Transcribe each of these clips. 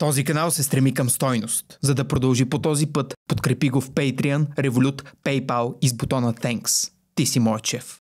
Този канал се стреми към стойност. За да продължи по този път, подкрепи го в Patreon, Revolut, PayPal и с бутона Thanks. Ти си мой чеф.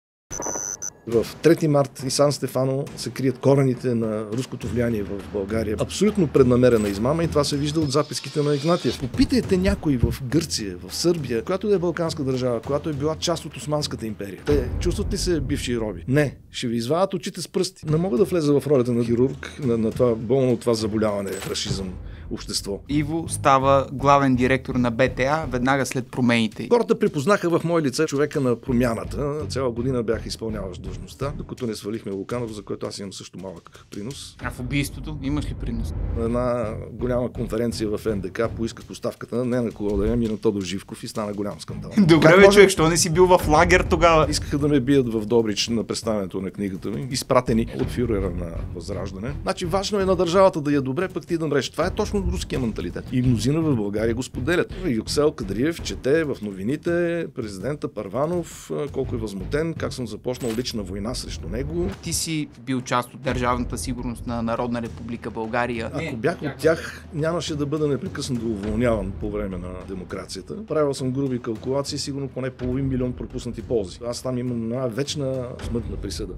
В 3 март и Сан Стефано се крият корените на руското влияние в България. Абсолютно преднамерена измама и това се вижда от записките на Игнатиев. Попитайте някой в Гърция, в Сърбия, която да е балканска държава, която е била част от Османската империя. Те чувстват ли се бивши роби? Не. Ще ви извадят очите с пръсти. Не мога да влеза в ролята на хирург, на, на това болно от това заболяване, рашизъм общество. Иво става главен директор на БТА веднага след промените. Хората припознаха в мое лице човека на промяната. Цяла година бях изпълняващ длъжността, докато не свалихме Луканов, за което аз имам също малък принос. А в убийството имаш ли принос? На една голяма конференция в НДК поисках поставката, не на кого да ами на Тодор Живков и стана голям скандал. Добре, бе, човек, що не си бил в лагер тогава? Искаха да ме бият в Добрич на представянето на книгата ми, изпратени от фюрера на Възраждане. Значи важно е на държавата да я добре, пък ти да мреш. Това е точно точно руския менталитет. И мнозина в България го споделят. Юксел Кадриев чете в новините президента Парванов, колко е възмутен, как съм започнал лична война срещу него. Ти си бил част от държавната сигурност на Народна република България. Ако бях от тях, нямаше да бъда непрекъснато уволняван по време на демокрацията. Правил съм груби калкулации, сигурно поне половин милион пропуснати ползи. Аз там имам една вечна смъртна присъда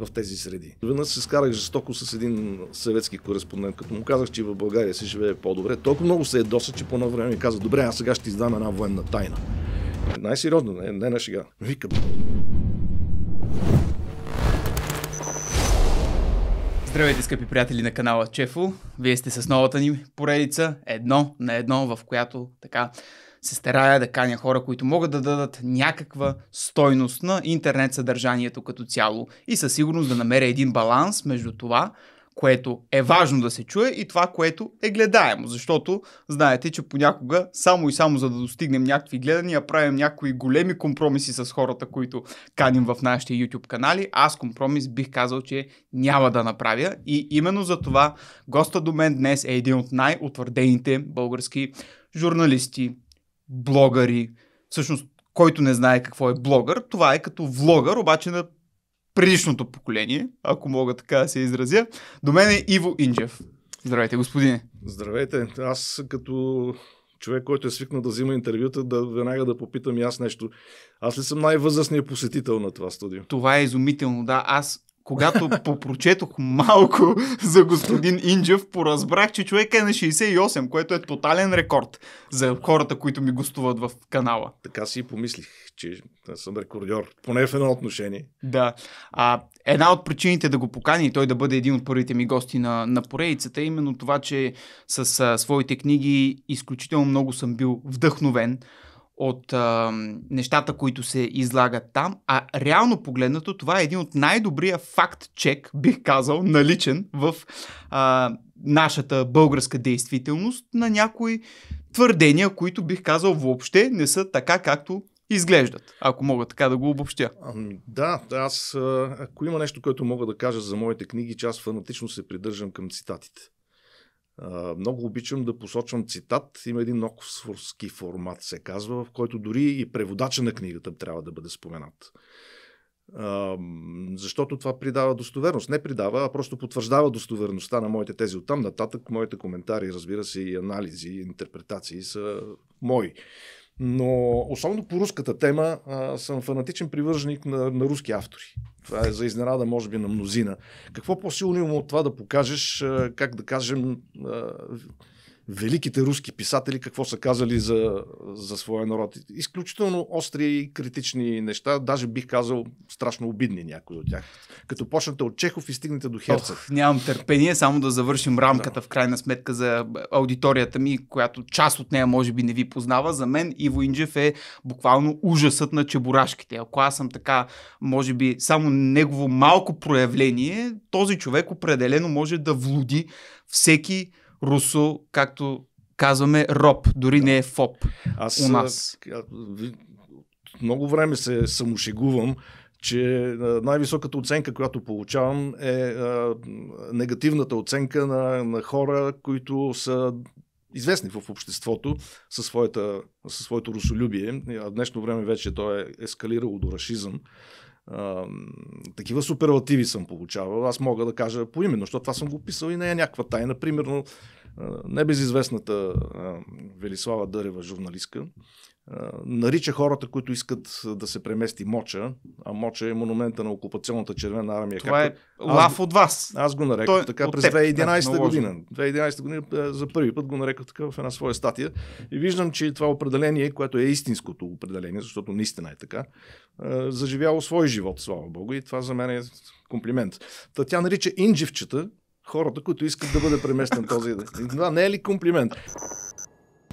в тези среди. Веднъж се скарах жестоко с един съветски кореспондент, като му казах, че в България се живее по-добре. Толкова много се е доса, че по едно време ми каза, добре, аз сега ще издам една военна тайна. Най-сериозно, не, не на шега. Викам. Здравейте, скъпи приятели на канала Чефо. Вие сте с новата ни поредица Едно на едно, в която така се старая да каня хора, които могат да дадат някаква стойност на интернет съдържанието като цяло и със сигурност да намеря един баланс между това, което е важно да се чуе и това, което е гледаемо. Защото знаете, че понякога само и само за да достигнем някакви гледания, правим някои големи компромиси с хората, които каним в нашите YouTube канали. Аз компромис бих казал, че няма да направя. И именно за това госта до мен днес е един от най-утвърдените български журналисти, блогъри. Всъщност, който не знае какво е блогър, това е като влогър, обаче на предишното поколение, ако мога така да се изразя. До мен е Иво Инджев. Здравейте, господине. Здравейте. Аз като човек, който е свикнал да взима интервюта, да веднага да попитам и аз нещо. Аз ли съм най-възрастният посетител на това студио? Това е изумително, да. Аз когато попрочетох малко за господин Инджев, поразбрах, че човек е на 68, което е тотален рекорд за хората, които ми гостуват в канала. Така си и помислих, че съм рекордьор, поне в едно отношение. Да. А, една от причините да го покани и той да бъде един от първите ми гости на, на поредицата е именно това, че с а, своите книги изключително много съм бил вдъхновен от а, нещата, които се излагат там, а реално погледнато това е един от най-добрия факт-чек, бих казал, наличен в а, нашата българска действителност на някои твърдения, които бих казал въобще не са така както изглеждат, ако мога така да го обобщя. Ами, да, аз ако има нещо, което мога да кажа за моите книги, че аз фанатично се придържам към цитатите. Много обичам да посочвам цитат. Има един оксфордски формат, се казва, в който дори и преводача на книгата трябва да бъде споменат. Защото това придава достоверност. Не придава, а просто потвърждава достоверността на моите тези. Оттам нататък моите коментари, разбира се, и анализи, и интерпретации са мои. Но особено по руската тема а, съм фанатичен привърженик на, на руски автори. Това е за изненада, може би, на мнозина. Какво по-силно има от това да покажеш, а, как да кажем, а, великите руски писатели какво са казали за, за своя народ. Изключително остри и критични неща, даже бих казал страшно обидни някои от тях. Като почнете от Чехов и стигнете до Херцог. Ох, нямам търпение, само да завършим рамката да. в крайна сметка за аудиторията ми, която част от нея може би не ви познава. За мен Иво Инджев е буквално ужасът на чебурашките. Ако аз съм така, може би само негово малко проявление, този човек определено може да влуди всеки русо, както казваме, роб, дори да. не е фоп. Аз, у нас. много време се самошегувам, че най-високата оценка, която получавам е а, негативната оценка на, на хора, които са известни в обществото със, своята, със своето русолюбие. А в днешно време вече то е ескалирало до расизъм такива суперлативи съм получавал. Аз мога да кажа по име, защото това съм го писал и не е някаква тайна. Примерно, небезизвестната а, Велислава Дърева, журналистка, нарича хората, които искат да се премести Моча, а Моча е монумента на окупационната червена армия. Това както... е лав аз... от вас. Аз го нарекох Той... така през 2011 година. 2011 година за първи път го нарекох така в една своя статия. И виждам, че това определение, което е истинското определение, защото наистина е така, заживяло свой живот, слава богу, и това за мен е комплимент. Та тя нарича инживчета хората, които искат да бъде преместен този. Това не е ли комплимент?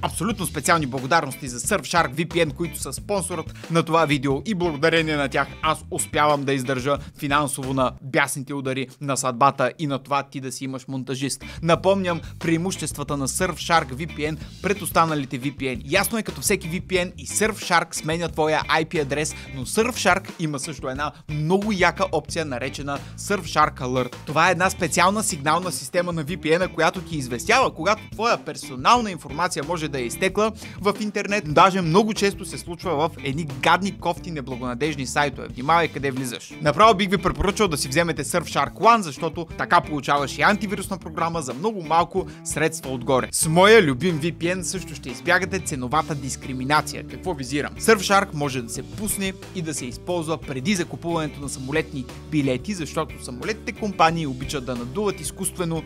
Абсолютно специални благодарности за Surfshark VPN, които са спонсорът на това видео и благодарение на тях аз успявам да издържа финансово на бясните удари на съдбата и на това ти да си имаш монтажист. Напомням преимуществата на Surfshark VPN пред останалите VPN. Ясно е като всеки VPN и Surfshark сменя твоя IP адрес, но Surfshark има също една много яка опция наречена Surfshark Alert. Това е една специална сигнална система на VPN, която ти известява, когато твоя персонална информация може може да е изтекла в интернет. Даже много често се случва в едни гадни, кофти, неблагонадежни сайтове. Внимавай къде влизаш. Направо бих ви препоръчал да си вземете Surfshark One, защото така получаваш и антивирусна програма за много малко средства отгоре. С моя любим VPN също ще избягате ценовата дискриминация. Какво визирам? Surfshark може да се пусне и да се използва преди закупуването на самолетни билети, защото самолетните компании обичат да надуват изкуствено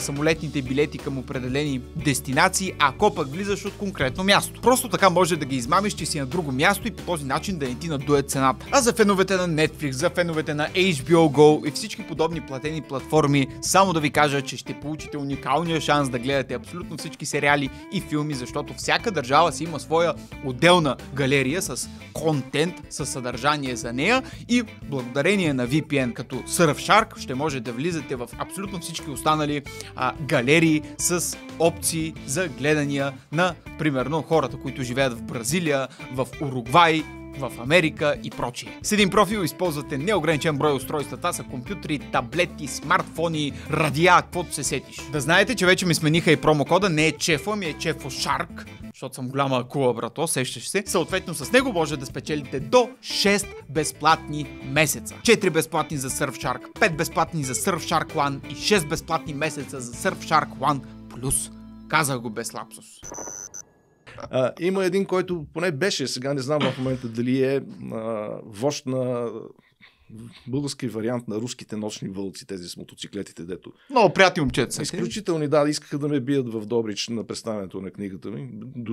самолетните билети към определени дестинации, ако пък влизаш от конкретно място. Просто така може да ги измамиш, че си на друго място и по този начин да не ти надуе цената. А за феновете на Netflix, за феновете на HBO Go и всички подобни платени платформи, само да ви кажа, че ще получите уникалния шанс да гледате абсолютно всички сериали и филми, защото всяка държава си има своя отделна галерия с контент, с съдържание за нея и благодарение на VPN като Surfshark ще може да влизате в абсолютно всички останали а, галерии с опции за гледания на, примерно, хората, които живеят в Бразилия, в Уругвай, в Америка и прочие. С един профил използвате неограничен брой устройства. Това са компютри, таблети, смартфони, радиа, каквото се сетиш. Да знаете, че вече ми смениха и промокода. Не е Чефо, ми е Чефо Шарк защото съм голяма акула, брато, сещаш се. Съответно с него може да спечелите до 6 безплатни месеца. 4 безплатни за Surfshark, 5 безплатни за Surfshark One и 6 безплатни месеца за Surfshark One плюс. Казах го без лапсус. А, има един, който поне беше, сега не знам в момента дали е а, вожд на български вариант на руските нощни вълци, тези с мотоциклетите, дето. Много приятни момчета Изключителни, да, искаха да ме бият в Добрич на представянето на книгата ми.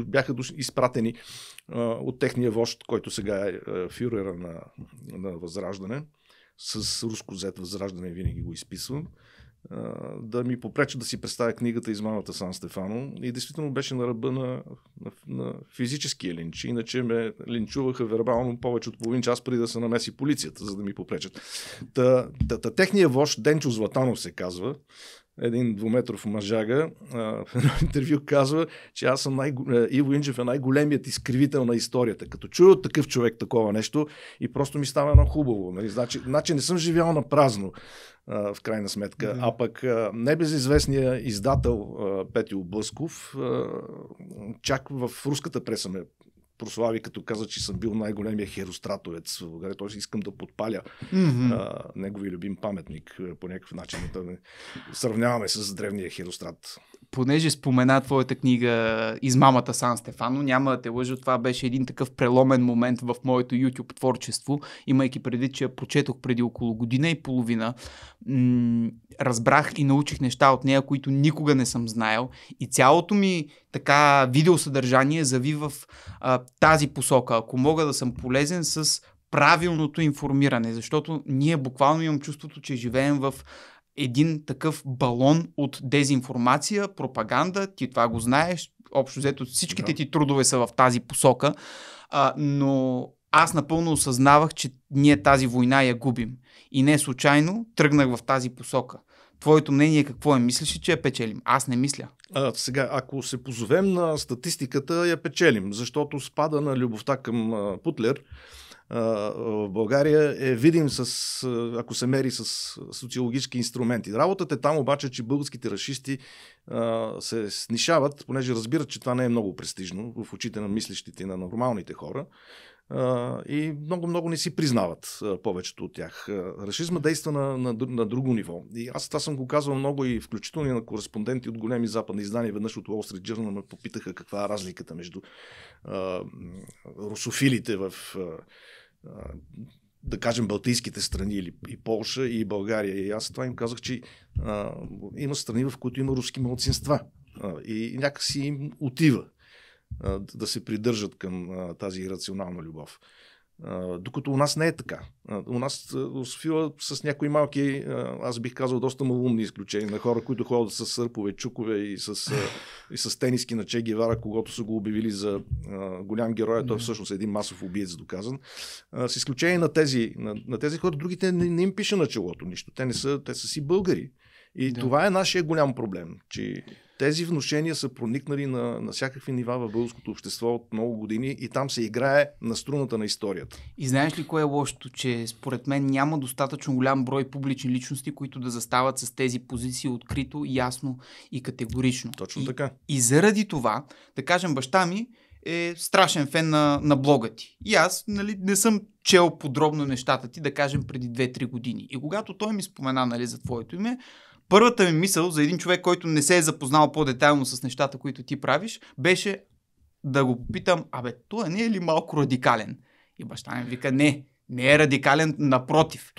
Бяха изпратени а, от техния вожд, който сега е, е фюрера на, на Възраждане. С руско зет Възраждане винаги го изписвам да ми попреча да си представя книгата Измамата Сан Стефано. И действително беше на ръба на, на, на физическия линч. Иначе ме линчуваха вербално повече от половин час преди да се намеси полицията, за да ми попречат. Та, та, та техния вожд Денчо Златанов се казва, един двуметров мъжага, в едно интервю казва, че аз съм най- е, Иво Инджев е най-големият изкривител на историята. Като чуя от такъв човек такова нещо и просто ми става едно хубаво. Нали? Значи, значи не съм живял на празно в крайна сметка. Mm-hmm. А пък небезизвестният издател Петил Блъсков чак в руската преса ме прослави, като каза, че съм бил най-големия херостратовец в България. Тоест искам да подпаля mm-hmm. негови любим паметник по някакъв начин. Да не сравняваме с древния херострат понеже спомена твоята книга Измамата Сан Стефано, няма да те лъжа, това беше един такъв преломен момент в моето YouTube творчество, имайки преди, че я прочетох преди около година и половина. М- разбрах и научих неща от нея, които никога не съм знаел и цялото ми така видеосъдържание зави в а, тази посока. Ако мога да съм полезен с правилното информиране, защото ние буквално имам чувството, че живеем в един такъв балон от дезинформация, пропаганда, ти това го знаеш, общо взето всичките да. ти трудове са в тази посока, а, но аз напълно осъзнавах, че ние тази война я губим. И не случайно тръгнах в тази посока. Твоето мнение какво е? Мислиш ли, че я печелим? Аз не мисля. А, сега, ако се позовем на статистиката, я печелим, защото спада на любовта към а, Путлер в България е видим с, ако се мери с социологически инструменти. Работата е там обаче, че българските расисти се снишават, понеже разбират, че това не е много престижно в очите на мислещите на нормалните хора. И много-много не си признават повечето от тях. Рашизма действа на, на, на друго ниво. И аз това съм го казвал много и включително и на кореспонденти от големи западни издания. Веднъж от Wall Street Journal ме попитаха каква е разликата между а, русофилите в а, да кажем, Балтийските страни или и Полша, и България. И аз това им казах, че а, има страни, в които има руски младсинства. и някакси им отива а, да се придържат към а, тази рационална любов. Докато у нас не е така. У нас Софила с някои малки, аз бих казал, доста малумни изключения на хора, които ходят с сърпове, чукове и с, и с тениски на Че Гевара, когато са го обявили за голям герой, той всъщност е един масов убиец доказан. С изключение на тези, на, на тези хора, другите не, не им пише на челото нищо. Те, не са, те са си българи. И да. това е нашия голям проблем, че тези вношения са проникнали на, на всякакви нива в българското общество от много години и там се играе на струната на историята. И знаеш ли кое е лошото, че според мен няма достатъчно голям брой публични личности, които да застават с тези позиции открито, ясно и категорично. Точно и, така. И заради това, да кажем, баща ми е страшен фен на, на блога ти. И аз нали, не съм чел подробно нещата ти, да кажем, преди 2-3 години. И когато той ми спомена нали, за твоето име, първата ми мисъл за един човек, който не се е запознал по-детайлно с нещата, които ти правиш, беше да го попитам, абе, той не е ли малко радикален? И баща ми вика, не, не е радикален, напротив.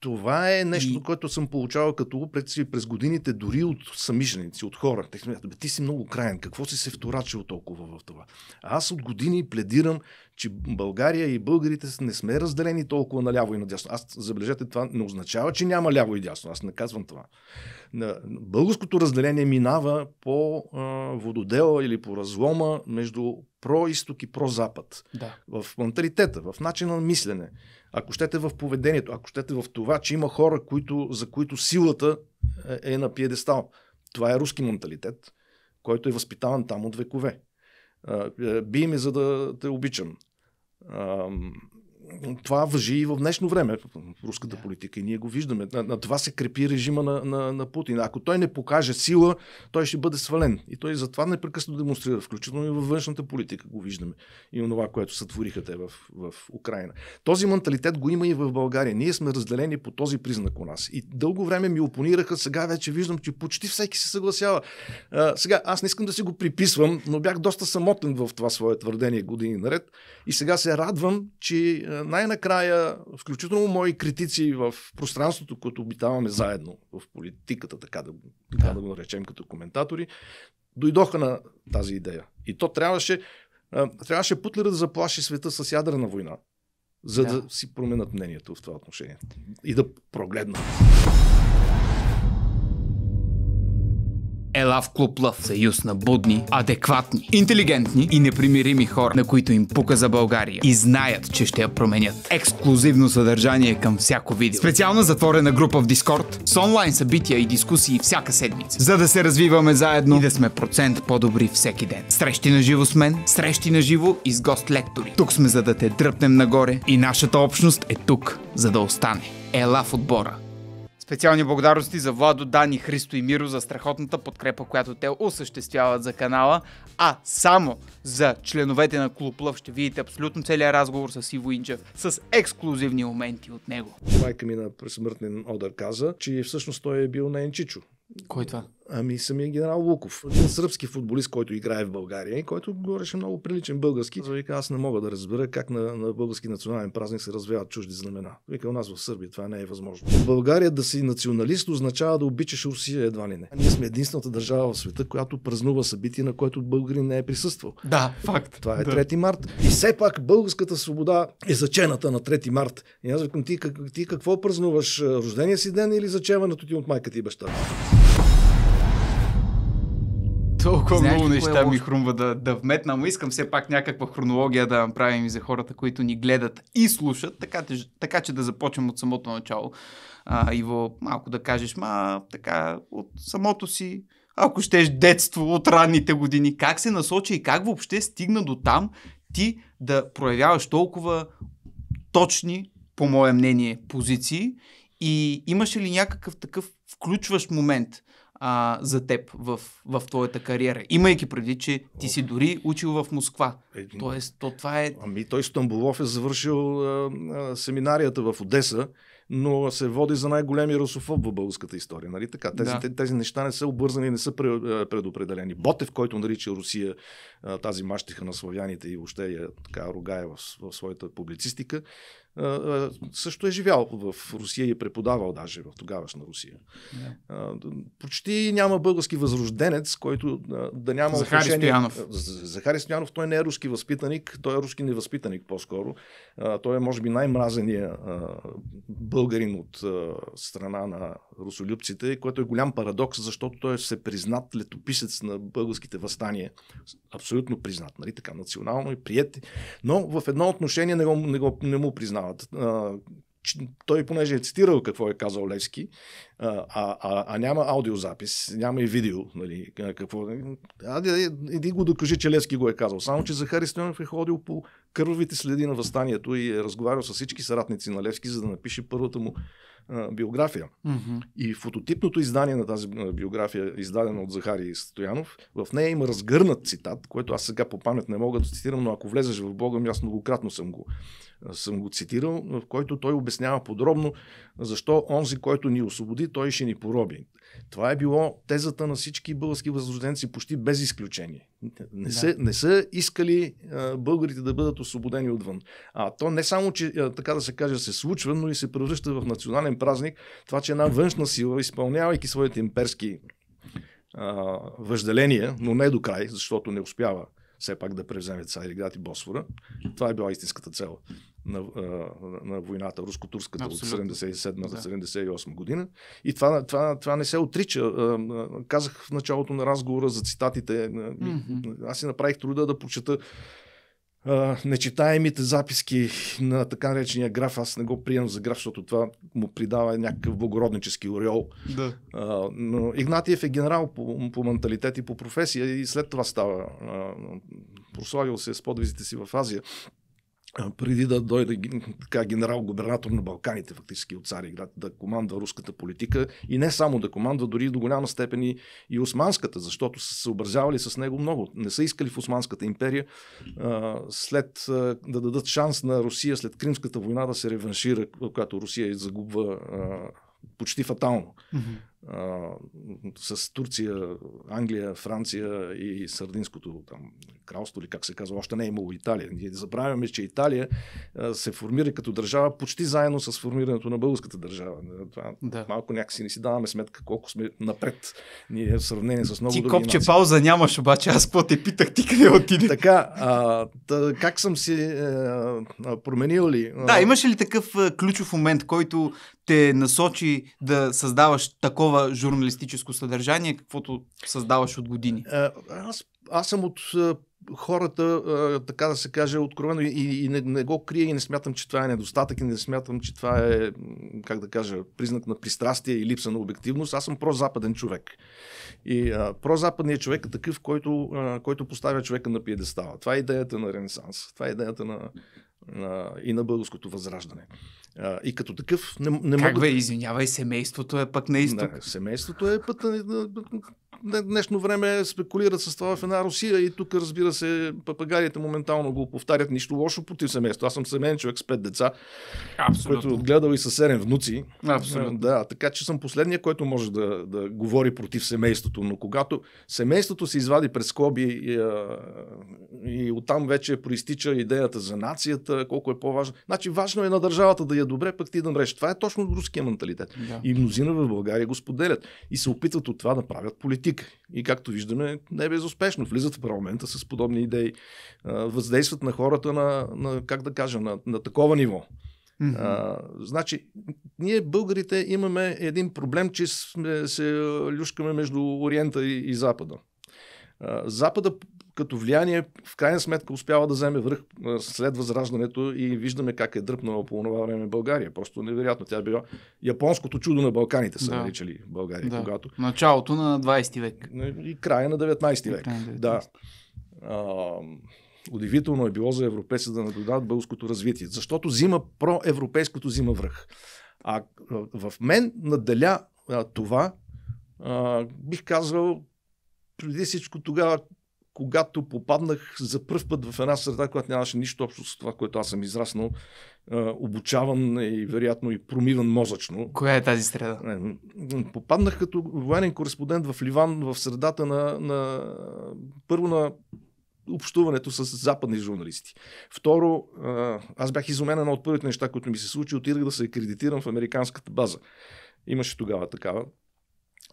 Това е нещо, и... което съм получавал като упрек си през годините, дори от самишленици, от хора. Те смятат, бе, ти си много крайен, какво си се вторачил толкова в това? А аз от години пледирам, че България и българите не сме разделени толкова наляво и надясно. Аз, забележете, това не означава, че няма ляво и дясно. Аз не казвам това. Българското разделение минава по а, вододела или по разлома между про-исток и про-запад. Да. В менталитета, в начина на мислене. Ако щете в поведението, ако щете в това, че има хора, които, за които силата е, е на пиедестал. Това е руски менталитет, който е възпитаван там от векове. Е, бий ми, за да те обичам това въжи и в днешно време в руската политика и ние го виждаме. На, на това се крепи режима на, на, на Путин. Ако той не покаже сила, той ще бъде свален. И той затова непрекъснато демонстрира, включително и във външната политика го виждаме. И онова, което сътвориха те в, в Украина. Този менталитет го има и в България. Ние сме разделени по този признак у нас. И дълго време ми опонираха, сега вече виждам, че почти всеки се съгласява. А, сега, аз не искам да си го приписвам, но бях доста самотен в това свое твърдение години наред. И сега се радвам, че най-накрая, включително мои критици в пространството, което обитаваме заедно в политиката, така да, така да. да го наречем като коментатори, дойдоха на тази идея. И то трябваше, трябваше Путлера да заплаши света с ядрена война, за да, да си променят мнението в това отношение и да прогледнат ела в клуб Лъв. Съюз на будни, адекватни, интелигентни и непримирими хора, на които им пука за България и знаят, че ще я променят. Ексклюзивно съдържание към всяко видео. Специална затворена група в Дискорд с онлайн събития и дискусии всяка седмица, за да се развиваме заедно и да сме процент по-добри всеки ден. Срещи на живо с мен, срещи на живо и с гост лектори. Тук сме за да те дръпнем нагоре и нашата общност е тук, за да остане. Ела в отбора. Специални благодарности за Владо, Дани, Христо и Миро за страхотната подкрепа, която те осъществяват за канала. А само за членовете на Клуб Лъв ще видите абсолютно целият разговор с Иво Инджев, с ексклюзивни моменти от него. Майка ми на пресмъртен одър каза, че всъщност той е бил на Енчичо. Кой е това? Ами самия генерал Луков, един сръбски футболист, който играе в България и който говореше много приличен български. Вика, аз не мога да разбера как на, на български национален празник се развяват чужди знамена. Вика, у нас в Сърбия това не е възможно. В България да си националист означава да обичаш Русия едва ли не. Ние сме единствената държава в света, която празнува събитие, на което българин не е присъствал. Да, факт. Това е да. 3 март. И все пак българската свобода е зачената на 3 март. И аз викам, ти, как, ти какво празнуваш? Рождения си ден или зачеването ти от майка ти и баща? толкова Знаеш много е неща е ми хрумва да, да вметна, но искам все пак някаква хронология да направим и за хората, които ни гледат и слушат, така, така че да започнем от самото начало. А, Иво, малко да кажеш, ма така, от самото си, ако щеш детство от ранните години, как се насочи и как въобще стигна до там ти да проявяваш толкова точни, по мое мнение, позиции и имаше ли някакъв такъв включващ момент – а, за теб в, в твоята кариера. Имайки преди, че ти си дори учил в Москва. Е, Тоест, то това е... Ами той Стамбулов е завършил а, а, семинарията в Одеса, но се води за най големия русофоб в българската история. Нали? Така, тези, да. тези неща не са обвързани, не са предопределени. Ботев, който нарича Русия тази мащиха на славяните и въобще я така ругае в, в своята публицистика, също е живял в Русия и е преподавал даже в тогавашна Русия. Да. Почти няма български възрожденец, който да няма Захари отношение... Стоянов. Захари Стоянов, той не е руски възпитаник, той е руски невъзпитаник по-скоро. Той е, може би, най-мразения българин от страна на русолюбците, което е голям парадокс, защото той е се признат летописец на българските възстания. Абсолютно признат, нали така, национално и прият. Но в едно отношение не, го, не, го, не му признава станат. Той, понеже е цитирал какво е казал Левски, а, а, а няма аудиозапис, няма и видео, нали, какво... Нали, Аде, иди го докажи, че Левски го е казал. Само, че Захари Стоянов е ходил по кървавите следи на възстанието и е разговарял с всички съратници на Левски, за да напише първата му а, биография. Mm-hmm. И фототипното издание на тази биография, издадена от Захари Стоянов, в нея има разгърнат цитат, който аз сега по памет не мога да цитирам, но ако влезеш в Бога, аз многократно съм го, съм го цитирал, в който той обяснява подробно защо онзи, който ни освободи, той ще ни пороби. Това е било тезата на всички български възрожденци, почти без изключение. Не, да. са, не са искали а, българите да бъдат освободени отвън. А то не само, че а, така да се каже, се случва, но и се превръща в национален празник. Това, че една външна сила, изпълнявайки своите имперски а, въжделения, но не до край, защото не успява все пак да превземе Цариград и Босфора. Това е била истинската цел на, на, на войната, руско-турската Абсолютно. от 77 да. до 78 година. И това, това, това не се отрича. Казах в началото на разговора за цитатите. Аз си направих труда да прочета нечитаемите записки на така наречения граф, аз не го приемам за граф, защото това му придава някакъв благороднически ореол. Да. А, но Игнатиев е генерал по, по менталитет и по професия и след това става. А, прославил се с подвизите си в Азия преди да дойде така, генерал-губернатор на Балканите, фактически от Цариград, да командва руската политика и не само да командва, дори до голяма степен и, и османската, защото са се съобразявали с него много. Не са искали в Османската империя а, след а, да дадат шанс на Русия след Кримската война да се реваншира, когато Русия загубва а, почти фатално. Mm-hmm а, с Турция, Англия, Франция и Сърдинското там, кралство, или как се казва, още не е имало Италия. Ние забравяме, че Италия а, се формира като държава почти заедно с формирането на българската държава. Това, да. Малко някакси не си даваме сметка колко сме напред. Ние в сравнение с много ти други копче нации. пауза нямаш, обаче аз по те питах ти къде отиде. Така, а, тъ, как съм си е, променил ли? Да, имаше ли такъв е, ключов момент, който те насочи да създаваш такова журналистическо съдържание, каквото създаваш от години? Е, аз, аз съм от е, хората, е, така да се каже, откровено и, и не, не го крия и не смятам, че това е недостатък и не смятам, че това е, как да кажа, признак на пристрастие и липса на обективност. Аз съм прозападен човек. И а, прозападният човек е такъв, който, а, който поставя човека на пиедестала. Това е идеята на Ренесанс. Това е идеята на, а, и на българското възраждане. А, и като такъв не, не как мога... Как бе, извинявай, семейството е пък на изток. Да, семейството е път на, днешно време спекулират с това в една Русия и тук, разбира се, папагарите моментално го повтарят. Нищо лошо против семейство. Аз съм семейен човек с пет деца, Абсолютно. който е отгледал и със седем внуци. Абсолютно. Е, да, така че съм последния, който може да, да говори против семейството. Но когато семейството се извади през скоби и, е, и оттам вече проистича идеята за нацията, колко е по-важно. Значи важно е на държавата да я добре, пък ти да мреш. Това е точно руския менталитет. Да. И мнозина в България го споделят и се опитват от това да правят политика политика. И както виждаме, не е безуспешно. Влизат в парламента с подобни идеи. Въздействат на хората на, на как да кажа, на, на такова ниво. Mm-hmm. А, значи, ние българите имаме един проблем, че сме, се люшкаме между Ориента и, и Запада. А, Запада като влияние в крайна сметка успява да вземе връх след възраждането и виждаме как е дръпнала по това време България. Просто невероятно. Тя е била японското чудо на Балканите, са да. наричали България. Да. Когато... Началото на 20 век. И края на 19 век. На 19. Да. А, удивително е било за европейците да наблюдават българското развитие, защото взима проевропейското зима връх. А в мен наделя а, това, а, бих казал, преди всичко тогава когато попаднах за първ път в една среда, която нямаше нищо общо с това, което аз съм израснал, обучаван е и вероятно и промиван мозъчно. Коя е тази среда? Е, попаднах като военен кореспондент в Ливан, в средата на, на първо на общуването с западни журналисти. Второ, аз бях изумен от първите неща, които ми се случи. Отидах да се акредитирам в американската база. Имаше тогава такава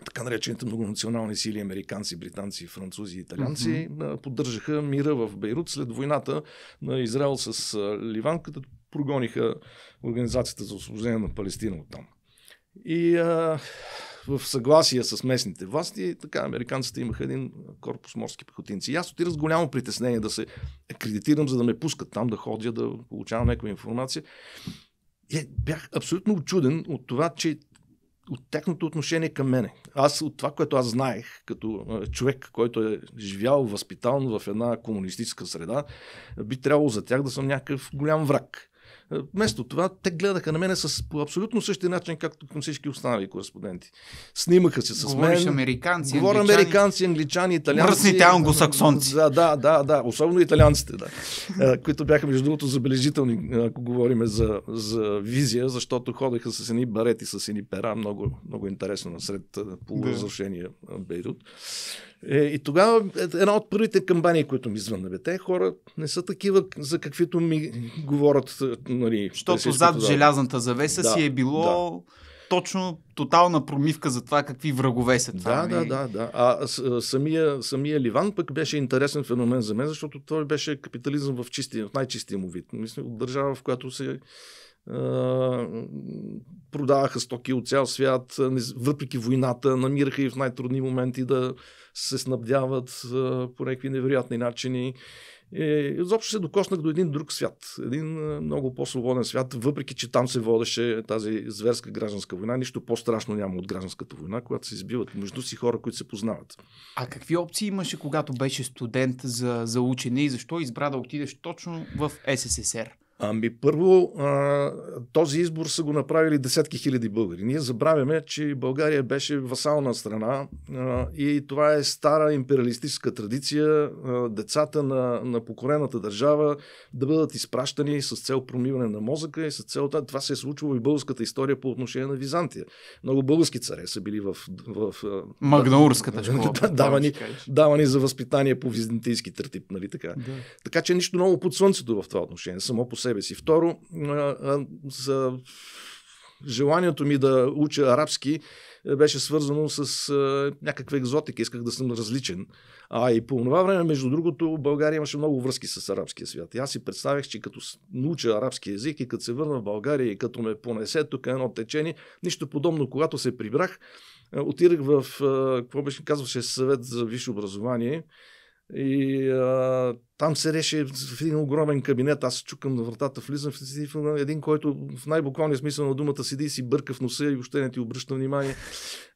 така наречените многонационални сили, американци, британци, французи и италианци, mm-hmm. поддържаха мира в Бейрут след войната на Израел с Ливан, като прогониха Организацията за освобождение на Палестина оттам. И а, в съгласие с местните власти, така американците имаха един корпус морски пехотинци. И аз отира с голямо притеснение да се акредитирам, за да ме пускат там, да ходя, да получавам някаква информация. И е, бях абсолютно очуден от това, че от тяхното отношение към мене. Аз от това, което аз знаех, като човек, който е живял, възпитан в една комунистическа среда, би трябвало за тях да съм някакъв голям враг. Е, вместо това, те гледаха на мене с, по абсолютно същия начин, както към всички останали кореспонденти. Снимаха се с Говориш мен. американци, Говоря американци, англичани, италианци. Мръсните англосаксонци. Да, да, да, да. Особено италианците, да. Е, които бяха, между другото, забележителни, е, ако говорим за, за визия, защото ходеха с едни барети, с едни пера. Много, много интересно насред полуразрушения Бейрут. Е, и тогава е една от първите кампании, които ми звънна, бе, те хора не са такива, за каквито ми говорят. Е, нали, Защото зад това. желязната завеса да, си е било да. точно тотална промивка за това какви врагове са това. Да, нали? да, да, да. А самия, самия Ливан пък беше интересен феномен за мен, защото той беше капитализъм в, чисти, в най-чистия му вид. Мисля, от държава, в която се Uh, продаваха стоки от цял свят, въпреки войната, намираха и в най-трудни моменти да се снабдяват по някакви невероятни начини. И изобщо се докоснах до един друг свят. Един много по-свободен свят, въпреки че там се водеше тази зверска гражданска война. Нищо по-страшно няма от гражданската война, когато се избиват между си хора, които се познават. А какви опции имаше, когато беше студент за, за учене и защо избра да отидеш точно в СССР? Ами първо, а, този избор са го направили десетки хиляди българи. Ние забравяме, че България беше васална страна а, и това е стара империалистическа традиция а, децата на, на покорената държава да бъдат изпращани с цел промиване на мозъка и с цел това се е случвало и българската история по отношение на Византия. Много български царе са били в... в, в Магнаурската школа. давани, е, давани за възпитание по византийски търтип, нали така? Да. Така че е нищо ново под слънцето в това отношение. Само по себе себе си. Второ, за желанието ми да уча арабски е, беше свързано с някаква екзотика. Исках да съм различен. А и по това време, между другото, България имаше много връзки с арабския свят. И аз си представях, че като науча арабски язик и като се върна в България и като ме понесе тук едно течение, нищо подобно, когато се прибрах, е, отирах в, е, какво беше казваше, съвет за висше образование и а, там се реше в един огромен кабинет. Аз чукам на вратата, влизам в един, който в най-буквалния смисъл на думата седи и си бърка в носа и въобще не ти обръща внимание.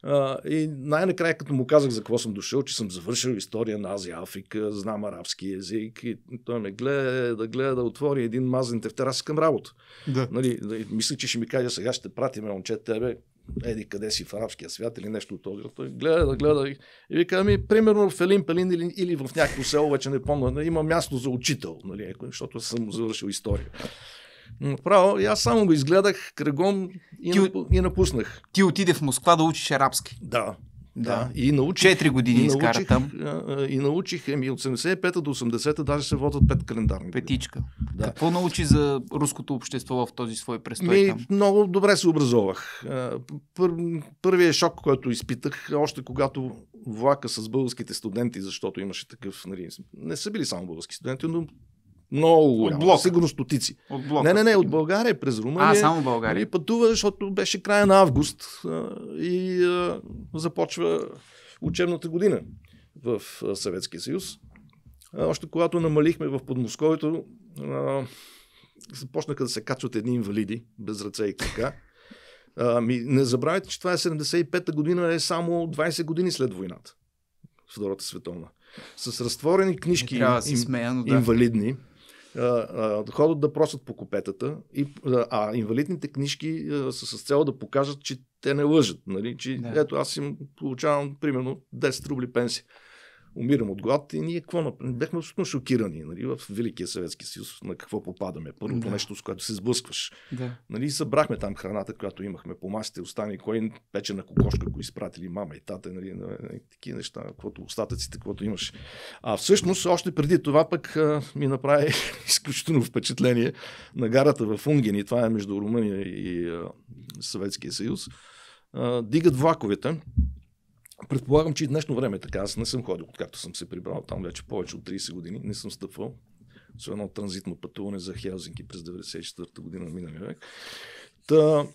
А, и най-накрая, като му казах за какво съм дошъл, че съм завършил история на Азия, Африка, знам арабски език, и той ме гледа да гледа да отвори един мазен тефтер. Аз към работа. Да. Нали, мисля, че ще ми каже, сега ще пратиме момчета тебе, еди къде си в арабския свят или нещо от този Той гледа, гледа и, и вика, ами, примерно в Елин Пелин или, или в някакво село, вече не помня, нали, има място за учител, нали, защото съм завършил история. Направо, и аз само го изгледах кръгом и, ти, напу... и напуснах. Ти отиде в Москва да учиш арабски. Да. Да. И научих, Четири години и изкара научих, там. И научих, еми, от 75-та до 80-та даже се водят пет календарни. Петичка. Да. Какво научи за руското общество в този свой престой Ми, там? Много добре се образовах. Пър, първият шок, който изпитах, още когато влака с българските студенти, защото имаше такъв, нали, не са били само български студенти, но много голямо. От блок. Сигурно стотици. От блок. Не, не, не, от България през Румъния. А, само България. И нали, пътува, защото беше края на август и а, започва учебната година в Съветския съюз. Още когато намалихме в Подмосковието, а, започнаха да се качват едни инвалиди без ръце и А, ми, не забравяйте, че това е 75-та година, е само 20 години след войната. Втората световна. С разтворени книжки, им, смея, да. инвалидни, ходят да просят по купетата, и, а инвалидните книжки са с цел да покажат, че те не лъжат. Нали? Че, да. Ето, аз им получавам примерно 10 рубли пенсия умирам от глад и ние какво бяхме абсолютно шокирани нали, в Великия Съветски съюз на какво попадаме. Първото да. нещо, с което се сблъскваш. Да. Нали, събрахме там храната, която имахме по масите, остани кой пече на кокошка, го изпратили мама и тата, нали, нали, такива неща, каквото остатъците, каквото имаш. А всъщност, още преди това пък ми направи изключително впечатление на гарата в Унгени, това е между Румъния и Съветския съюз, дигат влаковете Предполагам, че и днешно време е така. Аз не съм ходил, откакто съм се прибрал там вече повече от 30 години. Не съм стъпвал. С едно транзитно пътуване за Хелзинки през 94 година миналия век. Та,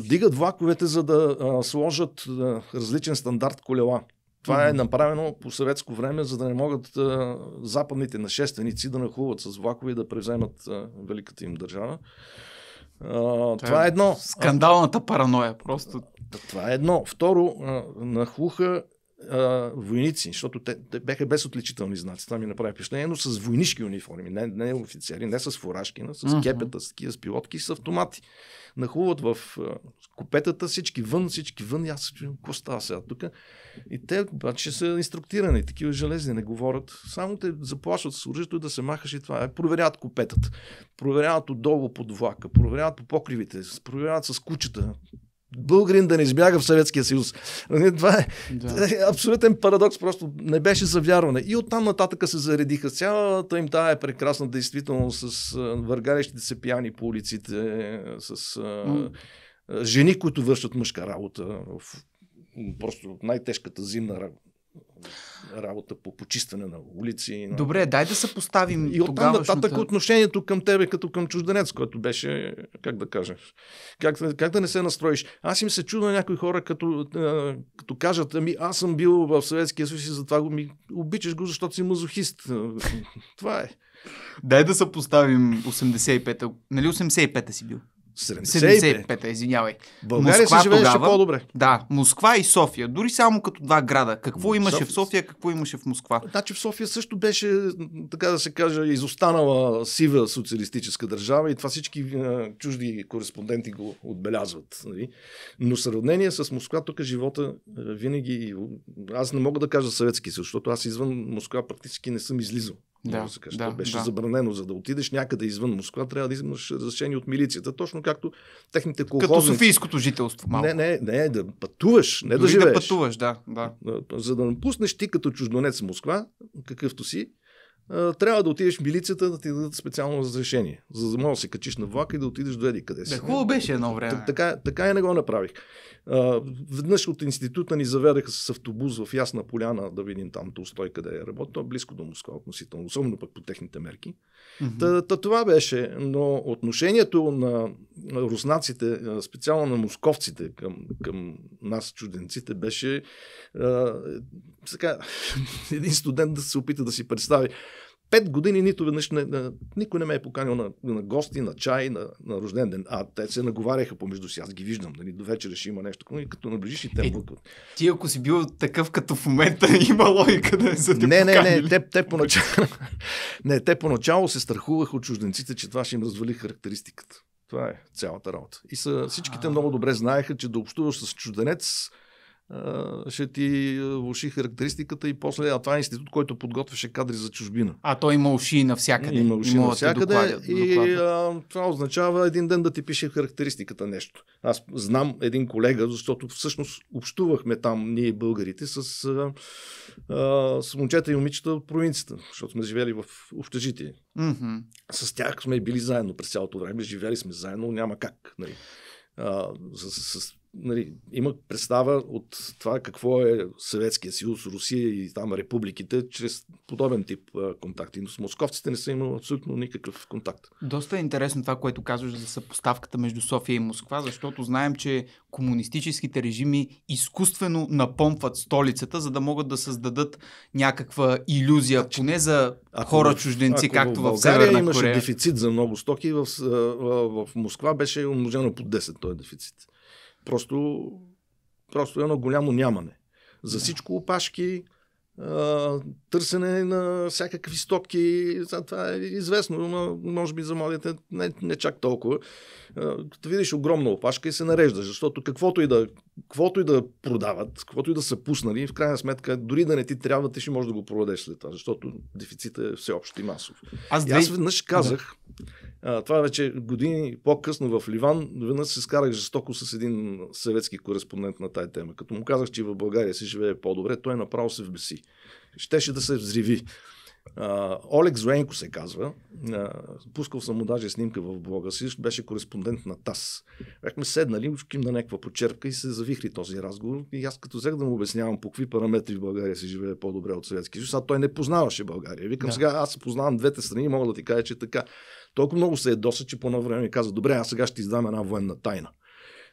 дигат влаковете, за да а, сложат а, различен стандарт колела. Това е направено по съветско време, за да не могат а, западните нашественици да нахуват с влакове и да превземат а, великата им държава това, това е едно. Скандалната параноя просто. Това е едно. Второ, нахлуха а, войници, защото те, те бяха без отличителни знаци. Това ми направи впечатление, но с войнишки униформи. Не, не офицери, не с фуражки, но с кепета, с такива, с пилотки, с автомати нахуват в купетата, всички вън, всички вън, и аз се чудим, какво става сега тук? И те обаче са инструктирани, такива железни, не говорят. Само те заплашват с оръжието да се махаш и това. Е, проверяват купетата, проверяват отдолу под влака, проверяват по покривите, проверяват с кучета българин да не избяга в Съветския съюз. Нали, това е да. Е абсолютен парадокс, просто не беше за вярване. И оттам нататък се заредиха цялата им тая прекрасна действителност с е, въргалещите се пияни по улиците, е, с mm. жени, които вършат мъжка работа в просто най-тежката зимна работа работа по почистване на улици. На... Добре, дай да се поставим. И там нататък отношението към тебе като към чужденец, което беше, как да кажа, как, как да не се настроиш. Аз им се чуда на някои хора, като, е, като кажат, ами аз съм бил в Съветския съюз и затова го ми обичаш го, защото си мазохист. Това е. Дай да съпоставим 85-та. Нали 85-та си бил? 75-та, извинявай. България Москва се живееше тогава, по-добре. Да, Москва и София. Дори само като два града. Какво имаше София. в София, какво имаше в Москва? Значи в София също беше, така да се каже, изостанала сива социалистическа държава и това всички е, чужди кореспонденти го отбелязват. Нали? Но сравнение с Москва, тук живота е, винаги... Аз не мога да кажа съветски, защото аз извън Москва практически не съм излизал да, музика. Да, беше да. забранено. За да отидеш някъде извън Москва, трябва да имаш разрешение от милицията, точно както техните колхозници. Като софийското жителство малко. Не, не, не, да пътуваш, не Дори да живееш. да пътуваш, да, да. За да напуснеш ти като чуждонец Москва, какъвто си, трябва да отидеш в милицията да ти дадат специално разрешение, за да можеш да се качиш на влака и да отидеш до еди къде си. Да, хубаво беше едно време. Така, така и не го направих. А, веднъж от института ни заведаха с автобус в Ясна поляна да видим там Толстой къде е работи. Той е близко до Москва относително, особено пък по техните мерки. Mm-hmm. Та, това беше, но отношението на руснаците, специално на московците към, към нас, чуденците, беше а, сега, един студент да се опита да си представи пет години нито веднъж не, не, никой не ме е поканил на, на гости, на чай, на, на рожден ден. А те се наговаряха помежду си. Аз ги виждам. Нали, до вечера ще има нещо. и като наближиш и те е, Ти ако си бил такъв като в момента, има логика да не са те Не, поканили. не, не. Те, те, поначало, не, те поначало се страхуваха от чужденците, че това ще им развали характеристиката. Това е цялата работа. И са, всичките много добре знаеха, че да общуваш с чужденец ще ти влуши характеристиката и после, а това е институт, който подготвяше кадри за чужбина. А той има уши навсякъде. Има уши има навсякъде докладя, е и а, това означава един ден да ти пише характеристиката нещо. Аз знам един колега, защото всъщност общувахме там ние българите с, а, а, с момчета и момичета от провинцията, защото сме живели в общежитие. Mm-hmm. С тях сме били заедно през цялото време, живели сме заедно, няма как. Нали? А, с, с, с нали, има представа от това какво е Съветския съюз, Русия и там републиките, чрез подобен тип а, контакти. Но с московците не са имали абсолютно никакъв контакт. Доста е интересно това, което казваш за съпоставката между София и Москва, защото знаем, че комунистическите режими изкуствено напомпват столицата, за да могат да създадат някаква иллюзия, значи, поне за ако хора чужденци, ако както в, България в имаше Корея. дефицит за много стоки, в, в, в Москва беше умножено по 10 този е дефицит. Просто, просто едно голямо нямане. За всичко опашки, търсене на всякакви стопки. Това е известно, но може би за младите не, не чак толкова. Като видиш огромна опашка и се нареждаш, защото каквото и да, каквото и да продават, каквото и да са пуснали, в крайна сметка, дори да не ти трябва, ти ще можеш да го продадеш след това, защото дефицитът е всеобщ и масов. Аз, и аз веднъж казах, да. А, това е вече години по-късно в Ливан, веднъж се скарах жестоко с един съветски кореспондент на тая тема. Като му казах, че в България се живее по-добре, той направо се вбеси. Щеше да се взриви. А, Олег Зоенко се казва. А, пускал съм му даже снимка в блога си. Беше кореспондент на ТАС. Бяхме седнали, Ким на някаква почерпка и се завихри този разговор. И аз като взех да му обяснявам по какви параметри в България се живее по-добре от Съветския съюз, а той не познаваше България. Викам да. сега, аз познавам двете страни и мога да ти кажа, че така. Толкова много се е доса, че по едно време ми каза, добре, аз сега ще издам една военна тайна.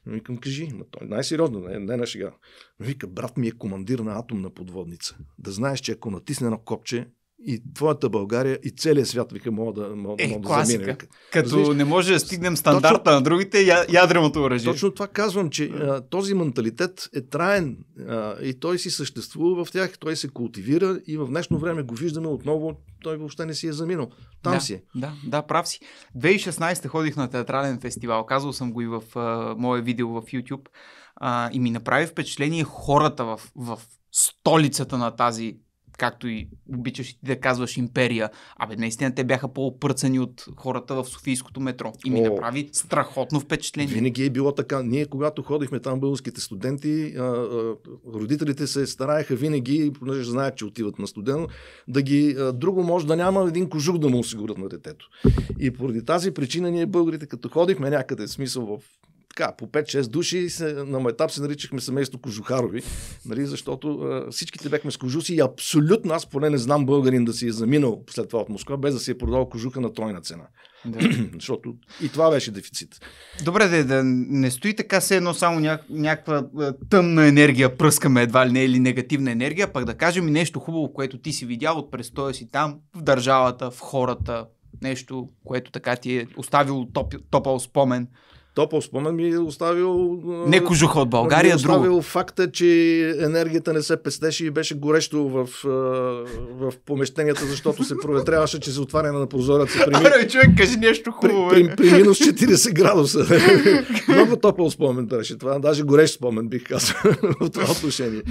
Но викам, кажи, но той е най-сериозно, не, не е на шега. Но вика, брат ми е командир на атомна подводница. Да знаеш, че ако натисне едно копче, и твоята България, и целият свят вика мога да, мога, е, мога да класика. замине. Като Разбираш? не може да стигнем стандарта точно, на другите, я, ядреното оръжие. Точно това казвам, че а, този менталитет е траен а, и той си съществува в тях, той се култивира и в днешно време го виждаме отново, той въобще не си е заминал. Там да, си е. Да, да, прав си. 2016 ходих на театрален фестивал, казвал съм го и в а, мое видео в YouTube а, и ми направи впечатление хората в, в столицата на тази както и обичаш и ти да казваш империя, абе наистина те бяха по-опърцани от хората в Софийското метро. И ми О, направи страхотно впечатление. Винаги е било така. Ние, когато ходихме там, българските студенти, а, а, родителите се стараеха винаги, понеже знаят, че отиват на студено, да ги. А, друго може да няма един кожух да му осигурят на детето. И поради тази причина ние, българите, като ходихме някъде, смисъл в така, по 5-6 души се, на етап се наричахме семейство Кожухарови, нали, защото а, всичките бяхме с кожуси и абсолютно аз поне не знам българин да си е заминал след това от Москва, без да си е продал кожуха на тройна цена. Да. защото и това беше дефицит. Добре, да, да не стои така се едно само ня- някаква тъмна енергия пръскаме едва ли не или негативна енергия, пък да кажем и нещо хубаво, което ти си видял от престоя си там, в държавата, в хората, нещо, което така ти е оставило топ, топъл спомен. Топъл спомен ми е оставил... Не кожуха от България, е друго. оставил друг. факта, че енергията не се пестеше и беше горещо в, в помещенията, защото се проветряваше, че се отваряне на прозореца. При... Абе, човек, кажи нещо хубаво. При, при, при, при минус 40 градуса. Много топъл спомен беше това. Даже горещ спомен, бих казал, в това отношение.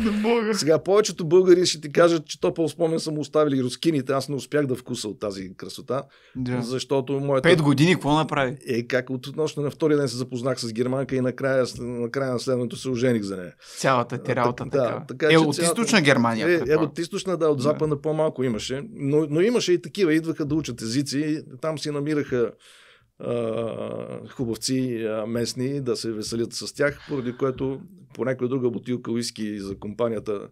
Сега, повечето българи ще ти кажат, че топъл спомен са му оставили рускините. Аз не успях да вкуса от тази красота. Да. Защото моята... Пет години, какво направи? Е, как от нощ на втория ден се запознах с германка и накрая, накрая на следното се ожених за нея. Цялата ти работа така. Да, така е, от цялата... източна Германия. Е, е, от източна, да, от западна да. по-малко имаше. Но, но имаше и такива, идваха да учат езици. Там си намираха хубавци местни да се веселят с тях, поради което по някоя друга бутилка уиски за компанията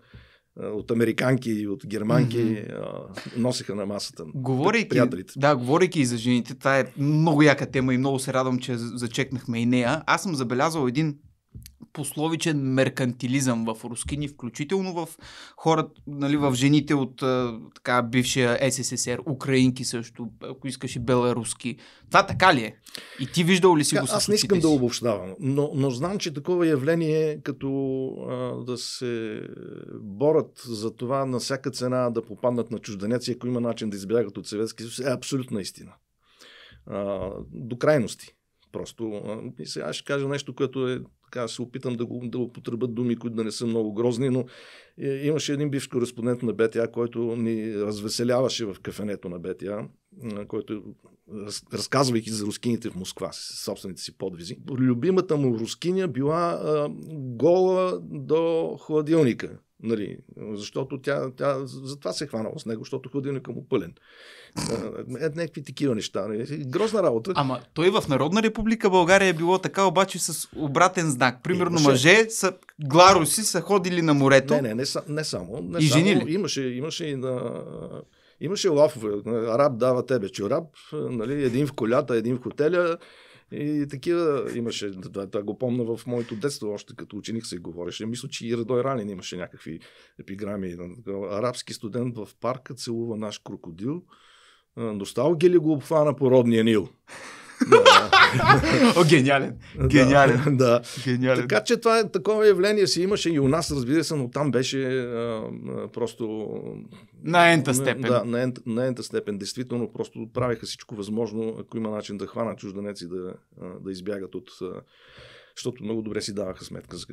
е, от американки и от германки mm-hmm. носеха на масата. Говорейки, приятелите. Да, говорейки и за жените, това е много яка тема и много се радвам, че зачекнахме и нея. Аз съм забелязал един пословичен меркантилизъм в рускини, включително в хората, нали, в жените от така, бившия СССР, украинки също, ако искаш и беларуски. Това така ли е? И ти виждал ли си го Аз не искам си? да обобщавам, но, но знам, че такова явление, е като а, да се борят за това на всяка цена да попаднат на чужденец, ако има начин да избягат от Съветски съюз, е абсолютна истина. А, до крайности. Просто. И сега ще кажа нещо, което е така се опитам да, го, да употреба думи, които да не са много грозни, но е, имаше един бивш кореспондент на БТА, който ни развеселяваше в кафенето на БТА, който раз, разказвайки за рускините в Москва, собствените си подвизи. Любимата му рускиня била а, гола до хладилника. Нали, защото тя, тя затова се е хванала с него, защото ходилника му е пълен. Е, някакви такива неща. Нали. Грозна работа. Ама той в Народна република България е било така, обаче с обратен знак. Примерно имаше... мъже са гларуси са ходили на морето. Не, не, не, не само. Не и само, ли? Имаше, имаше и на... Имаше лафове. Араб дава тебе чорап, нали, един в колята, един в хотеля и такива имаше, Това това го помна в моето детство, още като ученик се говореше. Мисля, че и Радой Ралин имаше някакви епиграми. Арабски студент в парка целува наш крокодил. Носталгия ли го обхвана по родния Нил? О, гениален. Гениален. Да. гениален. Така че това, е, такова явление си имаше и у нас, разбира се, но там беше а, а, просто на ента степен. Да, на ента, на ента степен. Действително, просто правиха всичко възможно, ако има начин да хванат чужденеци да, да избягат от... Защото много добре си даваха сметка за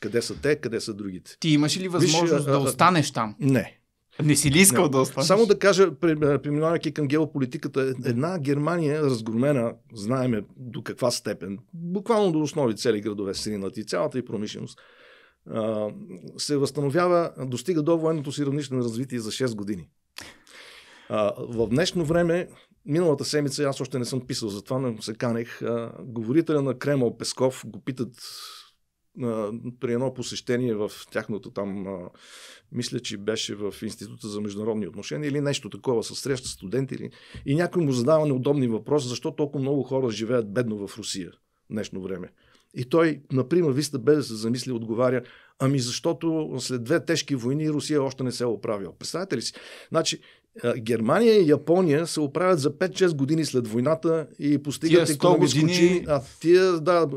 къде са те, къде са другите. Ти имаш ли възможност Виж, да останеш там? Не. Не си ли искал не. да останеш? Само да кажа, преминавайки към геополитиката, една Германия разгромена, знаеме до каква степен, буквално до основи цели градове сринат и цялата и промишленост се възстановява, достига до военното си равнище на развитие за 6 години. В днешно време, миналата седмица, аз още не съм писал, затова не се канех, говорителя на Кремъл Песков го питат при едно посещение в тяхното там, мисля, че беше в Института за международни отношения или нещо такова, със среща студенти или... И някой му задава неудобни въпроси, защо толкова много хора живеят бедно в Русия в днешно време. И той, например, виста бе да се замисли, отговаря, ами защото след две тежки войни Русия още не се е оправила. Представете ли си? Значи, Германия и Япония се оправят за 5-6 години след войната и постигат економически години... а тия, да,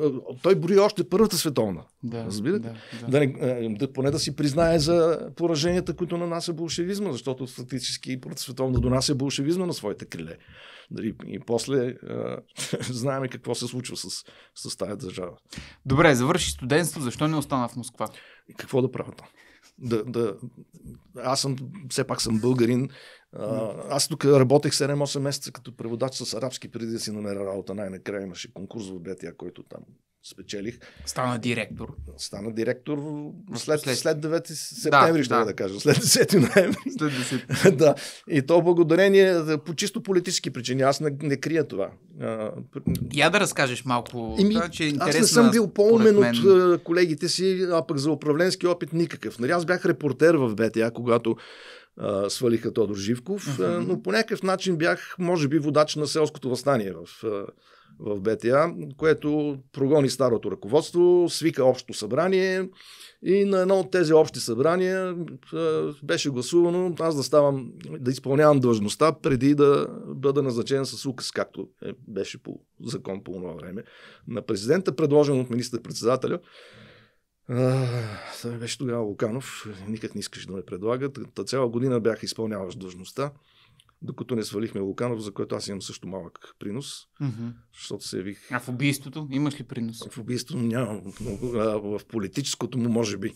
той брои още Първата световна. Да, разбирате? Да, да. Да, не, да, поне да си признае за пораженията, които нанася болшевизма, защото фактически Първата световна донася болшевизма на своите криле. Дали, и после а, знаем какво се случва с, с тази държава. Добре, завърши студентство, защо не остана в Москва? И какво да правя там? Да, да, аз съм, все пак съм българин. А, аз тук работех 7-8 месеца като преводач с арабски преди да си намеря работа. Най-накрая имаше конкурс в Бетия, който там спечелих. Стана директор. Стана директор след, след 9 септември, да, ще да. да кажа, след 10 ноември. След 10. да. И то благодарение по чисто политически причини. Аз не, не крия това. Я да разкажеш малко. Ми, това, че е аз не съм бил по-умен от колегите си, а пък за управленски опит никакъв. Нали, аз бях репортер в БТА, когато свалиха Тодор Живков, uh-huh. но по някакъв начин бях, може би, водач на селското възстание в в БТА, което прогони старото ръководство, свика общо събрание и на едно от тези общи събрания беше гласувано аз да ставам, да изпълнявам длъжността преди да бъда назначен с указ, както е, беше по закон по това време на президента, предложен от министър-председателя. Той беше тогава Луканов, никак не искаш да ме предлага. Та цяла година бях изпълняващ длъжността докато не свалихме Луканов, за което аз имам също малък принос, mm-hmm. защото се явих. А в убийството имаш ли принос? В убийството нямам, а в политическото му може би.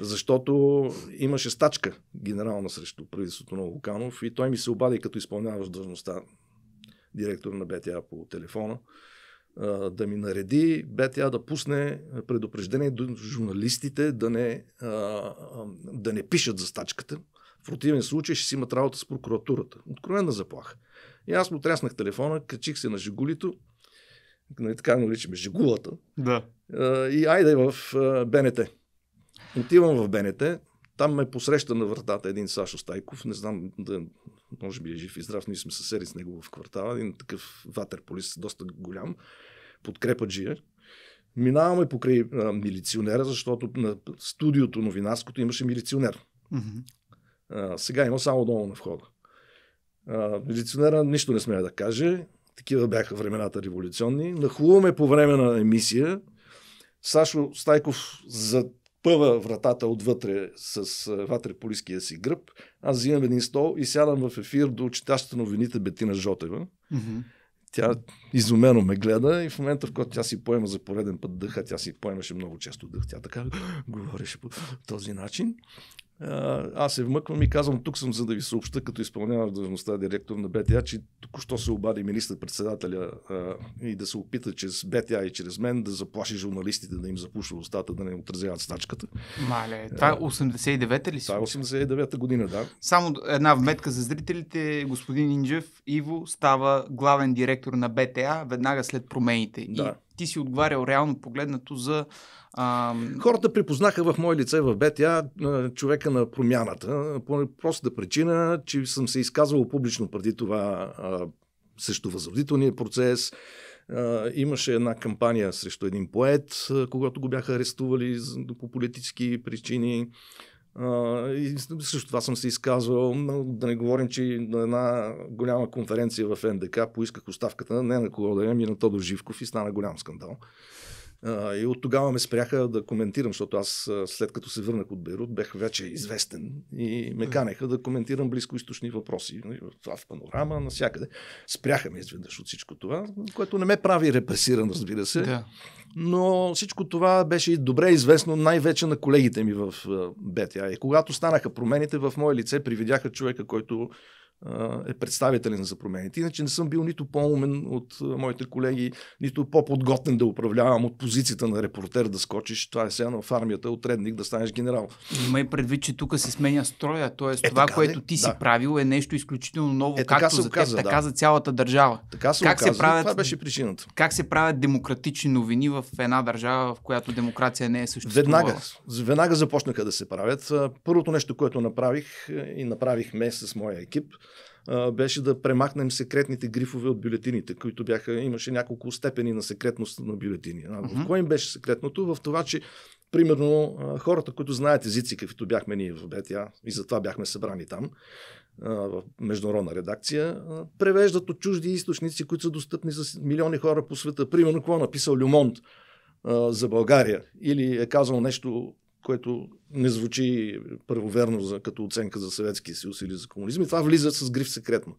Защото имаше стачка генерална срещу правителството на Луканов и той ми се обади като изпълняваш длъжността директор на БТА по телефона да ми нареди БТА да пусне предупреждение до журналистите да не, да не пишат за стачката, в противен случай ще си имат работа с прокуратурата. Откровена заплаха. И аз му тряснах телефона, качих се на Жигулито, нали, така наричаме Жигулата. Да. И айде в БНТ. Отивам в БНТ, там ме посреща на вратата един Сашо Стайков, не знам, да, може би е жив и здрав, ние сме съседи с него в квартала, един такъв ватерполис, доста голям, подкрепа джия. Минаваме покрай а, милиционера, защото на студиото новинарското имаше милиционер. Mm-hmm сега има само долу на входа. милиционера нищо не смея да каже. Такива бяха времената революционни. Нахлуваме по време на емисия. Сашо Стайков запъва вратата отвътре с Вътре полиския си гръб. Аз взимам един стол и сядам в ефир до читащата новините Бетина Жотева. Mm-hmm. Тя изумено ме гледа и в момента, в който тя си поема за пореден път дъха, тя си поемаше много често дъх. Тя така говореше по този начин аз се вмъквам и казвам, тук съм за да ви съобща, като изпълняваш длъжността директор на БТА, че току-що се обади министър-председателя а, и да се опита чрез БТА и чрез мен да заплаши журналистите, да им запушва устата, да не отразяват стачката. Мале, това е 89-та ли си? Това е 89-та година, да. Само една вметка за зрителите. Господин Инджев Иво става главен директор на БТА веднага след промените. Да. И ти си отговарял реално погледнато за а... Хората припознаха в мое лице в БТА човека на промяната. По простата причина, че съм се изказвал публично преди това също възродителния процес. Имаше една кампания срещу един поет, когато го бяха арестували по политически причини. И също това съм се изказвал. Да не говорим, че на една голяма конференция в НДК поисках оставката не на кого да е, ми на Тодор Живков и стана голям скандал и от тогава ме спряха да коментирам, защото аз след като се върнах от Бейрут бях вече известен и ме канеха да коментирам близкоисточни въпроси. Това в панорама, навсякъде. Спряха ме изведнъж от всичко това, което не ме прави репресиран, разбира се. Да. Но всичко това беше и добре известно най-вече на колегите ми в БТА. И когато станаха промените в мое лице, привидяха човека, който е представителен за промените. Иначе не съм бил нито по-умен от моите колеги, нито по-подготвен да управлявам от позицията на репортер да скочиш. Това е сега в армията, отредник да станеш генерал. Има и предвид, че тук се сменя строя. Тоест, е, това, така, което ти да. си правил, е нещо изключително ново, е, както за оказа, теб, да. така за цялата държава. Така се как Се правят, това беше причината. Как се правят демократични новини в една държава, в която демокрация не е съществувала? Веднага, веднага започнаха да се правят. Първото нещо, което направих е, и направихме с моя екип – беше да премахнем секретните грифове от бюлетините, които бяха, имаше няколко степени на секретност на бюлетини. А, в кое им беше секретното? В това, че примерно хората, които знаят езици, каквито бяхме ние в БТА и затова бяхме събрани там, в международна редакция, превеждат от чужди източници, които са достъпни за милиони хора по света. Примерно, какво е написал Люмонт за България или е казал нещо което не звучи първоверно за, като оценка за Съветския съюз или за комунизъм. И това влиза с гриф секретно.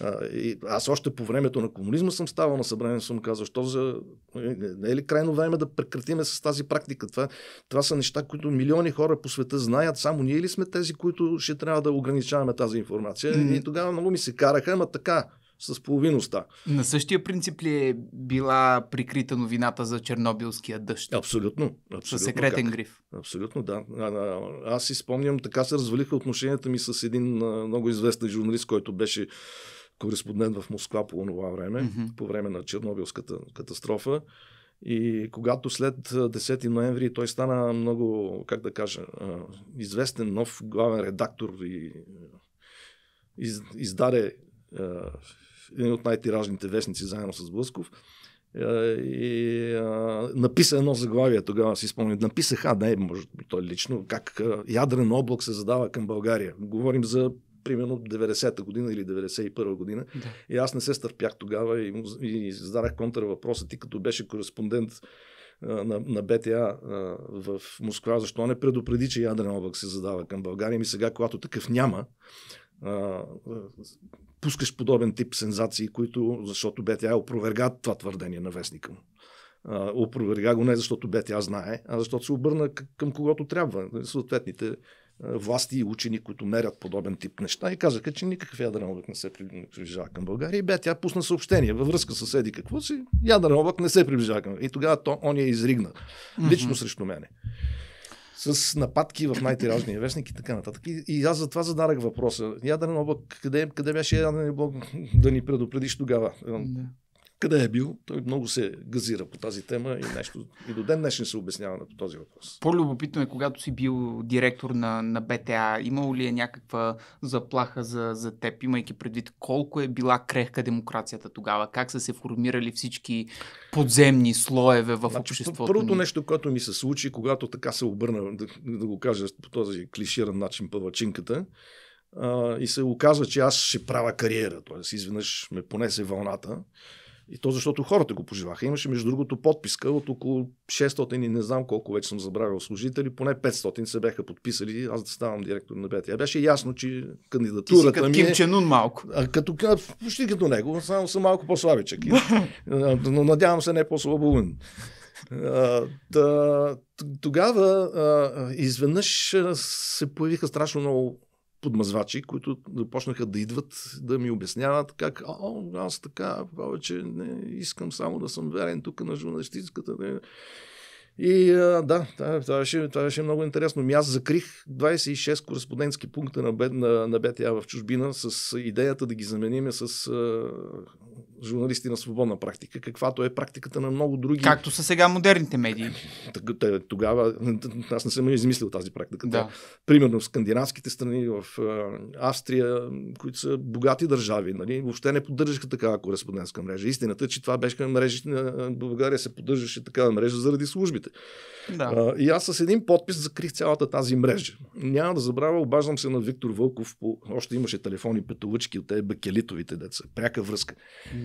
А, и аз още по времето на комунизма съм ставал на събрание съм казал, що за... Не е ли крайно време да прекратиме с тази практика? Това, това са неща, които милиони хора по света знаят. Само ние ли сме тези, които ще трябва да ограничаваме тази информация? Mm. И тогава много ми се караха, ама така с половиността. На същия принцип ли е била прикрита новината за чернобилския дъжд? Абсолютно. абсолютно с секретен как? гриф. Абсолютно, да. А, а, аз си спомням, така се развалиха отношенията ми с един а, много известен журналист, който беше кореспондент в Москва по това време, mm-hmm. по време на чернобилската катастрофа. И когато след 10 ноември той стана много, как да кажа, известен нов главен редактор и издаде един от най-тиражните вестници заедно с Блъсков. Е, и, а, написа едно заглавие, тогава си спомням. Написах, а не, може би той лично, как ядрен облак се задава към България. Говорим за примерно 90-та година или 91-та година. Да. И аз не се стърпях тогава и, и зададах контра въпроса ти, като беше кореспондент на, на БТА в Москва, защо не предупреди, че ядрен облак се задава към България? И ами сега, когато такъв няма, пускаш подобен тип сензации, които, защото БТА е опроверга това твърдение на вестника му. Опроверга го не защото БТА знае, а защото се обърна към когото трябва. Съответните власти и учени, които мерят подобен тип неща и казаха, че никакъв ядрен облак не се приближава към България. И бе, тя пусна съобщение във връзка с Еди какво си, ядрен облак не се приближава към И тогава то, он я изригна. Лично срещу мене с нападки в най-тиражния вестник и така нататък. И, и аз затова зададах въпроса. Ядрен облак, къде, къде беше ядрен облак да ни предупредиш тогава? Да къде е бил. Той много се газира по тази тема и, нещо, и до ден днешен се обяснява на този въпрос. По-любопитно е, когато си бил директор на, на БТА, имало ли е някаква заплаха за, за теб, имайки предвид колко е била крехка демокрацията тогава, как са се формирали всички подземни слоеве в значи, обществото? Първото ни? нещо, което ми се случи, когато така се обърна, да, да го кажа по този клиширан начин, пълвачинката, и се оказа, че аз ще правя кариера. Тоест, изведнъж ме понесе вълната. И то защото хората го пожелаха. Имаше, между другото, подписка от около 600 и не знам колко вече съм забравил служители, поне 500 се бяха подписали, аз да ставам директор на БТА. Беше ясно, че кандидатурата Ти си ми е... Ким Ченун малко. А, като, почти като него, само съм малко по-слабичък. Но надявам се не е по-слабоумен. Тогава изведнъж се появиха страшно много подмазвачи, които започнаха да идват да ми обясняват как О, аз така повече не искам само да съм верен тук на журналистическата. И а, да, това беше, това беше много интересно. Ми аз закрих 26 кореспондентски пункта на, на, на БТА в чужбина с идеята да ги заменим с а, журналисти на свободна практика, каквато е практиката на много други. Както са сега модерните медии. Тогава аз не съм измислил тази практика. Да. Примерно в скандинавските страни, в Австрия, които са богати държави, нали, въобще не поддържаха такава кореспондентска мрежа. Истината е, че това беше мрежа на България се поддържаше такава мрежа заради службите. Да. А, и аз с един подпис закрих цялата тази мрежа. Няма да забравя, обаждам се на Виктор Вълков, по... още имаше телефони петолъчки от тези бакелитовите деца. Пряка връзка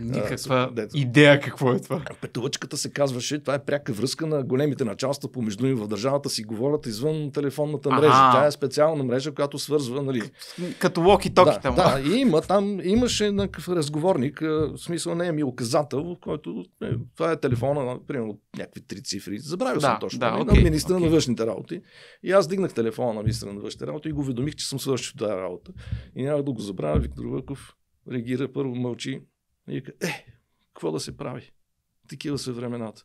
никаква а, идея какво е това. Петувачката се казваше, това е пряка връзка на големите началства помежду им в държавата си говорят извън телефонната мрежа. А-а. Тя е специална мрежа, която свързва, нали? Като локи токи да, да, и има там, имаше някакъв разговорник, в смисъл не е ми указател, в който е, това е телефона, примерно някакви три цифри. Забравил да, съм точно. Да, okay, нали, на министра okay. на външните работи. И аз дигнах телефона на министра на външните работи и го уведомих, че съм свършил тази работа. И няма да го забравя. Виктор Върков реагира първо мълчи, и вика, е, какво да се прави? Такива са времената.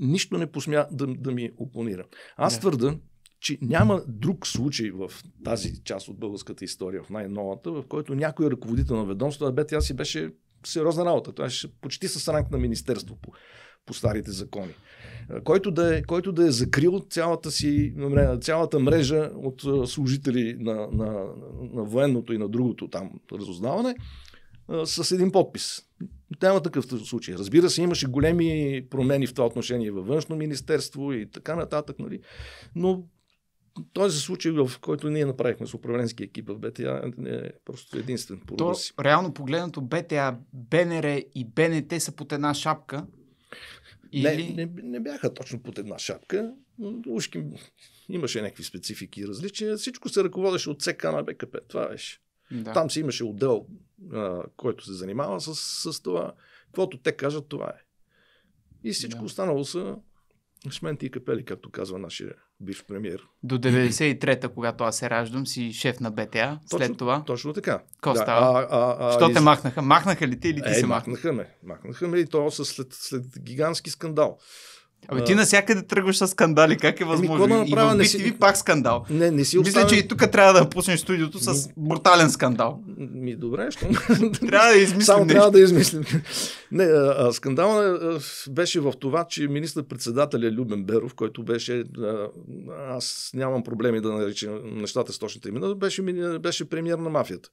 Нищо не посмя да, да ми опонира. Аз не. твърда, че няма друг случай в тази част от българската история, в най-новата, в който някой е ръководител на ведомство, бе, тя си беше сериозна работа. Това беше почти с ранг на министерство по, по старите закони. Който да, е, който да е закрил цялата, си, цялата мрежа от служители на, на, на военното и на другото там разузнаване, а, с един подпис. Няма такъв случай. Разбира се, имаше големи промени в това отношение във външно министерство и така нататък, нали? но този случай, в който ние направихме с управленски екип в БТА, е просто единствен по То, Реално погледнато БТА, БНР и БНТ са под една шапка. Или... Не, не, не бяха точно под една шапка. Ушки имаше някакви специфики и различия. Всичко се ръководеше от ЦК на БКП. Това беше. Да. Там си имаше отдел, а, който се занимава с, с това. Каквото те кажат, това е. И всичко да. останало са шменти и капели, както казва нашия бивш премьер. До 93-та, когато аз се раждам, си шеф на БТА. Точно, След това. Точно така. Какво да, става? А, Що из... те махнаха? Махнаха ли те или ти е, се махнаха? Махнаха ме. Махнаха ме и то след, след гигантски скандал. Абе ами ти навсякъде тръгваш с скандали, как е възможно? Еми, да направя, и в BTV си... пак скандал. Не, не си Мисля, че и тук трябва да пуснеш студиото с брутален скандал. Ми, добре, що... трябва да измислим Само нещо. трябва да измислим. Не, а, скандалът беше в това, че министър-председателя Любен Беров, който беше, а, аз нямам проблеми да наричам нещата с точните имена, беше, беше премьер на мафията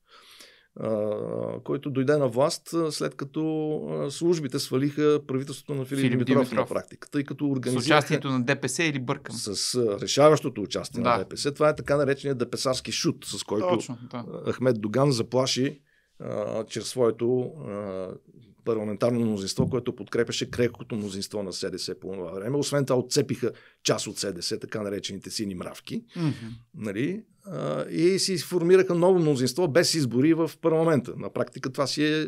който дойде на власт след като службите свалиха правителството на Филип, Филип Димитров, Димитров на практика, тъй като организираха... С участието на ДПС или бъркам? С решаващото участие да. на ДПС. Това е така наречения ДПСарски шут, с който Точно, да. Ахмед Доган заплаши а, чрез своето а, парламентарно мнозинство, което подкрепяше крехкото мнозинство на СДС по това време. Освен това отцепиха част от СДС, така наречените сини мравки. Mm-hmm. Нали? и си сформираха ново мнозинство без избори в парламента. На практика това си е, е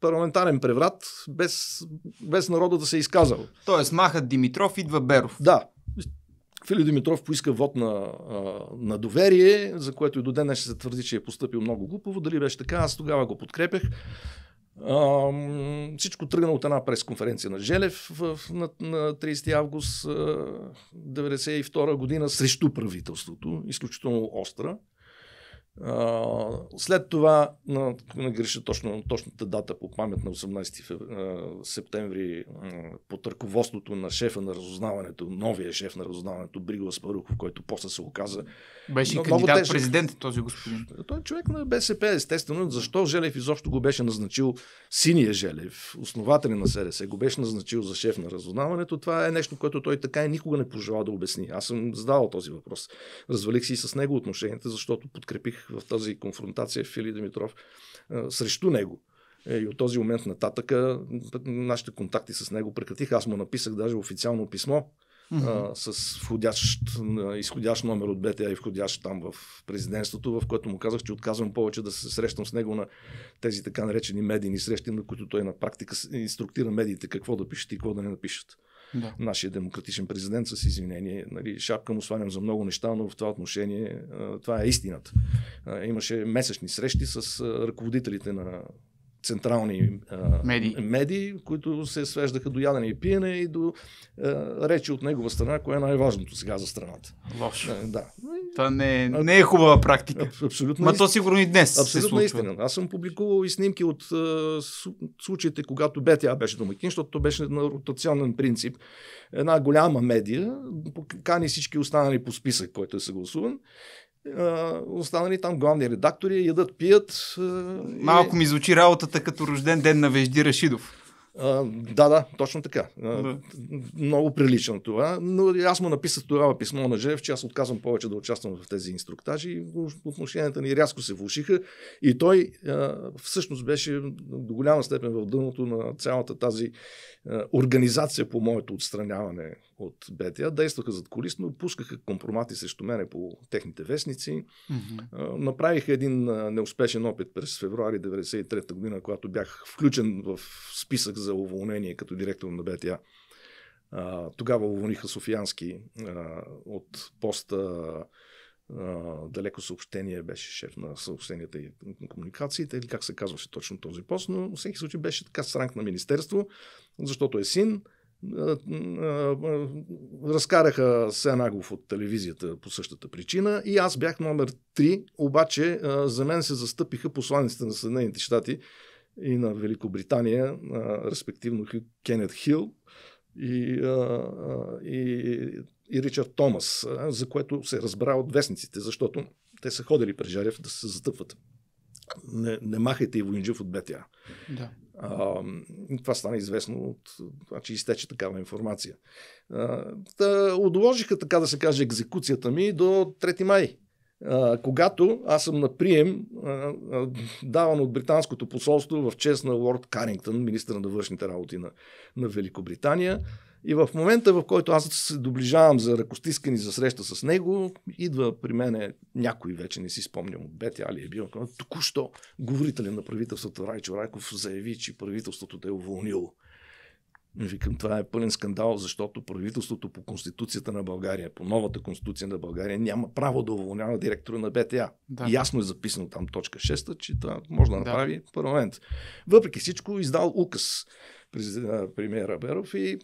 парламентарен преврат, без, без народа да се е изказал. Тоест, махат Димитров, идва Беров. Да. Фили Димитров поиска вод на, на доверие, за което и до ден ще се твърди, че е поступил много глупово. Дали беше така, аз тогава го подкрепях всичко тръгна от една пресконференция на Желев в, в, на, на 30 август 1992 година срещу правителството, изключително остра. След това греша точно, точната дата по памет на 18 фев... септември под ръководството на шефа на разузнаването, новия шеф на разузнаването, Бриго Спарухов, който после се оказа. Беше и кандидат теж... президент този господин. Е, той е човек на БСП, естествено. Защо Желев изобщо го беше назначил синия Желев, основателен на СДС, го беше назначил за шеф на разузнаването, това е нещо, което той така и никога не пожела да обясни. Аз съм задавал този въпрос. Развалих си и с него отношенията, защото подкрепих в тази конфронтация Фили Димитров срещу него. Е, и от този момент нататъка нашите контакти с него прекратих. Аз му написах даже официално писмо mm-hmm. а, с входящ, изходящ номер от БТА и входящ там в президентството, в което му казах, че отказвам повече да се срещам с него на тези така наречени медийни срещи, на които той на практика инструктира медиите какво да пишат и какво да не напишат. Да. Нашия демократичен президент, с извинение, нали, шапка му свалям за много неща, но в това отношение е, това е истината. Е, имаше месечни срещи с е, ръководителите на централни медии. меди, които се свеждаха до ядене и пиене и до речи от негова страна, кое е най-важното сега за страната. Лошо. Да. Това не е, не е хубава практика. А, абсолютно. Ма то сигурно и днес. Абсолютно истина. Аз съм публикувал и снимки от а, случаите, когато БТА беше домакин, защото то беше на ротационен принцип. Една голяма медия покани всички останали по списък, който е съгласуван. Uh, останали там главни редактори, ядат, пият. Uh, Малко и... ми звучи работата като рожден ден на Вежди Рашидов. А, да, да, точно така. Да. Много прилично това. Но аз му написах тогава писмо на Желев, че аз отказвам повече да участвам в тези инструктажи. И отношенията ни рязко се влушиха. И той а, всъщност беше до голяма степен в дъното на цялата тази е, организация по моето отстраняване от БТА. Действаха зад колисно, пускаха компромати срещу мене по техните вестници. Mm-hmm. Направиха един е, неуспешен опит през февруари 1993 година, когато бях включен в списък за уволнение като директор на БТА. Тогава уволниха Софиянски от поста далеко съобщение, беше шеф на съобщенията и комуникациите, или как се казваше точно този пост, но в всеки случай беше така с ранг на министерство, защото е син. Разкараха Сенагов от телевизията по същата причина и аз бях номер 3, обаче за мен се застъпиха посланиците на Съединените щати и на Великобритания, респективно Кенет Хил, и, и и Ричард Томас, за което се разбра от вестниците, защото те са ходили при Жарев да се затъпват. Не, не махайте и Воинджев от БТА. Да. А, това стана известно от това, значи, че изтече такава информация. А, та, отложиха, така да се каже, екзекуцията ми до 3 май. А, когато аз съм на прием, а, а, даван от британското посолство в чест на Лорд Карингтън, министър на външните работи на, на Великобритания, и в момента, в който аз се доближавам за ръкостискани за среща с него, идва при мен. някой вече, не си спомням от Бети Али е бил, току-що говорителя на правителството Райчо Райков заяви, че правителството те е уволнило. Викам, това е пълен скандал, защото правителството по Конституцията на България, по новата Конституция на България, няма право да уволнява директора на БТА. Да. И ясно е записано там точка 6, че това може да направи да. парламент. Въпреки всичко, издал указ премиера Беров и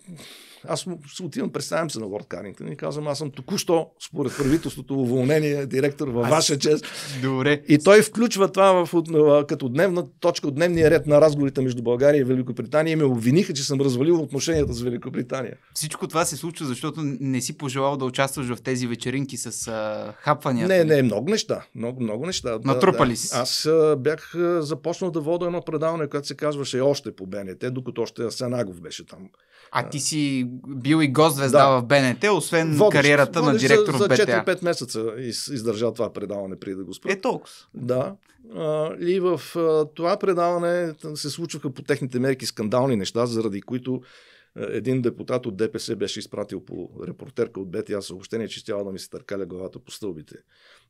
аз му отивам, представям се на лорд Карингтън и казвам, аз съм току-що според правителството уволнение директор във ваша чест. Добре. И той включва това в, като дневна точка от дневния ред на разговорите между България и Великобритания и ме обвиниха, че съм развалил отношенията с Великобритания. Всичко това се случва, защото не си пожелал да участваш в тези вечеринки с а, хапвания. Не, не, много неща. Много, много неща. Натрупали да, си. Аз а, бях започнал да вода едно предаване, което се казваше още по БНТ, докато още е, Сенагов беше там. А ти си бил и гост звезда да. в БНТ, освен водиш, кариерата на директор за, в БТА. За 4-5 месеца из, издържа това предаване преди да го спра. Е толкова. Да. И в това предаване се случваха по техните мерки скандални неща, заради които един депутат от ДПС беше изпратил по репортерка от БТА съобщение, че щяла да ми се търкаля главата по стълбите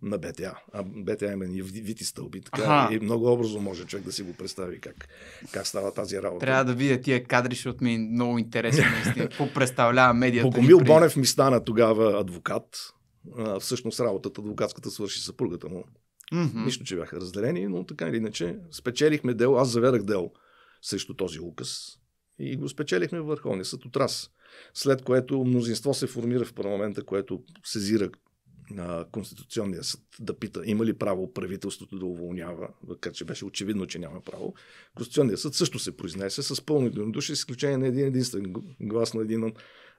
на БТА. А БТА има и вити стълби, така ага. и много образно може човек да си го представи как, как става тази работа. Трябва да видя тия кадри, защото ми е много интересно Какво представлява медията? Богомил при... Бонев ми стана тогава адвокат. А, всъщност работата адвокатската свърши съпругата му. Mm-hmm. Нищо, че бяха разделени, но така или иначе спечелихме дело. Аз заведах дело срещу този указ и го спечелихме в Върховния съд от раз. След което мнозинство се формира в парламента, което сезира на Конституционния съд да пита има ли право правителството да уволнява, въпреки че беше очевидно, че няма право. Конституционният съд също се произнесе с пълно единодушие, с изключение на един единствен глас на един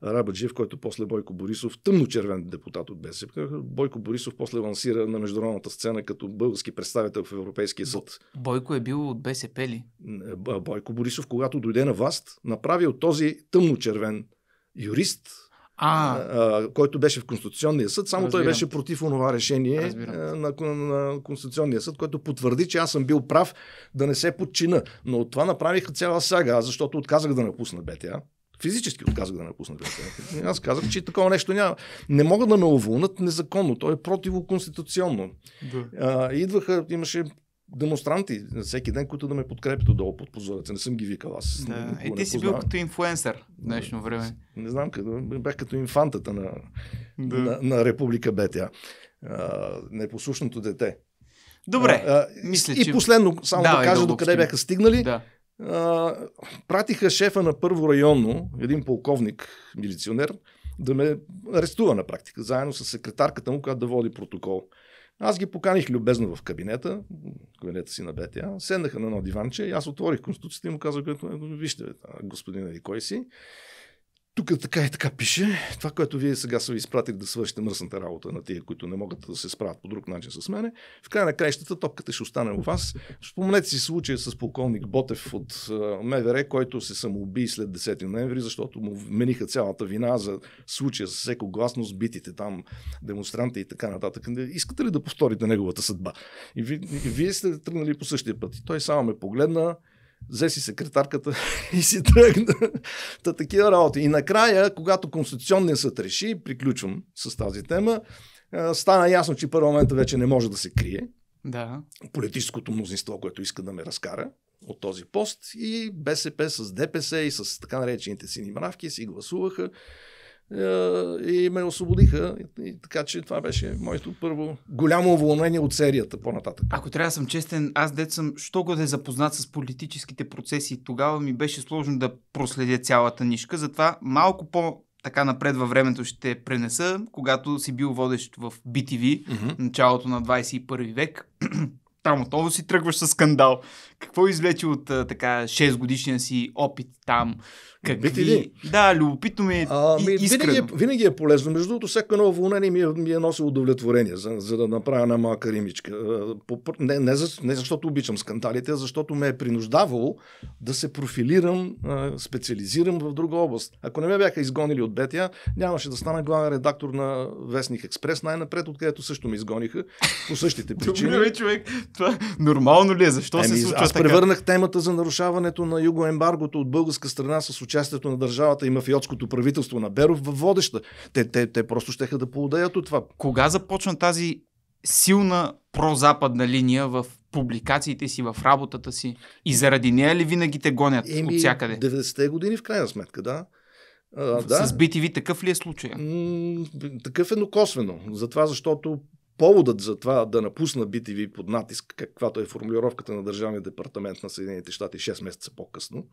Рабаджиев, който после Бойко Борисов, тъмночервен депутат от БСП, Бойко Борисов после лансира на международната сцена като български представител в Европейския съд. Бойко е бил от БСП ли? Е, Бойко Борисов, когато дойде на власт, направи от този тъмночервен юрист, а, а, който беше в Конституционния съд, само разбирам. той беше против онова решение на, на, на Конституционния съд, който потвърди, че аз съм бил прав да не се подчина. Но от това направиха цяла сага, защото отказах да напусна БТА. Физически отказах да напусна пенсионната. Аз казах, че такова нещо няма. Не могат да ме уволнат незаконно. То е противоконституционно. Да. А, идваха, имаше демонстранти на всеки ден, които да ме подкрепят отдолу под позорите. Не съм ги викал аз. Да. И ти си бил като инфуенсър в днешно време. Не, не знам, като, бях като инфантата на, да. на, на Република БТА. А, непослушното дете. Добре, а, а, мисля, И че... последно, само да, да кажа докъде бяха стигнали. Да а, пратиха шефа на първо районно, един полковник, милиционер, да ме арестува на практика, заедно с секретарката му, която да води протокол. Аз ги поканих любезно в кабинета, кабинета си на БТА, седнаха на едно диванче и аз отворих конституцията и му казах, вижте, господин или нали, кой си, тук така и така пише. Това, което вие сега са ви изпратили да свършите мръсната работа на тия, които не могат да се справят по друг начин с мене, в края на краищата топката ще остане у вас. Спомнете си случая с полковник Ботев от МВР, който се самоуби след 10 ноември, защото му вмениха цялата вина за случая с всеко гласно сбитите там демонстранти и така нататък. Искате ли да повторите неговата съдба? И, и вие сте тръгнали по същия път. И той само ме погледна, взе си секретарката и си тръгна. Та такива работи. И накрая, когато Конституционният съд реши, приключвам с тази тема, стана ясно, че парламента вече не може да се крие. Да. Политическото мнозинство, което иска да ме разкара от този пост и БСП с ДПС и с така наречените сини мравки си гласуваха е, и ме освободиха. И, така че това беше моето първо голямо уволнение от серията по-нататък. Ако трябва да съм честен, аз дет съм, що го да е запознат с политическите процеси. Тогава ми беше сложно да проследя цялата нишка, затова малко по така напред във времето ще пренеса, когато си бил водещ в BTV, mm-hmm. началото на 21 век. Там отново си тръгваш със скандал. Какво извлече от така 6 годишния си опит там? Какви... Бити да, любопитно ми е а, ми, винаги, е, винаги е полезно. Между другото, всяко едно вълнение ми е, ми е носило удовлетворение, за, за да направя една малка римичка. не, не, за, не защото обичам скандалите, а защото ме е принуждавало да се профилирам, специализирам в друга област. Ако не ме бяха изгонили от Бетия, нямаше да стана главен редактор на Вестник Експрес, най-напред, откъдето също ме изгониха по същите причини. Добре, човек, това нормално ли е? Защо Еми, се случва аз така? превърнах темата за нарушаването на югоембаргото от българска страна с участието на държавата и мафиотското правителство на Беров във водеща. Те, те, те просто щеха да поудеят от това. Кога започна тази силна прозападна линия в публикациите си, в работата си? И заради нея ли винаги те гонят Еми, от всякъде? 90-те години в крайна сметка, да. А, да. С BTV такъв ли е случая? М- такъв е, но косвено. Затова, защото поводът за това да напусна BTV под натиск, каквато е формулировката на Държавния департамент на Съединените щати 6 месеца по-късно,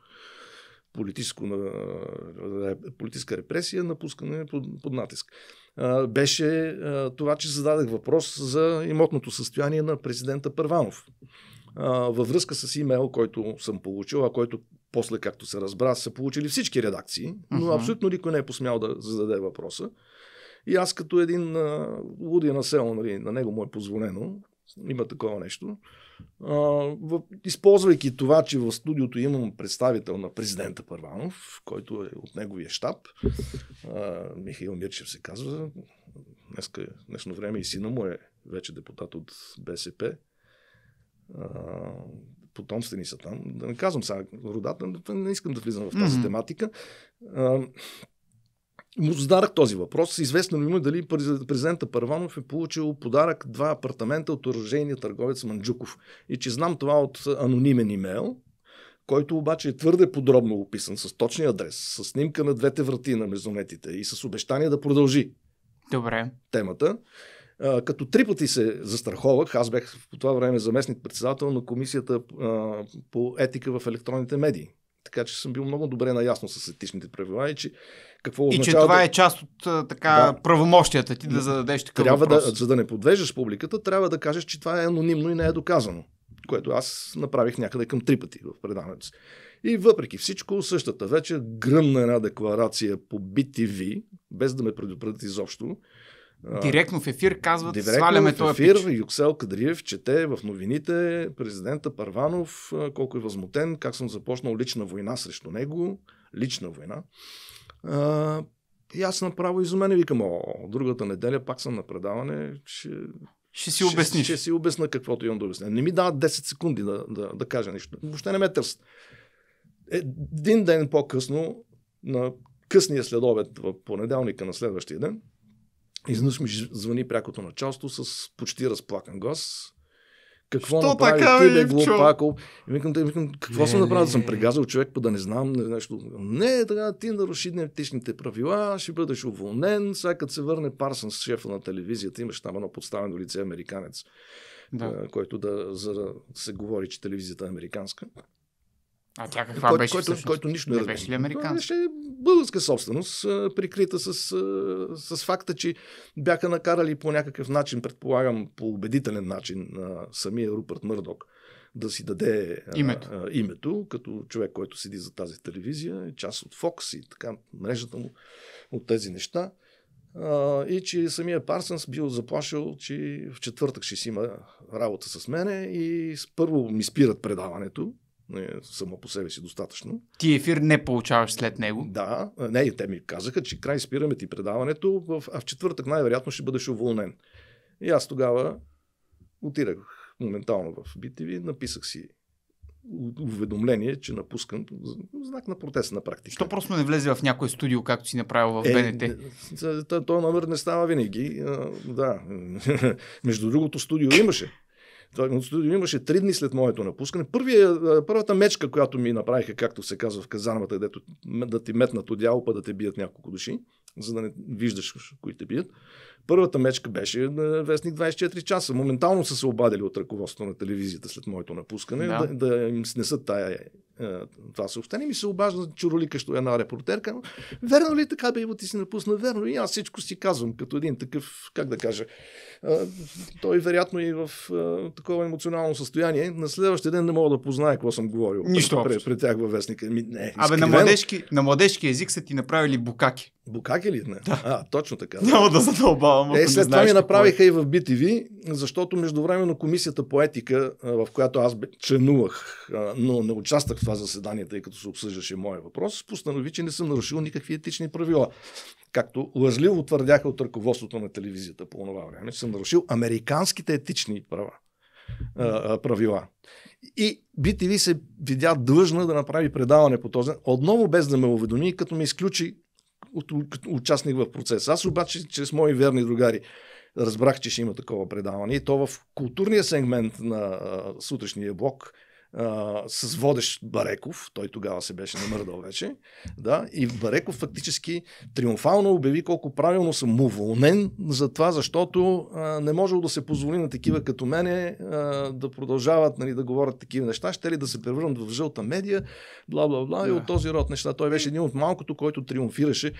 политическо, политическа репресия, напускане под, под натиск. Беше това, че зададах въпрос за имотното състояние на президента Първанов. Във връзка с имейл, който съм получил, а който после, както се разбра, са получили всички редакции, но абсолютно никой не е посмял да зададе въпроса. И аз като един лудия село, нали, на него му е позволено, има такова нещо, използвайки това, че в студиото имам представител на президента Първанов, който е от неговия щаб, Михаил Мирчев се казва, днеска, днешно време и сина му е вече депутат от БСП. потомствени са там. Да не казвам сега родата, не искам да влизам в тази mm-hmm. тематика му зададах този въпрос. Известно ми е дали президента Първанов е получил подарък два апартамента от оръжейния търговец Манджуков. И че знам това от анонимен имейл, който обаче е твърде подробно описан с точния адрес, с снимка на двете врати на мезонетите и с обещание да продължи Добре. темата. като три пъти се застраховах, аз бях по това време заместник председател на комисията по етика в електронните медии така че съм бил много добре наясно с етичните правила и че какво и означава. И че това да... е част от така, да. правомощията ти да, зададеш такъв трябва въпрос. Да, за да не подвеждаш публиката, трябва да кажеш, че това е анонимно и не е доказано. Което аз направих някъде към три пъти в предаването си. И въпреки всичко, същата вече гръмна една декларация по BTV, без да ме предупредят изобщо, Директно в ефир казват, Директно сваляме този ефир. Пич. Юксел Кадриев чете в новините президента Парванов, колко е възмутен, как съм започнал лична война срещу него. Лична война. и аз направо изумен и викам, о, другата неделя пак съм на предаване, ще... Ще си обясниш. Ще, ще си обясна каквото имам да обясня. Не ми дават 10 секунди да, да, да кажа нищо. Въобще не ме търсят. Е, един ден по-късно, на късния следобед в понеделника на следващия ден, Изнъж ми звъни прякото началство с почти разплакан глас. Какво Що направи ти, бе, глупако? И викам, да, викам, какво не, съм направил? Да съм прегазал човек, па да не знам не, нещо. Не, така, ти наруши дневтичните правила, ще бъдеш уволнен. Сега като се върне Парсън с шефа на телевизията, имаш там едно подставено лице американец, да. който да, за да се говори, че телевизията е американска. А тя каква кой, беше който, който нищо не, не беше ли американ? Беше българска собственост, прикрита с, с факта, че бяха накарали по някакъв начин, предполагам, по убедителен начин самия Рупърт Мърдок да си даде името. А, а, името, като човек, който седи за тази телевизия, част от Fox и така, мрежата му от тези неща. А, и че самия Парсънс бил заплашил, че в четвъртък ще си има работа с мене и първо ми спират предаването, само по себе си достатъчно. Ти ефир не получаваш след него? Да, не, те ми казаха, че край спираме ти предаването, в, а в четвъртък най-вероятно ще бъдеш уволнен. И аз тогава отирах моментално в BTV, написах си уведомление, че напускам знак на протест на практика. Що просто не влезе в някое студио, както си направил в е, БНТ? Този номер не става винаги. А, да. Между другото, студио имаше имаше три дни след моето напускане. Първия, първата мечка, която ми направиха, както се казва в казармата, дето да ти метнат одяло, па да те бият няколко души, за да не виждаш кои те бият. Първата мечка беше на Вестник 24 часа. Моментално са се обадили от ръководството на телевизията след моето напускане да, да, да им снесат тая, е, това съобщение. Ми се обажда чуроликащо е една репортерка. Но, верно ли така, бе, ти си напусна? Верно. И аз всичко си казвам, като един такъв, как да кажа, той вероятно е и в такова емоционално състояние. На следващия ден не мога да познае какво съм говорил. Нищо пред, пред тях във вестника. Ми, не, Абе, на младежки, на младежки език са ти направили букаки. Букаки ли? Не. Да. А, точно така. Няма да задълбавам. Е, след това ми е. направиха и в BTV, защото междувременно комисията по етика, в която аз членувах, но не участвах в това заседание, тъй като се обсъждаше моя въпрос, постанови, че не съм нарушил никакви етични правила както лъжливо твърдяха от ръководството на телевизията по това време, съм нарушил американските етични права, правила. И BTV се видя длъжна да направи предаване по този, отново без да ме уведоми, като ме изключи от, участник в процеса. Аз обаче, чрез мои верни другари, разбрах, че ще има такова предаване. И то в културния сегмент на а, сутрешния блок – а, с водещ Бареков, той тогава се беше намърдал вече, да, и Бареков фактически триумфално обяви колко правилно съм уволнен за това, защото а, не можел да се позволи на такива като мене а, да продължават нали, да говорят такива неща, ще ли да се превърнат в жълта медия, бла-бла-бла да. и от този род неща. Той беше един от малкото, който триумфираше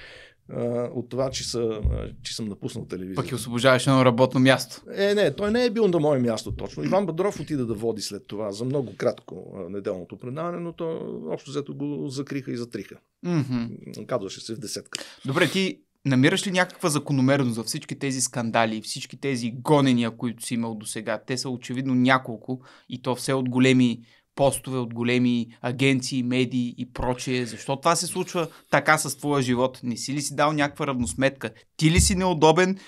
от това, че, са, че съм напуснал телевизията. Пък и освобождаваш едно работно място. Е, не, той не е бил на мое място точно. Иван Бадров отида да води след това за много кратко неделното предаване, но то общо взето го закриха и затриха. Mm-hmm. Казваше се в десетка. Добре, ти намираш ли някаква закономерност за всички тези скандали, всички тези гонения, които си имал до сега? Те са очевидно няколко и то все от големи постове от големи агенции, медии и прочее. Защо това се случва така с твоя живот? Не си ли си дал някаква равносметка? Ти ли си неудобен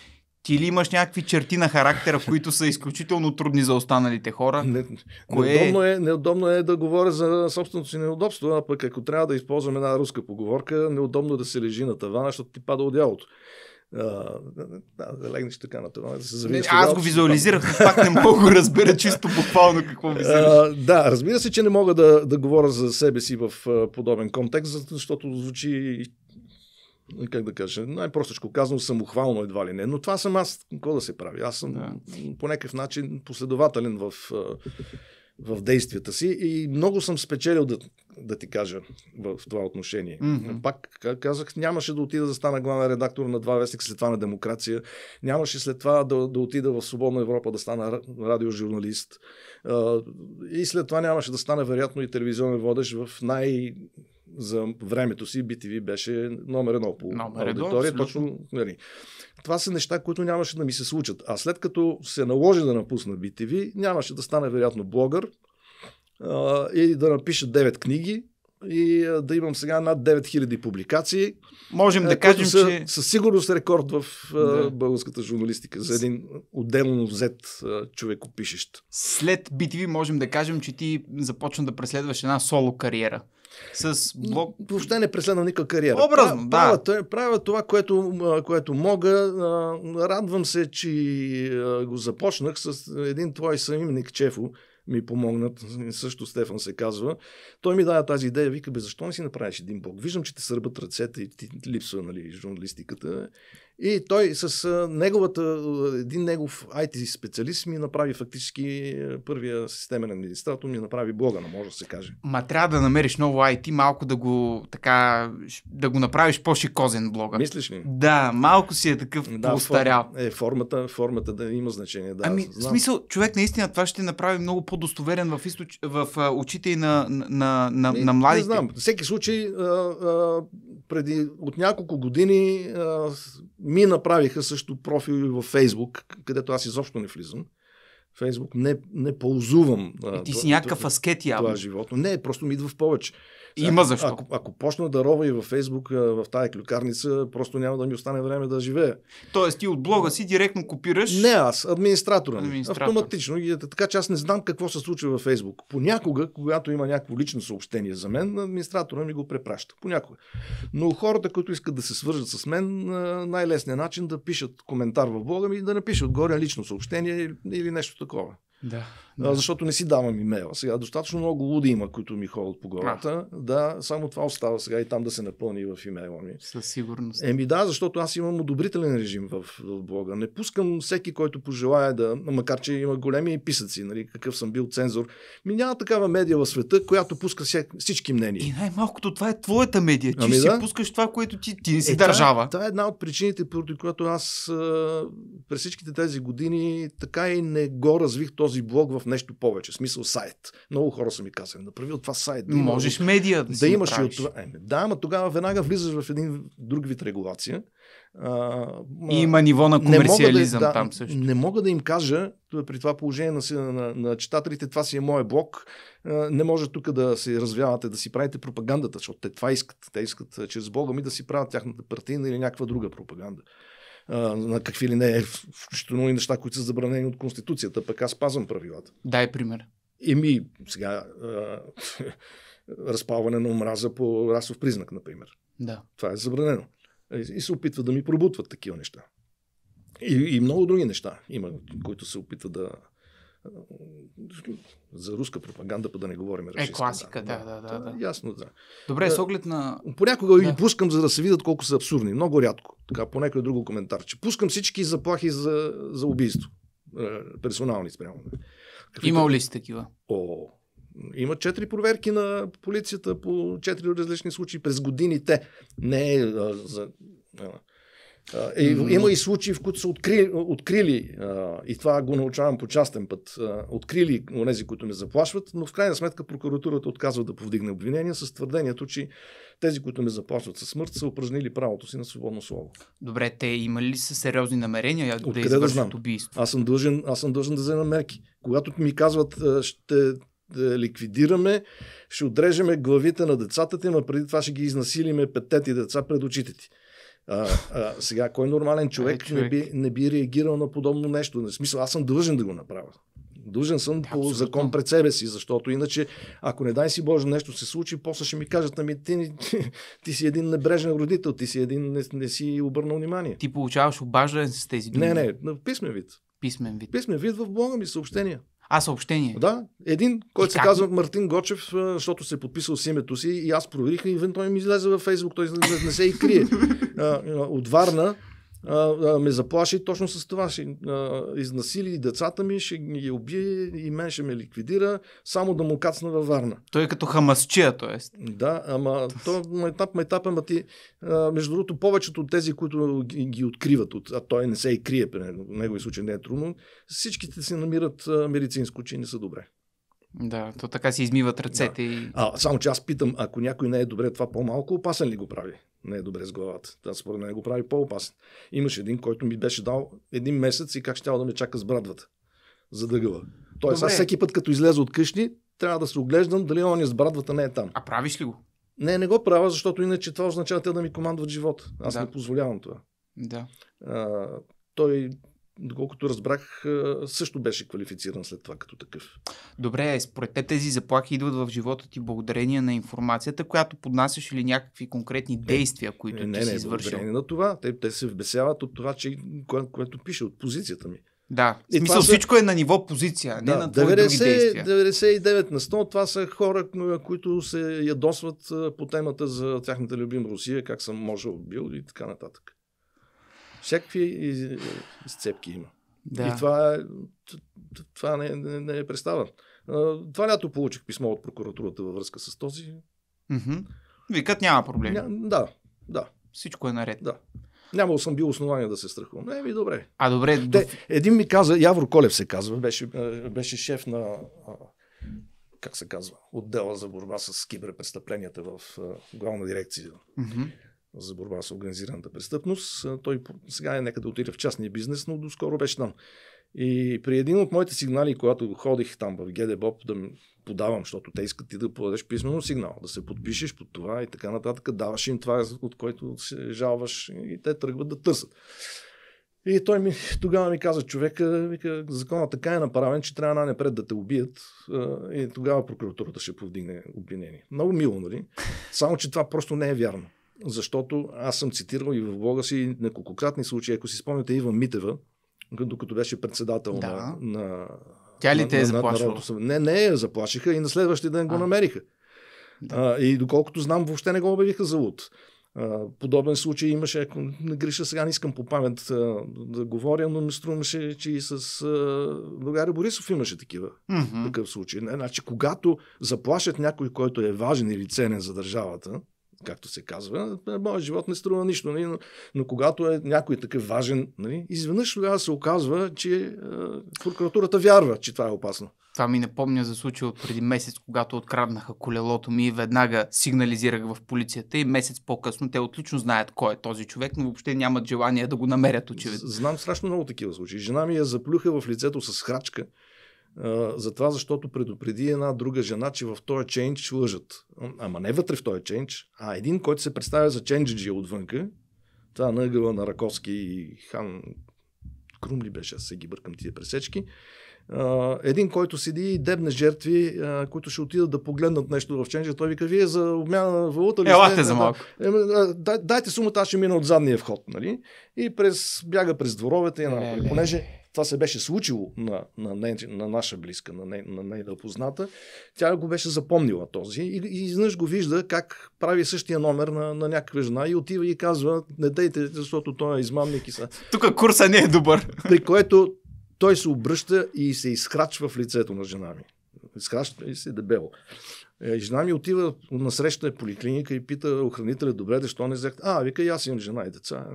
ти ли имаш някакви черти на характера, които са изключително трудни за останалите хора? Не, Кое... Е? неудобно, е, неудобно е да говоря за собственото си неудобство, а пък ако трябва да използвам една руска поговорка, неудобно е да се лежи на тавана, защото ти пада от дялото да, да легнеш така на това. Да се завиеш, не, аз го визуализирах, но пак не мога да го разбера чисто буквално какво визираш. Да, разбира се, че не мога да, да говоря за себе си в подобен контекст, защото звучи как да кажа, най-простичко казвам, самохвално едва ли не. Но това съм аз, какво да се прави? Аз съм да. по някакъв начин последователен в в действията си и много съм спечелил да, да ти кажа в, в това отношение. Mm-hmm. Пак казах, нямаше да отида да стана главен редактор на два вестника, след това на Демокрация, нямаше след това да, да отида в Свободна Европа да стана радиожурналист и след това нямаше да стана вероятно и телевизионен водещ в най- за времето си BTV беше номер едно по номер аудитория. Едно, точно, нали. Това са неща, които нямаше да ми се случат. А след като се наложи да напусна BTV, нямаше да стане вероятно блогър а, и да напиша 9 книги и а, да имам сега над 9000 публикации. Можем е, да кажем, са, че... Със сигурност рекорд в а, да. българската журналистика за един отделно взет човекопишещ. След BTV можем да кажем, че ти започна да преследваш една соло кариера с блок... Въобще не преследвам никаква кариера. Образно, правя, да. Правя, правя това, което, което мога. Радвам се, че го започнах с един твой съимник Чефо ми помогнат, също Стефан се казва. Той ми даде тази идея, вика, бе, защо не си направиш един блог? Виждам, че те сърбат ръцете и ти липсва нали, журналистиката. И той с неговата, един негов IT специалист ми направи фактически първия системен администратор, ми направи блога, на може да се каже. Ма трябва да намериш ново IT, малко да го така, да го направиш по-шикозен блога. Мислиш ли? Да, малко си е такъв да, устарял. Е, формата, формата да има значение. Да, ами, знам. в смисъл, човек наистина това ще направи много по-достоверен в, източ... в очите и на, на, на, ами, на младите. Не знам. Всеки случай, а, а, преди от няколко години а, ми направиха също профил в Фейсбук, където аз изобщо не влизам. Фейсбук не, не ползувам. И ти това, си някакъв аскет явно. Това животно. Не, просто ми идва в повече. Има защо. Ако, ако почна да рова и във Фейсбук, в тази клюкарница, просто няма да ми остане време да живея. Тоест ти от блога си директно копираш? Не аз, администратора. Администратор. Автоматично. Е така че аз не знам какво се случва във Фейсбук. Понякога, когато има някакво лично съобщение за мен, администратора ми го препраща. Понякога. Но хората, които искат да се свържат с мен, най-лесният начин да пишат коментар в блога ми и да напишат горе лично съобщение или нещо такова. Да. Да. Защото не си давам имейла. Сега достатъчно много луди има, които ми ходят по главата. А. Да, само това остава сега и там да се напълни в имейла ми. Със сигурност. Еми да, защото аз имам одобрителен режим в, в блога. Не пускам всеки, който пожелая да, макар че има големи писъци, нали, какъв съм бил цензор. Ми няма такава медия в света, която пуска всички мнения. И най-малкото това е твоята медия. Ти ами си да? пускаш това, което ти, ти си е, е- държава. Това, това е една от причините, поради която аз през всичките тези години така и не го развих този блог в в нещо повече. Смисъл сайт. Много хора са ми казали, направи от това сайт. Да Можеш имам, медиа да, да имаш направиш. и от това. Е, да, ама тогава веднага влизаш в един друг вид регулация. А, има ниво на комерциализъм да, да, там също. Не мога да им кажа, е при това положение на, на, на читателите, това си е моят блог, не може тук да се развявате, да си правите пропагандата, защото те това искат. Те искат чрез блога ми да си правят тяхната партийна или някаква друга пропаганда а, на какви ли не, е. включително и неща, които са забранени от Конституцията, пък аз спазвам правилата. Дай пример. Еми, сега, а, разпалване на омраза по расов признак, например. Да. Това е забранено. И се опитва да ми пробутват такива неща. И, и много други неща има, които се опитва да за руска пропаганда, по да не говорим. Е, класика, да, да, да. да, да. Ясно, да. Добре, да, с оглед на. Понякога да. ги пускам, за да се видят колко са абсурдни. Много рядко. Така, по някой друго коментар. Че пускам всички заплахи за, за убийство. Е, персонални спрямо. Има Имал ли си такива? О, има четири проверки на полицията по четири различни случаи през годините. Не е за. А, е, има и случаи, в които са открили, открили и това го научавам по частен път, открили онези, които ме заплашват, но в крайна сметка прокуратурата отказва да повдигне обвинения с твърдението, че тези, които ме заплашват със смърт, са упражнили правото си на свободно слово. Добре, те имали ли са сериозни намерения да Откъде да знам? убийство? Аз съм, дължен, аз съм дължен да взема мерки. Когато ми казват, ще да ликвидираме, ще отрежеме главите на децата ти, но преди това ще ги изнасилиме петте ти деца пред очите ти. А, а, сега, кой е нормален човек, Ай, човек. Не, би, не би реагирал на подобно нещо? В смисъл, аз съм дължен да го направя. Дължен съм Абсолютно. по закон пред себе си, защото иначе, ако не дай си Боже нещо се случи, после ще ми кажат, ами ти, ти, ти си един небрежен родител, ти си един, не, не си обърнал внимание. Ти получаваш обаждане с тези думи? Не, не, на писмен вид. Писмен вид. Писмен вид в блога ми съобщения. А съобщение. Да, един, който се как? казва Мартин Гочев, защото се е подписал с името си и аз проверих и той ми излезе във Фейсбук, той не се и крие. От Варна а, а, ме заплаши точно с това. Ще а, изнасили децата ми, ще ги убие и мен ще ме ликвидира, само да му кацна във Варна. Той е като хамасчия, т.е. Да, ама то етап, на етап, ама ти, а, между другото, повечето от тези, които ги, ги откриват, от, а той не се и крие, при него, негови случай не е трудно, всичките си намират а, медицинско, че не са добре. Да, то така си измиват ръцете да. и... А, само че аз питам, ако някой не е добре, това по-малко опасен ли го прави? не е добре с главата. Това според мен го прави по-опасен. Имаше един, който ми беше дал един месец и как ще да ме чака с брадвата. За гъва. Тоест, аз всеки път, като излезе от къщи, трябва да се оглеждам дали он е с брадвата не е там. А правиш ли го? Не, не го правя, защото иначе това означава те да ми командват живот. Аз да. не позволявам това. Да. А, той доколкото разбрах, също беше квалифициран след това като такъв. Добре, според те тези заплахи идват в живота ти благодарение на информацията, която поднасяш или някакви конкретни е, действия, които не, не, си извършил? Не, не, на това. Те, те се вбесяват от това, че, кое, което пише от позицията ми. Да, в смисъл са... всичко е на ниво позиция, да, не на твои 90, други действия. 99 на 100 това са хора, които се ядосват по темата за тяхната любима Русия, как съм можел бил и така нататък. Всякакви из... изцепки има. Да. И това, това не, не, не е представа. Това лято получих писмо от прокуратурата във връзка с този. Mm-hmm. Викат няма проблем. Ня, да, да. Всичко е наред. Да. Нямал съм бил основание да се страхувам. Не, ми добре. А добре. Те, един ми каза, Явро Колев се казва, беше, е, беше шеф на, как се казва, отдела за борба с киберпрестъпленията в е, главна дирекция. Mm-hmm за борба с организираната престъпност. Той сега е някъде отиде в частния бизнес, но доскоро беше там. И при един от моите сигнали, когато ходих там в ГДБОП да подавам, защото те искат ти да подадеш писмено сигнал, да се подпишеш под това и така нататък, даваш им това, от което се жалваш и те тръгват да търсят. И той ми, тогава ми каза човека, вика, закона така е направен, че трябва най-напред да те убият и тогава прокуратурата ще повдигне обвинение. Много мило, нали? Само, че това просто не е вярно защото аз съм цитирал и в блога си неколкократни случаи. Ако си спомняте Ива Митева, докато беше председател да. на, на. Тя ли на, те е заплашила? не, не я заплашиха и на следващия ден а. го намериха. Да. А, и доколкото знам, въобще не го обявиха за луд. А, подобен случай имаше, ако не греша, сега не искам по памет а, да говоря, но ми струваше, че и с а, България Борисов имаше такива, mm-hmm. такъв случай. Не, значи, когато заплашат някой, който е важен или ценен за държавата, както се казва, моят живот не струва нищо, нали? но, но когато е някой такъв важен, нали? изведнъж тогава се оказва, че е, прокуратурата вярва, че това е опасно. Това ми напомня за случай от преди месец, когато откраднаха колелото ми и веднага сигнализирах в полицията и месец по-късно те отлично знаят кой е този човек, но въобще нямат желание да го намерят очевидно. Знам страшно много такива случаи. Жена ми я заплюха в лицето с храчка за това, защото предупреди една друга жена, че в този ченч лъжат. Ама не вътре в този ченч, а един, който се представя за ченджи отвънка, това на ъгъла на Раковски и хан Крумли беше, аз се ги бъркам тия пресечки. Uh, един, който седи и дебне жертви, uh, които ще отидат да погледнат нещо в ченджа, той вика, вие за обмяна на валута ли Елате сте? за малко. Е, дай, дайте сумата, аз ще мина от задния вход. Нали? И през, бяга през дворовете е, е, понеже това се беше случило на, на, на, на наша близка, на, не, на нейна позната, тя го беше запомнила този и, и изнъж го вижда как прави същия номер на, на някаква жена и отива и казва, не дейте, защото той е измамник и са. Тук курса не е добър. При което той се обръща и се изкрачва в лицето на жена ми. Изкрачва и се е дебело. Е, жена ми отива на среща поликлиника и пита охранителя, добре, защо не взехте? А, вика, аз имам жена и деца.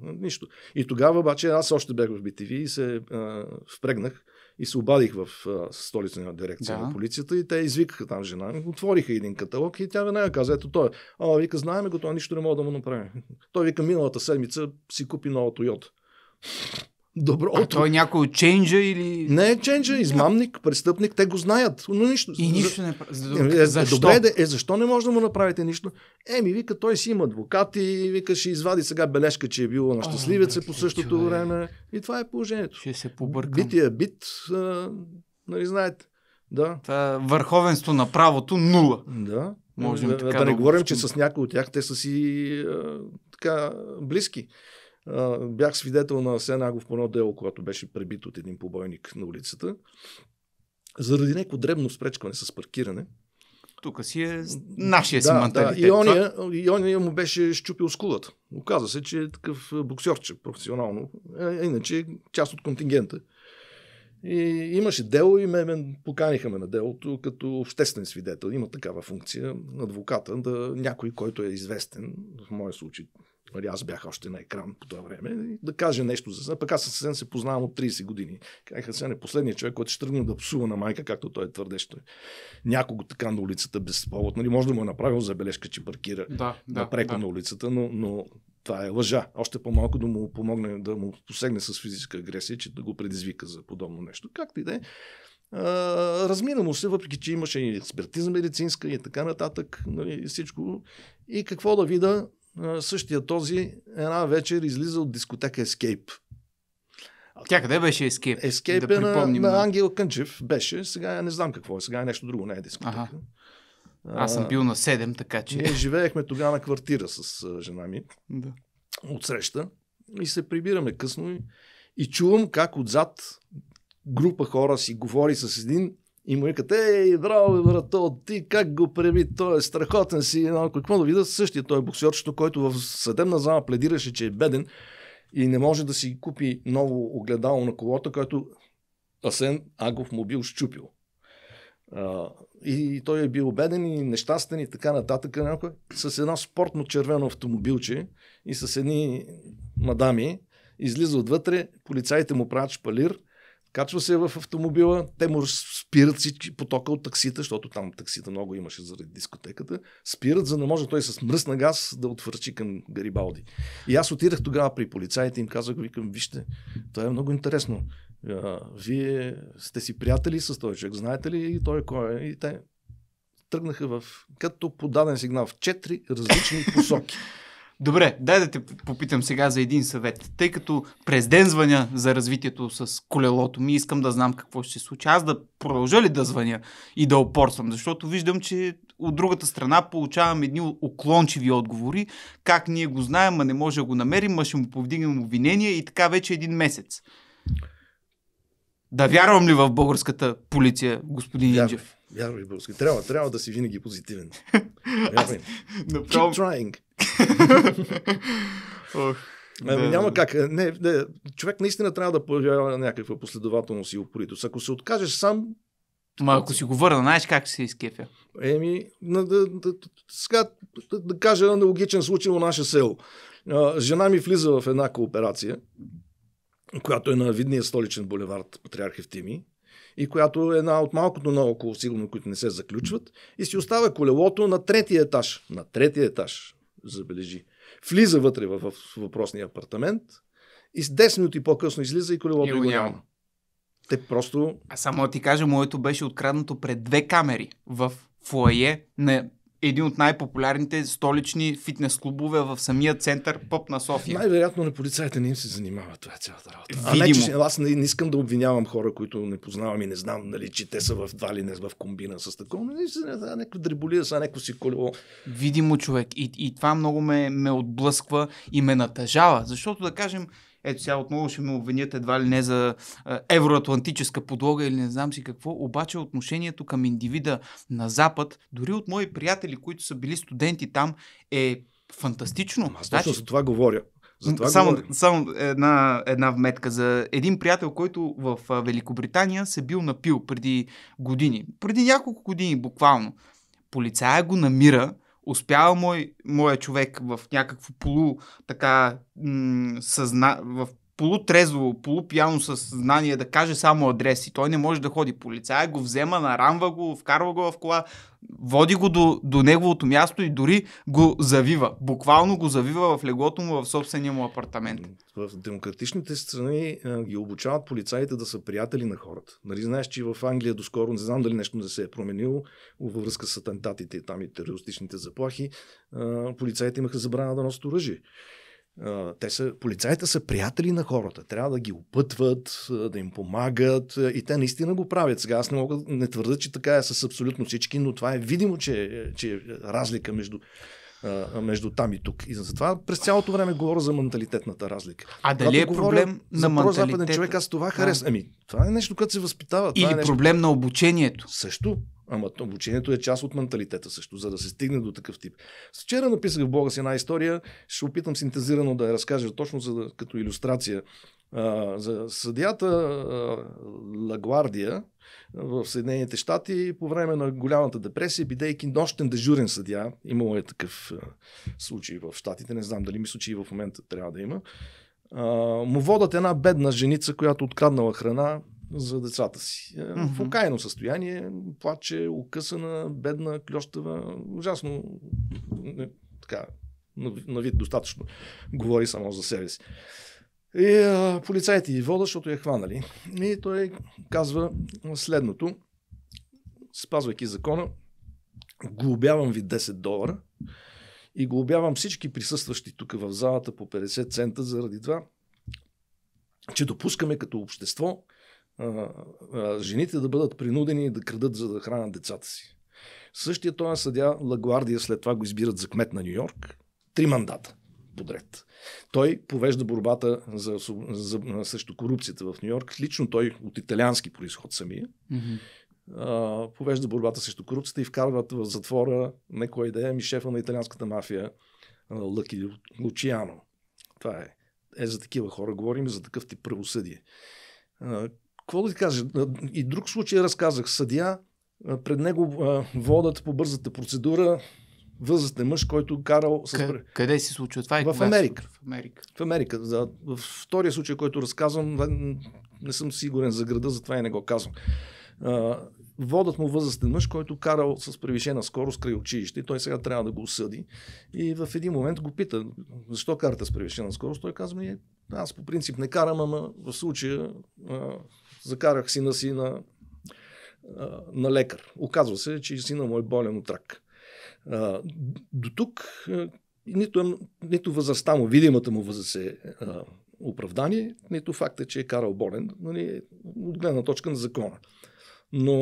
Нищо. И тогава обаче аз още бях в БТВ и се а, впрегнах и се обадих в а, столична дирекция да. на полицията и те извикаха там жена. Отвориха един каталог и тя веднага каза, ето той. А, вика, знаеме го, той нищо не мога да му направи. Той вика, миналата седмица си купи нова Тойота добро. А той е някой ченджа или... Не е ченджа, измамник, престъпник, те го знаят. Но нищо. И нищо не Е, е, защо? Добре, е, защо не може да му направите нищо? Еми, вика, той си има адвокат и вика, ще извади сега бележка, че е било на щастливеца е по същото човек. време. И това е положението. Ще се побъркам. Бития е бит, а, нали знаете. Да. Та, е върховенство на правото нула. Да. Можем да, така да, да не говорим, че с някои от тях те са си а, така близки бях свидетел на Асен Агов по едно дело, когато беше пребит от един побойник на улицата. Заради неко дребно спречкване с паркиране. Тук си е нашия да, си менталитет. Да, и, ония, и ония му беше щупил скулата. Оказа се, че е такъв боксерче професионално. А иначе част от контингента. И имаше дело и ме, ме поканиха ме на делото като обществен свидетел. Има такава функция адвоката да някой, който е известен, в моя случай Нали, аз бях още на екран по това време, да каже нещо за Хасен. Пък аз с Хасен се познавам от 30 години. Как Хасен е последният човек, който ще тръгне да псува на майка, както той е твърдещо. Някого така на улицата без повод. Нали, може да му е направил забележка, че паркира да, да, напреко да. на улицата, но, но това е лъжа. Още по-малко да му помогне, да му посегне с физическа агресия, че да го предизвика за подобно нещо. Както и да е. Размина му се, въпреки че имаше и експертиза медицинска и така нататък, нали, всичко. И какво да вида, същия този една вечер излиза от дискотека Escape. Тя къде беше Escape? Escape да е на, на Ангел Кънчев. Беше. Сега не знам какво е. Сега е нещо друго. Не е дискотека. Ага. Аз съм бил на 7, така че... Ние живеехме тогава на квартира с жена ми. Да. Отсреща. И се прибираме късно и, и чувам как отзад група хора си говори с един и му викат, ей, браво, брато, ти как го преби, той е страхотен си. Какво да видя същия той боксерчето, който в съдебна зала пледираше, че е беден и не може да си купи ново огледало на колото, което Асен Агов му бил щупил. и той е бил беден и нещастен и така нататък. Някой, с едно спортно червено автомобилче и с едни мадами излиза отвътре, полицаите му правят шпалир, качва се в автомобила, те му спират всички потока от таксита, защото там таксита много имаше заради дискотеката, спират, за да може той с мръсна газ да отвърчи към Гарибалди. И аз отидах тогава при полицаите и им казах, викам, вижте, това е много интересно. Вие сте си приятели с този човек, знаете ли и той кой е? И те тръгнаха в, като подаден сигнал в четири различни посоки. Добре, дай да те попитам сега за един съвет. Тъй като през ден звъня за развитието с колелото ми, искам да знам какво ще се случи. Аз да продължа ли да звъня и да опорствам, защото виждам, че от другата страна получавам едни оклончиви отговори, как ние го знаем, а не може да го намерим, а ще му повдигнем обвинение и така вече един месец. Да вярвам ли в българската полиция, господин Вярвай, Инджев? Вярвай, български. Трябва, трябва да си винаги позитивен. Аз, направо... Keep trying. Ох. Ами, няма как. Не, не, човек наистина трябва да появява някаква последователност и упоритост. Ако се откажеш сам. Ма ако си го върна, знаеш как се изкефя? Еми, да, да, да, сега да, да кажа аналогичен случай у наше село. А, жена ми влиза в една кооперация, която е на видния столичен булевард Патриарх Евтими и която е една от малкото около сигурно, които не се заключват, и си остава колелото на третия етаж. На третия етаж забележи. Влиза вътре в, в въпросния апартамент и с 10 минути по-късно излиза и колелото го няма. Те просто... А само да ти кажа, моето беше откраднато пред две камери в фуае на един от най-популярните столични фитнес клубове в самия център Пъп на София. Най-вероятно на полицаите не им се занимава това е цялата работа. Видимо. А не, че, аз не, не, искам да обвинявам хора, които не познавам и не знам, нали, че те са в два ли не в комбина с такова, но не са някаква дреболия, са някакво си колело. Видимо човек. И, и това много ме, ме отблъсква и ме натъжава, защото да кажем, ето сега отново ще ме обвинят едва ли не за евроатлантическа подлога или не знам си какво, обаче отношението към индивида на Запад, дори от мои приятели, които са били студенти там, е фантастично. Аз точно значи, за това говоря. само само една, една вметка за един приятел, който в Великобритания се бил напил преди години. Преди няколко години, буквално. Полицая го намира, успял мой, моя човек в някакво полу така м- съзна, в полутрезво, полупияно с знание да каже само адрес и той не може да ходи. Полицая го взема, нарамва го, вкарва го в кола, води го до, до неговото място и дори го завива. Буквално го завива в леглото му в собствения му апартамент. В демократичните страни ги обучават полицаите да са приятели на хората. Нали, знаеш, че в Англия доскоро, не знам дали нещо не се е променило във връзка с атентатите там и терористичните заплахи, полицаите имаха забрана да носят оръжие те са, полицаите са приятели на хората. Трябва да ги опътват, да им помагат и те наистина го правят. Сега аз не мога не твърда, че така е с абсолютно всички, но това е видимо, че, че е разлика между между там и тук. И затова през цялото време говоря за менталитетната разлика. А дали Когато е проблем на менталитета? човек, аз това харесвам. Ами, това е нещо, което се възпитава. Е Или е нещо... проблем на обучението. Също. Ама обучението е част от менталитета също, за да се стигне до такъв тип. Вчера написах в блога си една история, ще опитам синтезирано да я разкажа точно за, да, като иллюстрация. А, за съдията Лагвардия в Съединените щати по време на голямата депресия, бидейки нощен дежурен съдия, имало е такъв а, случай в щатите, не знам дали мисля, че и в момента трябва да има, а, му водат една бедна женица, която откраднала храна за децата си. Mm-hmm. В окаяно състояние, плаче, окъсана, бедна, клющава, ужасно не, така, на вид достатъчно говори само за себе си. И а, е, полицаите и вода, защото я хванали. И той казва следното, спазвайки закона, глобявам ви 10 долара и глобявам всички присъстващи тук в залата по 50 цента заради това, че допускаме като общество жените да бъдат принудени да крадат, за да хранят децата си. Същия този съдя Лагуардия след това го избират за кмет на Нью Йорк. Три мандата подред. Той повежда борбата за, за, срещу корупцията в Нью Йорк. Лично той от италиански происход самия. Mm-hmm. А, повежда борбата срещу корупцията и вкарват в затвора некоя идея ми шефа на италианската мафия Лъки Лучиано. Това е. Е за такива хора говорим, за такъв тип правосъдие. Какво да ти кажа? И друг случай разказах. Съдия, пред него водат по бързата процедура възрастен мъж, който карал с... Къ... Къде се случва това? Е в Америка. В Америка. В Америка. За... В втория случай, който разказвам, не съм сигурен за града, затова и не го казвам. Водат водът му възрастен мъж, който карал с превишена скорост край училище той сега трябва да го осъди. И в един момент го пита, защо карате с превишена скорост? Той казва ми, аз по принцип не карам, ама в случая Закарах сина си на, на лекар. Оказва се, че сина му е болен от рак. До тук нито, нито възрастта му, видимата му възраст е оправдание, нито факта, е, че е карал болен, нали, от гледна точка на закона. Но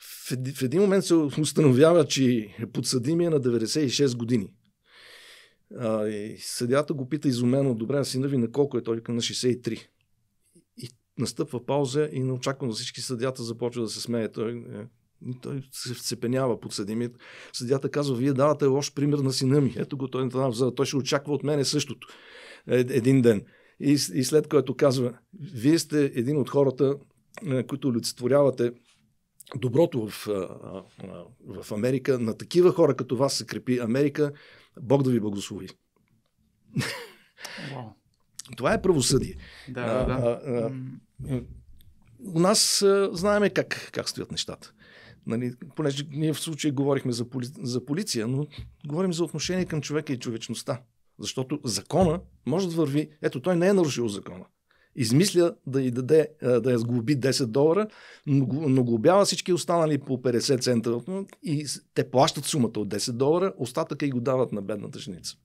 в, един, момент се установява, че е подсъдимия на 96 години. и съдята го пита изумено, добре, сина ви на колко е той на 63 настъпва пауза и неочаквано всички съдята започва да се смее. Той, е, той се вцепенява подсъдимият. Съдята казва, вие давате лош пример на сина ми. Ето го, той не знам, той ще очаква от мене същото е, един ден. И, и след което казва, вие сте един от хората, е, които олицетворявате доброто в, в Америка. На такива хора като вас се крепи Америка. Бог да ви благослови. Wow. Това е правосъдие. Да, да. А, а, е, у нас е, знаеме как, как стоят нещата. Нали, понеже ние в случая говорихме за, поли, за полиция, но говорим за отношение към човека и човечността. Защото закона може да върви. Ето, той не е нарушил закона. Измисля да й даде, е, да я сглоби 10 долара, но глобява всички останали по 50 цента и те плащат сумата от 10 долара, остатъка и го дават на бедната женица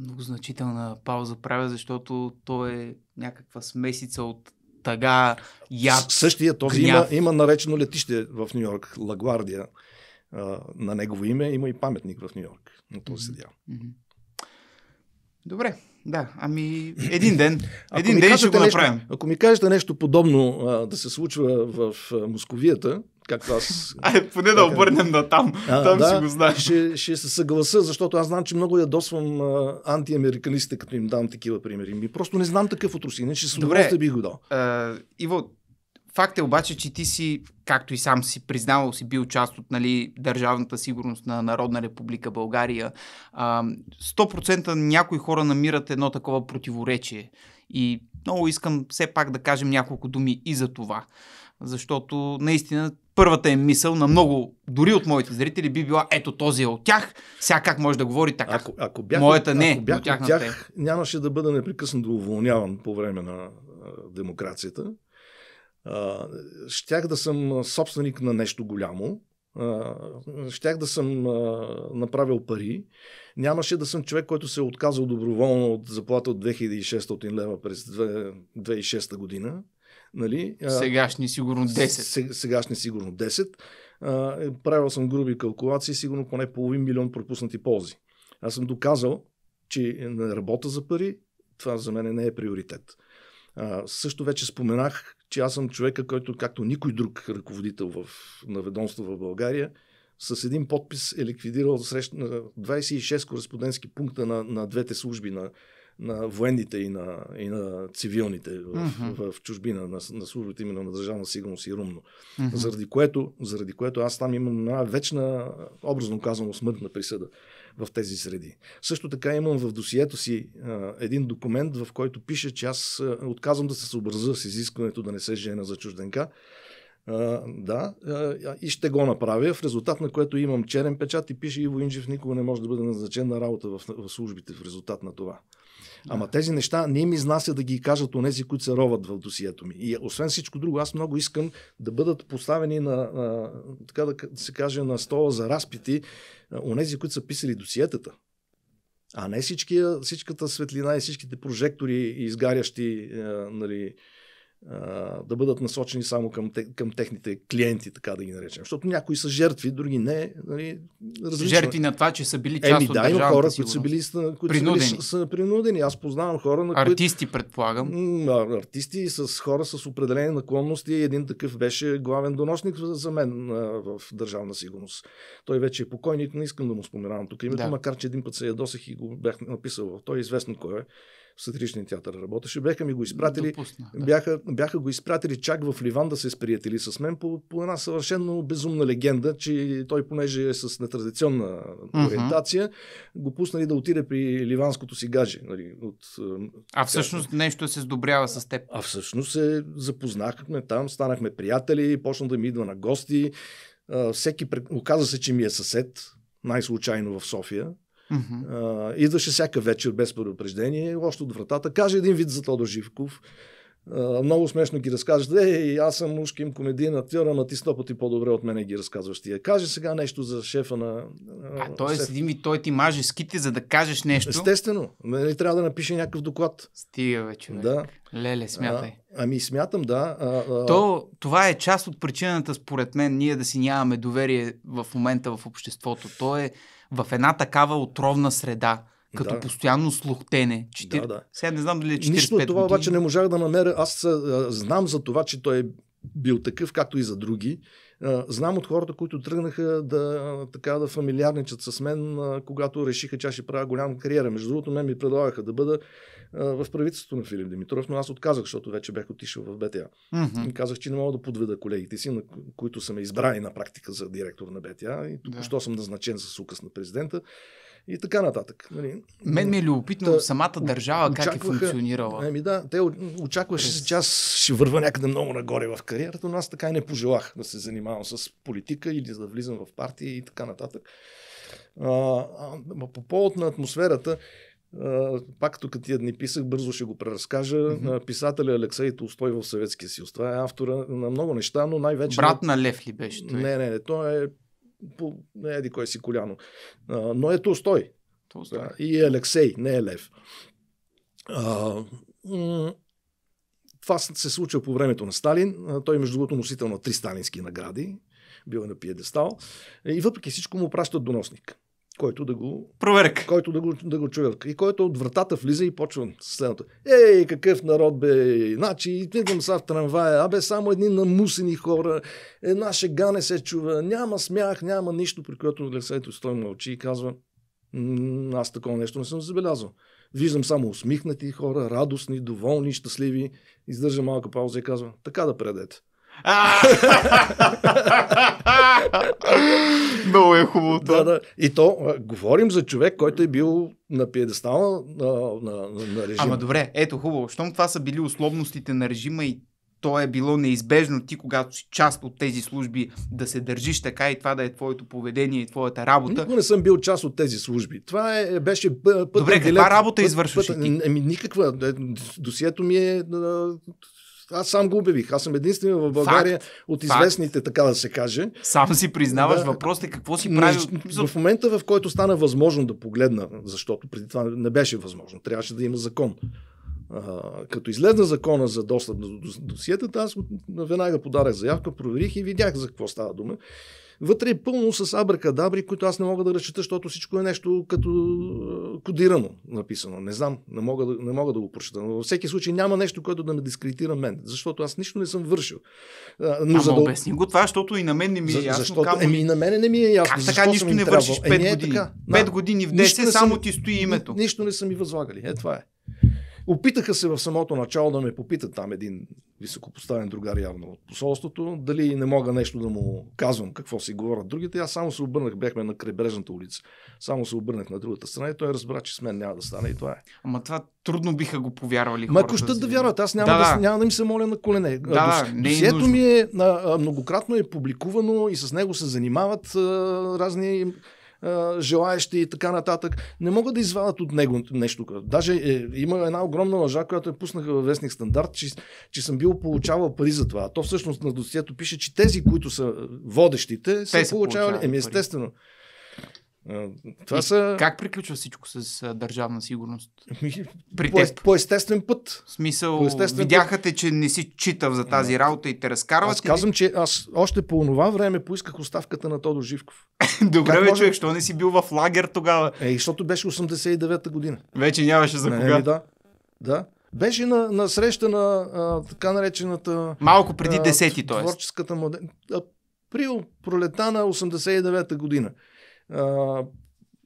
много значителна пауза правя, защото то е някаква смесица от тага, я. Същия този гняв. има, има наречено летище в Нью Йорк, Лагвардия. На негово име има и паметник в Нью Йорк на този седял. Добре, да, ами един ден. Един ден ще го направим. Нещо, ако ми кажете нещо подобно а, да се случва в а, Московията, както аз... Ай, поне да обърнем на там. А, там да, си го знаеш. Ще, ще се съгласа, защото аз знам, че много ядосвам а, антиамериканистите, като им дам такива примери. Ми просто не знам такъв от Русия, иначе с удоволствие би го дал. Иво, факт е обаче, че ти си, както и сам си признавал, си бил част от нали, държавната сигурност на Народна република България. 100% някои хора намират едно такова противоречие. И много искам все пак да кажем няколко думи и за това защото наистина първата е мисъл на много, дори от моите зрители, би била ето този е от тях, сега как може да говори така. Ако, ако бях, Моята не, ако бях от тях, тях е. нямаше да бъда непрекъснато уволняван по време на а, демокрацията. А, щях да съм собственик на нещо голямо, а, щях да съм а, направил пари. Нямаше да съм човек, който се е отказал доброволно от заплата от 2600 лева през 2006 година. Нали? Сегашни сигурно 10. Сегашни сигурно 10. Е, правил съм груби калкулации, сигурно поне половин милион пропуснати ползи. Аз съм доказал, че на работя за пари, това за мен не е приоритет. А, също вече споменах, че аз съм човека, който, както никой друг ръководител в, на ведомство в България, с един подпис е ликвидирал срещ, 26 кореспондентски пункта на, на двете служби на на военните и на, и на цивилните в, mm-hmm. в, в чужбина, на, на службите именно на държавна сигурност и румно. Mm-hmm. Заради, което, заради което аз там имам една вечна, образно казано, смъртна присъда в тези среди. Също така имам в досието си а, един документ, в който пише, че аз а, отказвам да се съобразя с изискването да не се жена за чужденка. А, да, а, и ще го направя, в резултат на което имам черен печат и пише Иво Инджев никога не може да бъде назначен на работа в, в службите в резултат на това. Ама тези неща не им изнася да ги кажат онези, които се роват в досието ми. И освен всичко друго, аз много искам да бъдат поставени на, на така да се каже, на стола за разпити онези, които са писали досиетата. А не всичкия, всичката светлина и всичките прожектори изгарящи нали, да бъдат насочени само към, към техните клиенти, така да ги наречем. Защото някои са жертви, други не. Нали, е. Жертви на това, че са били част Еми, от да, има хора, които са били, които принудени. Са, били, са принудени. Аз познавам хора, на Артисти, предполагам. Артисти с хора с определени наклонности. Един такъв беше главен доносник за мен в Държавна сигурност. Той вече е покойник, не искам да му споменавам тук името, да. макар че един път се ядосах и го бях написал. Той е известно кой е в сатиричния театър работеше, бяха ми го изпратили, Допусна, да. бяха, бяха го изпратили чак в Ливан да се сприятели с мен по, по една съвършенно безумна легенда, че той понеже е с нетрадиционна ориентация, uh ориентация, го пуснали да отиде при ливанското си гаже. Нали, от, а всъщност как... нещо се сдобрява с теб. А всъщност се запознахме там, станахме приятели, почна да ми идва на гости. всеки, оказа се, че ми е съсед, най-случайно в София идваше всяка вечер без предупреждение, още от вратата. Каже един вид за Тодор Живков. Uh, много смешно ги разказват. Ей, аз съм мушким комедиен актьор, ама ти сто пъти по-добре от мене ги разказваш тия. Каже сега нещо за шефа на... Uh, а, т.е. един вид той ти маже ските, за да кажеш нещо. Естествено. Нали, трябва да напише някакъв доклад. Стига вече. Нали? Да. Леле, смятай. ами смятам, да. То, това е част от причината, според мен, ние да си нямаме доверие в момента в обществото. То е в една такава отровна среда, като да. постоянно слухтене. Четир... Да, да. Сега не знам дали е 45 Нищо от това години. обаче не можах да намеря. Аз а, знам за това, че той е бил такъв, както и за други. Знам от хората, които тръгнаха да, така, да фамилиарничат с мен, когато решиха, че аз ще правя голяма кариера. Между другото, мен ми предлагаха да бъда в правителството на Филип Димитров, но аз отказах, защото вече бях отишъл в БТА. Mm-hmm. И казах, че не мога да подведа колегите си, на които са ме избрали на практика за директор на БТА и тук да. що съм назначен с указ на президента и така нататък. Нали? Мен ми е любопитно Та, самата държава как е функционирала. Ами да, те очакваше се, че аз ще върва някъде много нагоре в кариерата, но аз така и не пожелах да се занимавам с политика или да влизам в партии и така нататък. А, а, по повод на атмосферата, а, пак тук тия дни писах, бързо ще го преразкажа. Mm-hmm. Писателя Алексей Толстой в Съветския съюз. Това е автора на много неща, но най-вече. Брат на Лев ли беше? Той? Не, не, не. Той е по не еди кой си коляно. А, но е Толстой. Толстой. Да, и е Алексей, не е Лев. А, м- това се случва по времето на Сталин. Той, между другото, носител на три сталински награди. Бил е на пиедестал. И въпреки всичко му пращат доносник който да го... Проверк. Който да го, да го чуя. И който от вратата влиза и почва следното. Ей, какъв народ бе! Значи, идвам са в трамвая. Абе, само едни намусени хора. Една шега не се чува. Няма смях, няма нищо, при което Алексей на мълчи и казва аз такова нещо не съм забелязал. Виждам само усмихнати хора, радостни, доволни, щастливи. Издържа малка пауза и казва, така да предете. Много е хубаво. Да, да. И то говорим за човек, който е бил на пиедестала на, на, на, режима. Ама добре, ето хубаво. Щом това са били условностите на режима и то е било неизбежно ти, когато си част от тези служби, да се държиш така и това да е твоето поведение и твоята работа. Никога не съм бил част от тези служби. Това е, е беше път. Добре, каква работа извършваш ти? Ами никаква. Е, досието ми е аз сам го обявих. Аз съм единствения в България факт, от известните, факт. така да се каже. Сам си признаваш да, въпросът какво си прави. В момента, в който стана възможно да погледна, защото преди това не беше възможно, трябваше да има закон. А, като излезна закона за достъп до досиетата, аз веднага подарях заявка, проверих и видях за какво става дума. Вътре е пълно с абракадабри, които аз не мога да разчита, защото всичко е нещо като е, кодирано написано. Не знам, не мога, да, не мога да го прочета. Но във всеки случай няма нещо, което да ме дискредитира мен, защото аз нищо не съм вършил. Но Ама за да... обясни го това, защото и на мен не ми е ясно. Защото, камо... Еми и на мен не ми е ясно. Как така нищо не вършиш 5 е, е години? Е 5 години в 10 само ти стои името. Нищо не са ми възлагали. Е, това е. Опитаха се в самото начало да ме попитат там един високопоставен другар явно от посолството, дали не мога нещо да му казвам какво си говорят другите. Аз само се обърнах, бяхме на крайбрежната улица. Само се обърнах на другата страна и той разбра, че с мен няма да стане и това е. Ама това трудно биха го повярвали. Ма ако ще да вярват, аз няма да, да, да, няма да им се моля на колене. Да, Дос, не е ми е а, многократно е публикувано и с него се занимават а, разни желаещи и така нататък, не могат да извадат от него нещо. Даже е, има една огромна лъжа, която я пуснаха във вестник стандарт, че, че съм бил получавал пари за това. А то всъщност на досието пише, че тези, които са водещите, са, са получавали. Еми, естествено. Пари. Това са... Как приключва всичко с а, държавна сигурност? При по, теб? по естествен път. В смисъл, по естествен видяха път. те, че не си читав за тази работа и те разкарват. Аз казвам, че аз още по това време поисках оставката на Тодор Живков. Добре, как бе, може... човек, що не си бил в лагер тогава? Е, защото беше 89-та година. Вече нямаше за не, кога. Ами да. да. Беше на, на среща на а, така наречената... Малко преди 10-ти, т.е. Творческата модел април, пролета на 89-та година. А,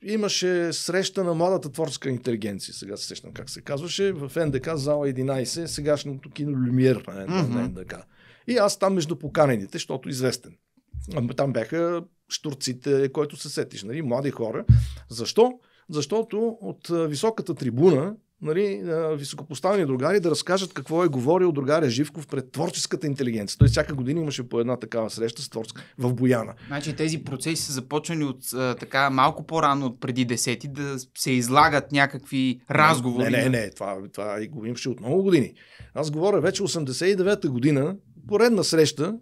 имаше среща на младата творческа интелигенция, сега се сещам как се казваше, в НДК зала 11, сегашното кино Люмиер на, на НДК. И аз там между поканените, защото известен. Там бяха штурците, който се сетиш, нали? млади хора. Защо? Защото от високата трибуна нали, високопоставени другари да разкажат какво е говорил другаря Живков пред творческата интелигенция. Той всяка година имаше по една такава среща с творческа в Бояна. Значи тези процеси са започнали от а, така малко по-рано, от преди десети, да се излагат някакви разговори. Не, не, не, това, това и го имаше от много години. Аз говоря вече 89-та година, поредна среща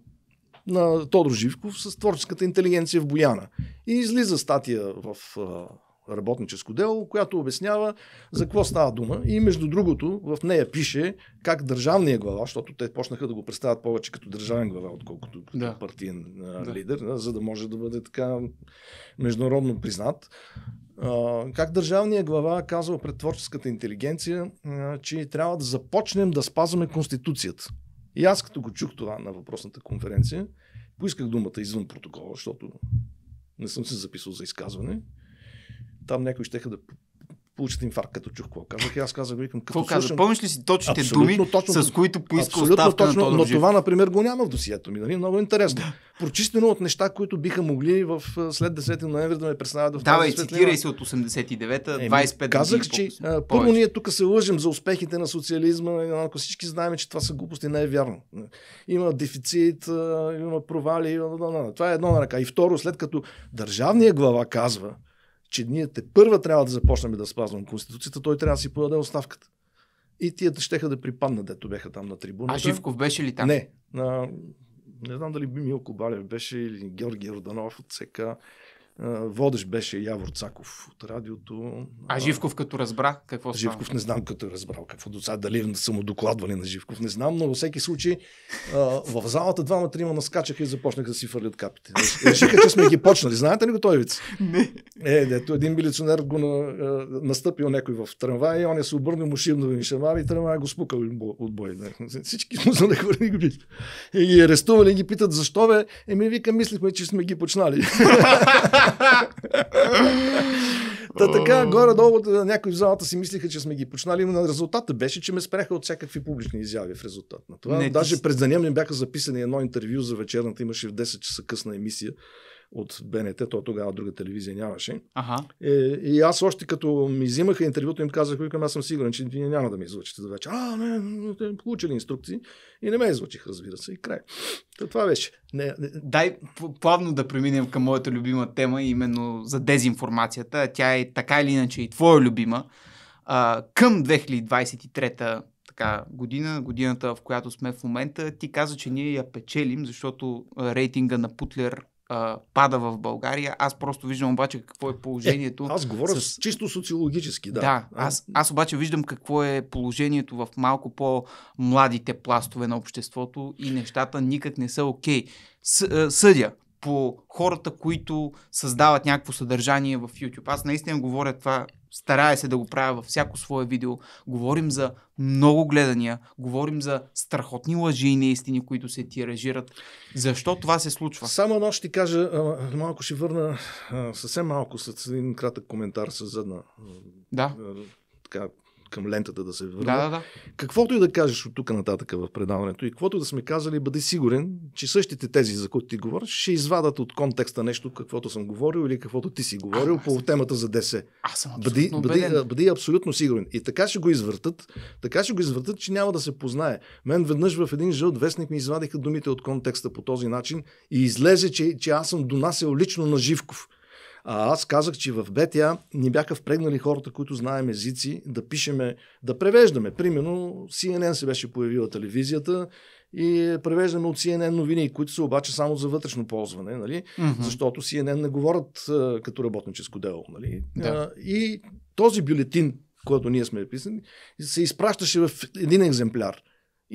на Тодор Живков с творческата интелигенция в Бояна. И излиза статия в работническо дело, която обяснява за какво става дума. И между другото, в нея пише как държавния глава, защото те почнаха да го представят повече като държавен глава, отколкото да. партиен а, да. лидер, а, за да може да бъде така международно признат. А, как държавния глава казва пред творческата интелигенция, а, че трябва да започнем да спазваме Конституцията. И аз като го чух това на въпросната конференция, поисках думата извън протокола, защото не съм се записал за изказване там някой ще да получат инфаркт, като чух какво казах. аз казах, викам, като Какво слушам... каза? Помниш ли си точните думи, точно, с които поиска абсолютно точно, на но това, например, го няма в досието ми. Нали? Много интересно. Да. Прочистено от неща, които биха могли в, след 10 ноември да ме представят в Давай, цитирай се от 89-та, 25 Казах, че а, първо ние тук се лъжим за успехите на социализма, ако нали, всички знаем, че това са глупости, не е вярно. Има дефицит, има провали, това е едно на ръка. И второ, след като държавния глава казва, че ние те първа трябва да започнем да спазваме Конституцията, той трябва да си подаде оставката. И те щеха да припаднат, дето бяха там на трибуната. А Живков беше ли там? Не. На... Не знам дали Бимил Кобалев беше или Георги Роданов от СК. Водещ беше Явор Цаков от радиото. А Живков като разбра какво става? Живков не знам като е разбрал какво. До сега дали са му докладвали на Живков, не знам, но във всеки случай в залата двама-трима наскачаха и започнаха да си фърлят капите. Решиха, че сме ги почнали. Знаете ли го той виц? Не. Е, дето един милиционер го на, настъпил някой в трамвая и он е се обърнал му шибно и шамар и трамвая го спукал от бой. Всички му са нехвърни го И ги арестували и ги питат защо бе. Еми вика, мислихме, че сме ги почнали. Та така, горе-долу някои в залата си мислиха, че сме ги почнали, но резултата беше, че ме спряха от всякакви публични изяви в резултат на това. Не, Даже ти... през деня ми бяха записани едно интервю за вечерната, имаше в 10 часа късна емисия от БНТ, то тогава друга телевизия нямаше. Ага. Е, и аз още като ми взимаха интервюто им казах, викам, аз съм сигурен, че вие няма да ме излучите за вече. А, не, не, те получили инструкции и не ме излучиха, разбира се, и край. То, това беше. Не, не... Дай плавно да преминем към моята любима тема, именно за дезинформацията. Тя е така или иначе и твоя любима. А, към 2023 така, година, годината в която сме в момента, ти каза, че ние я печелим, защото рейтинга на Путлер а, пада в България. Аз просто виждам обаче какво е, е положението. Е, аз говоря с... чисто социологически, да. Да, аз, аз обаче виждам какво е положението в малко по-младите пластове на обществото и нещата никак не са окей. Okay. съдя по хората, които създават някакво съдържание в YouTube. Аз наистина говоря това, старая се да го правя във всяко свое видео. Говорим за много гледания, говорим за страхотни лъжи и неистини, които се тиражират. Защо това се случва? Само едно ще ти кажа, малко ще върна съвсем малко с един кратък коментар с задна. Да. Така, към лентата да се върна. Да, да, да. Каквото и да кажеш от тук нататък в предаването и каквото да сме казали, бъди сигурен, че същите тези, за които ти говориш, ще извадат от контекста нещо, каквото съм говорил или каквото ти си говорил а, по аз... темата за ДС. Аз съм бъди, бъди, бъди абсолютно сигурен. И така ще го извъртат, така ще го извъртат, че няма да се познае. Мен веднъж в един жълт вестник ми извадиха думите от контекста по този начин и излезе, че, че аз съм донасял лично на Живков. А, аз казах, че в БТА ни бяха впрегнали хората, които знаем езици, да пишеме, да превеждаме. Примерно CNN се беше появила телевизията и превеждаме от CNN новини, които са обаче само за вътрешно ползване, нали? mm-hmm. защото CNN не говорят а, като работническо дело. Нали? Да. А, и този бюлетин, който ние сме писали, се изпращаше в един екземпляр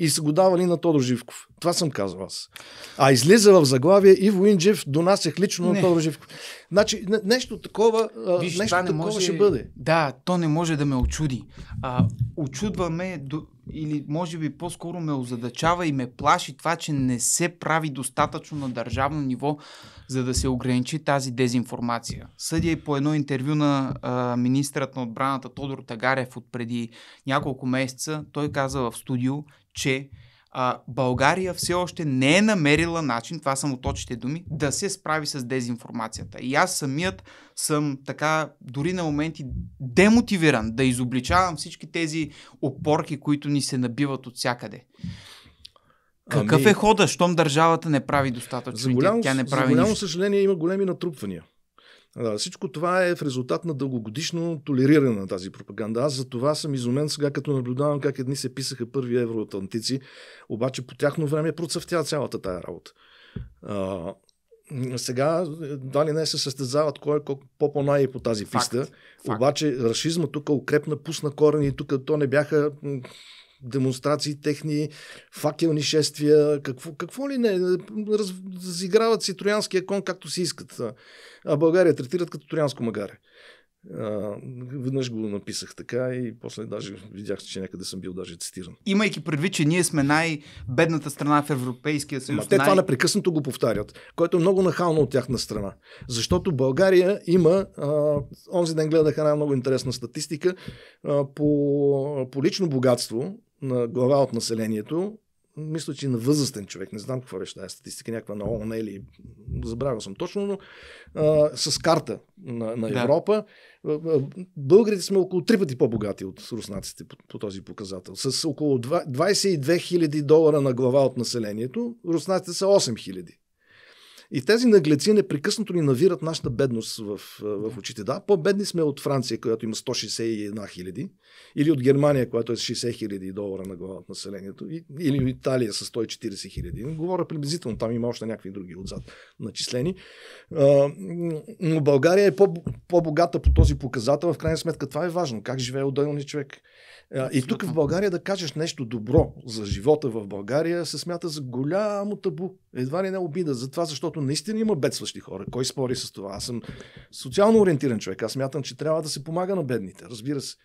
и са го давали на Тодор Живков. Това съм казал аз. А излиза в заглавие и Воинджев донасех лично не. на Тодор Живков. Значи нещо такова, Виж, нещо такова не може... ще бъде. Да, то не може да ме очуди. А, очудваме до... или може би по-скоро ме озадачава и ме плаши това, че не се прави достатъчно на държавно ниво, за да се ограничи тази дезинформация. Съдя и по едно интервю на а, министрът на отбраната Тодор Тагарев от преди няколко месеца, той каза в студио, че а, България все още не е намерила начин, това са му точните думи, да се справи с дезинформацията. И аз самият съм така, дори на моменти, демотивиран да изобличавам всички тези опорки, които ни се набиват от всякъде. Ами, Какъв ами... е хода, щом държавата не прави достатъчно? тя не прави за голямо нищо. съжаление има големи натрупвания. Да, всичко това е в резултат на дългогодишно толериране на тази пропаганда. Аз за това съм изумен сега, като наблюдавам как едни се писаха първи евроатлантици, обаче по тяхно време процъфтя цялата тая работа. А, сега, дали не се състезават кой е по-по-най по тази писта. Факт. Обаче, расизма тук укрепна, пусна корени. Тук то не бяха демонстрации, техни факелни шествия, какво, какво ли не. Разиграват си троянския кон както си искат. А България третират като троянско магаре. Uh, веднъж го написах така и после даже видях, че някъде съм бил даже цитиран. Имайки предвид, че ние сме най-бедната страна в Европейския съюз. те най- това непрекъснато го повтарят, което е много нахално от тяхна страна. Защото България има, uh, онзи ден гледах една много интересна статистика, uh, по, по лично богатство на глава от населението, мисля, че на възрастен човек, не знам какво беше тази статистика, някаква на ООН или забравял съм точно, но а, с карта на, на Европа, да. българите сме около три пъти по-богати от руснаците по, по този показател. С около 22 000 долара на глава от населението, руснаците са 8 000. И тези наглеци непрекъснато ни навират нашата бедност в, в очите. Да, по-бедни сме от Франция, която има 161 хиляди, или от Германия, която е с 60 хиляди долара на глава от населението, или от Италия с 140 хиляди. Говоря приблизително, там има още някакви други отзад начислени. Но България е по-богата по този показател. В крайна сметка това е важно. Как живее отделният човек? И тук в България да кажеш нещо добро за живота в България се смята за голямо табу. Едва ли не обида за това, защото защото наистина има бедстващи хора. Кой спори с това? Аз съм социално ориентиран човек. Аз мятам, че трябва да се помага на бедните. Разбира се.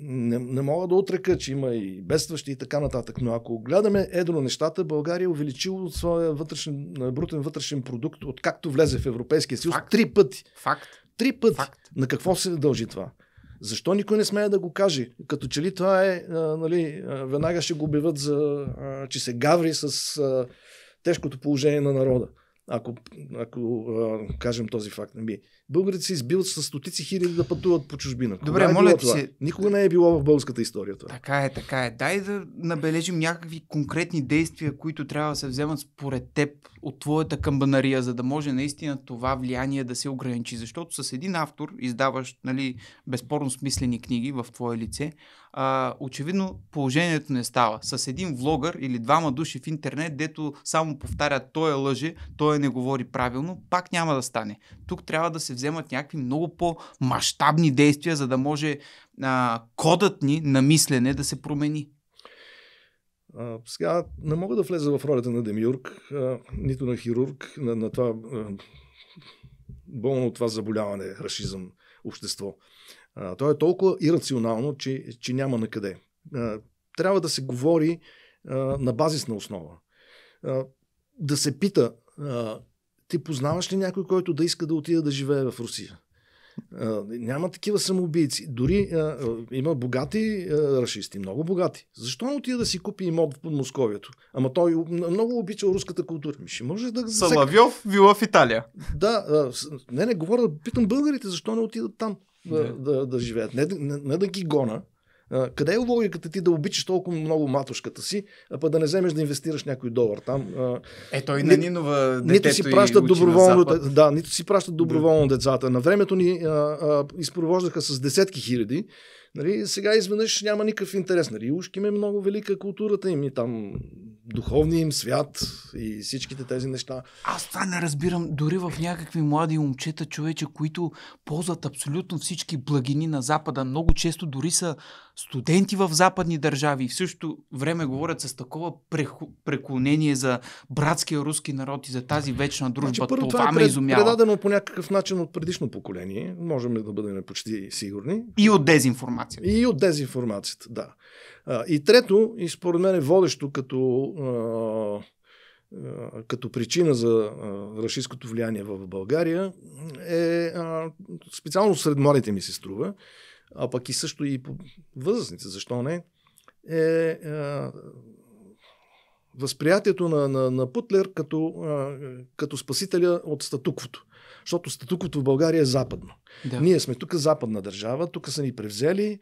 не, не мога да отрека, че има и бедстващи и така нататък. Но ако гледаме едно нещата, България е увеличила своя вътрешен, брутен вътрешен продукт, откакто влезе в Европейския съюз, три пъти. Факт. Три пъти. Факт. На какво се дължи това? Защо никой не смее да го каже? Като че ли това е, а, нали, веднага ще го обявят за, а, че се гаври с а, тежкото положение на народа, ако, ако а, кажем този факт. би. Ами, българите се избиват с стотици хиляди да пътуват по чужбина. Добре, е моля се. Никога не е било в българската история това. Така е, така е. Дай да набележим някакви конкретни действия, които трябва да се вземат според теб от твоята камбанария, за да може наистина това влияние да се ограничи. Защото с един автор, издаващ нали, безспорно смислени книги в твое лице, а, очевидно положението не става. С един влогър или двама души в интернет, дето само повтарят той е лъже, той не говори правилно, пак няма да стане. Тук трябва да се вземат някакви много по-масштабни действия, за да може а, кодът ни на мислене да се промени? А, сега не мога да влеза в ролята на демиург, а, нито на хирург, на, на това а, болно от това заболяване, расизъм, общество. А, то е толкова ирационално, че, че няма на къде. А, трябва да се говори а, на базисна основа. А, да се пита ти познаваш ли някой, който да иска да отида да живее в Русия? Няма такива самоубийци. Дори а, а, има богати а, рашисти, много богати. Защо не отида да си купи имот в Подмосковието? Ама той много обича руската култура. Ми ще може да... Салавьов, вила в Италия. Да, а, не, не, говоря, питам българите, защо не отидат там да, да, да живеят. Не, не, не да ги гона, къде е логиката ти да обичаш толкова много матушката си, а па да не вземеш да инвестираш някой долар там? Ето. е, той нито си пращат доброволно, да, нито си пращат доброволно да. децата. На времето ни а, а, изпровождаха с десетки хиляди. Нали, сега изведнъж няма никакъв интерес. Нали, ушки ме много велика културата им и там духовния им свят и всичките тези неща. Аз това не разбирам дори в някакви млади момчета, човече, които ползват абсолютно всички благини на Запада. Много често дори са студенти в западни държави и в същото време говорят с такова преклонение за братския руски народ и за тази вечна значи, дружба. Значи, първо, това, това е ме изумява. Предадено по някакъв начин от предишно поколение, можем да бъдем почти сигурни. И от дезинформацията. И от дезинформацията, да. И трето, и според мен е водещо като като причина за расистското влияние в България е специално сред младите ми се струва, а пък и също и по възрастните, защо не, е е възприятието на, на, на Путлер като, е, като спасителя от статуквото. Защото статуквото в България е западно. Да. Ние сме тук западна държава, тук са ни превзели е,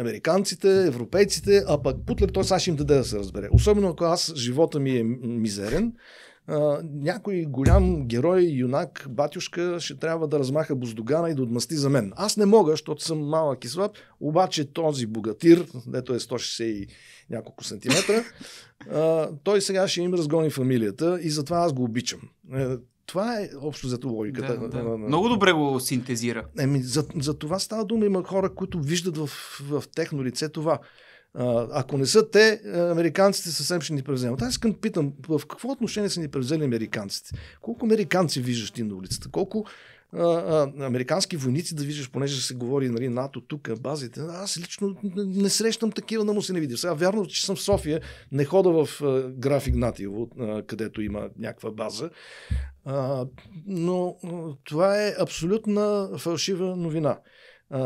американците, европейците, а пък Путлер той сега ще им даде да се разбере. Особено ако аз живота ми е мизерен, а, някой голям герой, юнак, батюшка ще трябва да размаха боздогана и да отмъсти за мен. Аз не мога, защото съм малък и слаб, обаче този богатир, дето е 160 и няколко сантиметра, а, той сега ще им разгони фамилията и затова аз го обичам. Е, това е общо зато логиката. Да, да. Много добре го синтезира. Еми, за, за това става дума. Има хора, които виждат в, в техно лице това. Ако не са те, е, американците съвсем ще ни превземат. Аз искам да питам, в какво отношение са ни превзели американците? Колко американци виждаш ти на улицата? Колко а, а, американски войници да виждаш, понеже се говори нали, НАТО тук, базите. Аз лично не срещам такива, но му се не видя. Сега вярно, че съм в София, не хода в а, граф Игнатиево, а, където има някаква база. А, но а, това е абсолютна фалшива новина.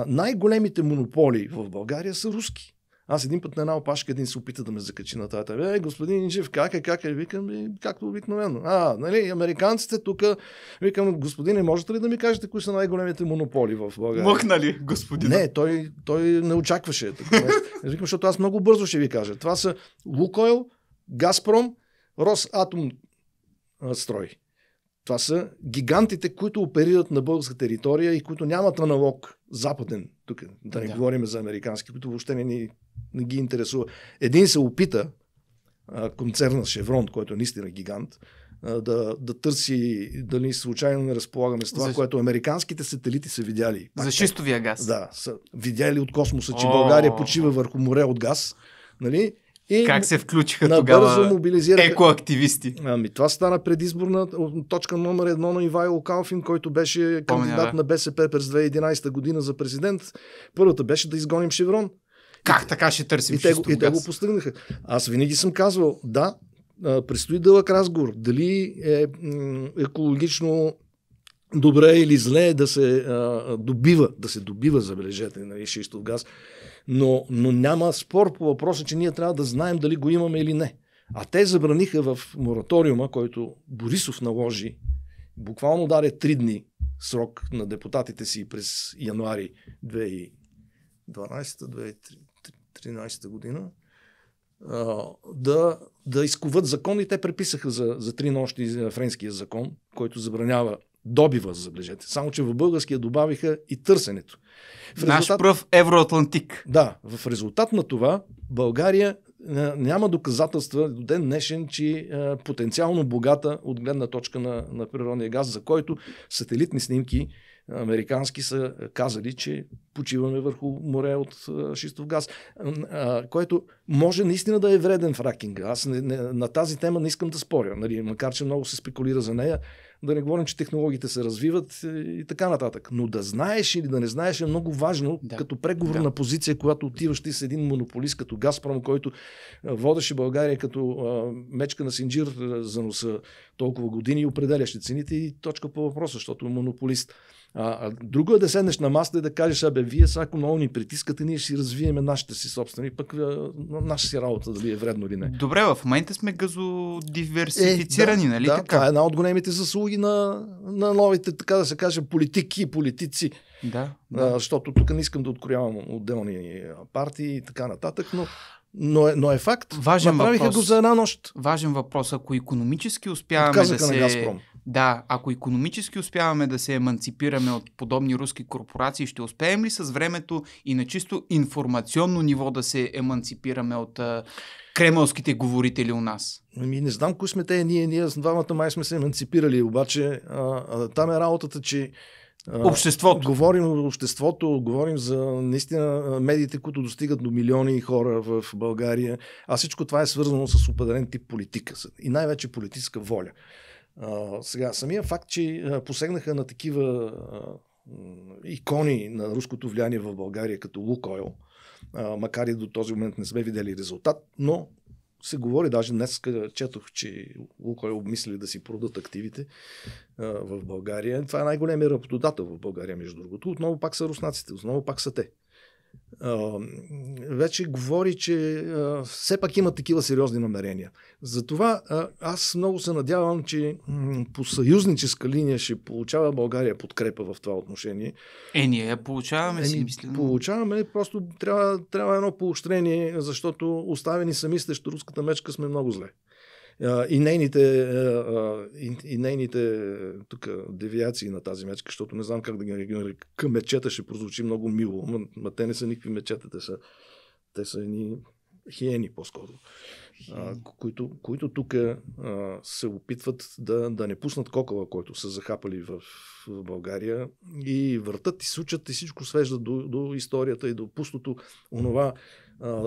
най-големите монополи в България са руски. Аз един път на една опашка един се опита да ме закачи на тази табела. Е, господин Инжев, как е, как е? Викам, и, както обикновено. А, нали, американците тук, викам, господине, можете ли да ми кажете кои са най-големите монополи в България? Мъкна ли, господин? Не, той, той не очакваше. Такова. викам, защото аз много бързо ще ви кажа. Това са Лукойл, Газпром, Росатом строй. Това са гигантите, които оперират на българска територия и които нямат аналог западен, тук да не да. говорим за американски, които въобще не, ни, не ги интересува. Един се опита, концерна Шеврон, който е наистина гигант, да, да търси дали случайно не разполагаме с това, за... което американските сателити са видяли. Пак, за шистовия газ. Да, са видяли от космоса, че О... България почива върху море от газ. Нали? И как се включиха тогава мобилизираха... екоактивисти? Ами, това стана предизборна точка номер едно на Ивайло Калфин, който беше кандидат бе. на БСП през 2011 година за президент. Първата беше да изгоним Шеврон. Как така ще търсим и те, и те го постигнаха. Аз винаги съм казвал, да, предстои дълъг разговор. Дали е екологично добре или зле да се а, добива, да се добива, забележете, нали, шистов газ но, но няма спор по въпроса, че ние трябва да знаем дали го имаме или не. А те забраниха в мораториума, който Борисов наложи, буквално даде три дни срок на депутатите си през януари 2012-2013 година да, да изкуват закон и те преписаха за, за три нощи френския закон, който забранява добива, забележете. Само, че в българския добавиха и търсенето. В резултат... Наш пръв евроатлантик. Да, в резултат на това България е, няма доказателства до ден днешен, че е, потенциално богата от гледна точка на, на природния газ, за който сателитни снимки е, американски са казали, че почиваме върху море от е, шистов газ, което може наистина да е вреден ракинга. Аз не, не, на тази тема не искам да споря, нали, макар че много се спекулира за нея. Да не говорим, че технологиите се развиват е, и така нататък. Но да знаеш или да не знаеш е много важно да. като преговорна да. позиция, когато отиваш ти с един монополист като Газпром, който е, водеше България като а, е, мечка на синджир за носа толкова години и определящи цените и точка по въпроса, защото е монополист. А, а друго е да седнеш на масата и да кажеш, абе, вие сега ако много ни притискате, ние ще си развиеме нашите си собствени, пък а, наша си работа, дали е вредно или не. Добре, в момента сме газодиверсифицирани, е, да, нали да, така? Това е една от големите заслуги на, на новите, така да се каже, политики и политици. Да, да. А, защото тук не искам да откроявам отделни партии и така нататък, но но е, но е факт. Важен Направиха въпрос. го за една нощ. Важен въпрос. Ако економически успяваме Отказаха да се... На Газпром. Да, ако економически успяваме да се еманципираме от подобни руски корпорации, ще успеем ли с времето и на чисто информационно ниво да се еманципираме от кремълските говорители у нас? Ми не знам кои сме те. Ние, ние с двамата май сме се еманципирали, обаче а, а, там е работата, че Обществото. Говорим за обществото, говорим за наистина медиите, които достигат до милиони хора в България. А всичко това е свързано с определен тип политика и най-вече политическа воля. А, сега, самия факт, че посегнаха на такива икони на руското влияние в България, като Лукойл, макар и до този момент не сме видели резултат, но се говори, даже днес четох, че Лукойл обмисли да си продат активите а, в България. Това е най-големият работодател в България, между другото. Отново пак са руснаците, отново пак са те вече говори, че все пак има такива сериозни намерения. Затова аз много се надявам, че по съюзническа линия ще получава България подкрепа в това отношение. Е, ние я получаваме, е, си мисля. Получаваме, просто трябва, трябва едно поощрение, защото оставени сами срещу руската мечка сме много зле и нейните, и, и нейните е, тук, девиации на тази мечка, защото не знам как да ги нарека. Мечета ще прозвучи много мило, но, но те не са никакви мечета, те са, те са едни хиени по-скоро, а, които, които тук а, се опитват да, да не пуснат кокала, който са захапали в, в България и въртат и сучат и всичко свежда до, до историята и до пустото онова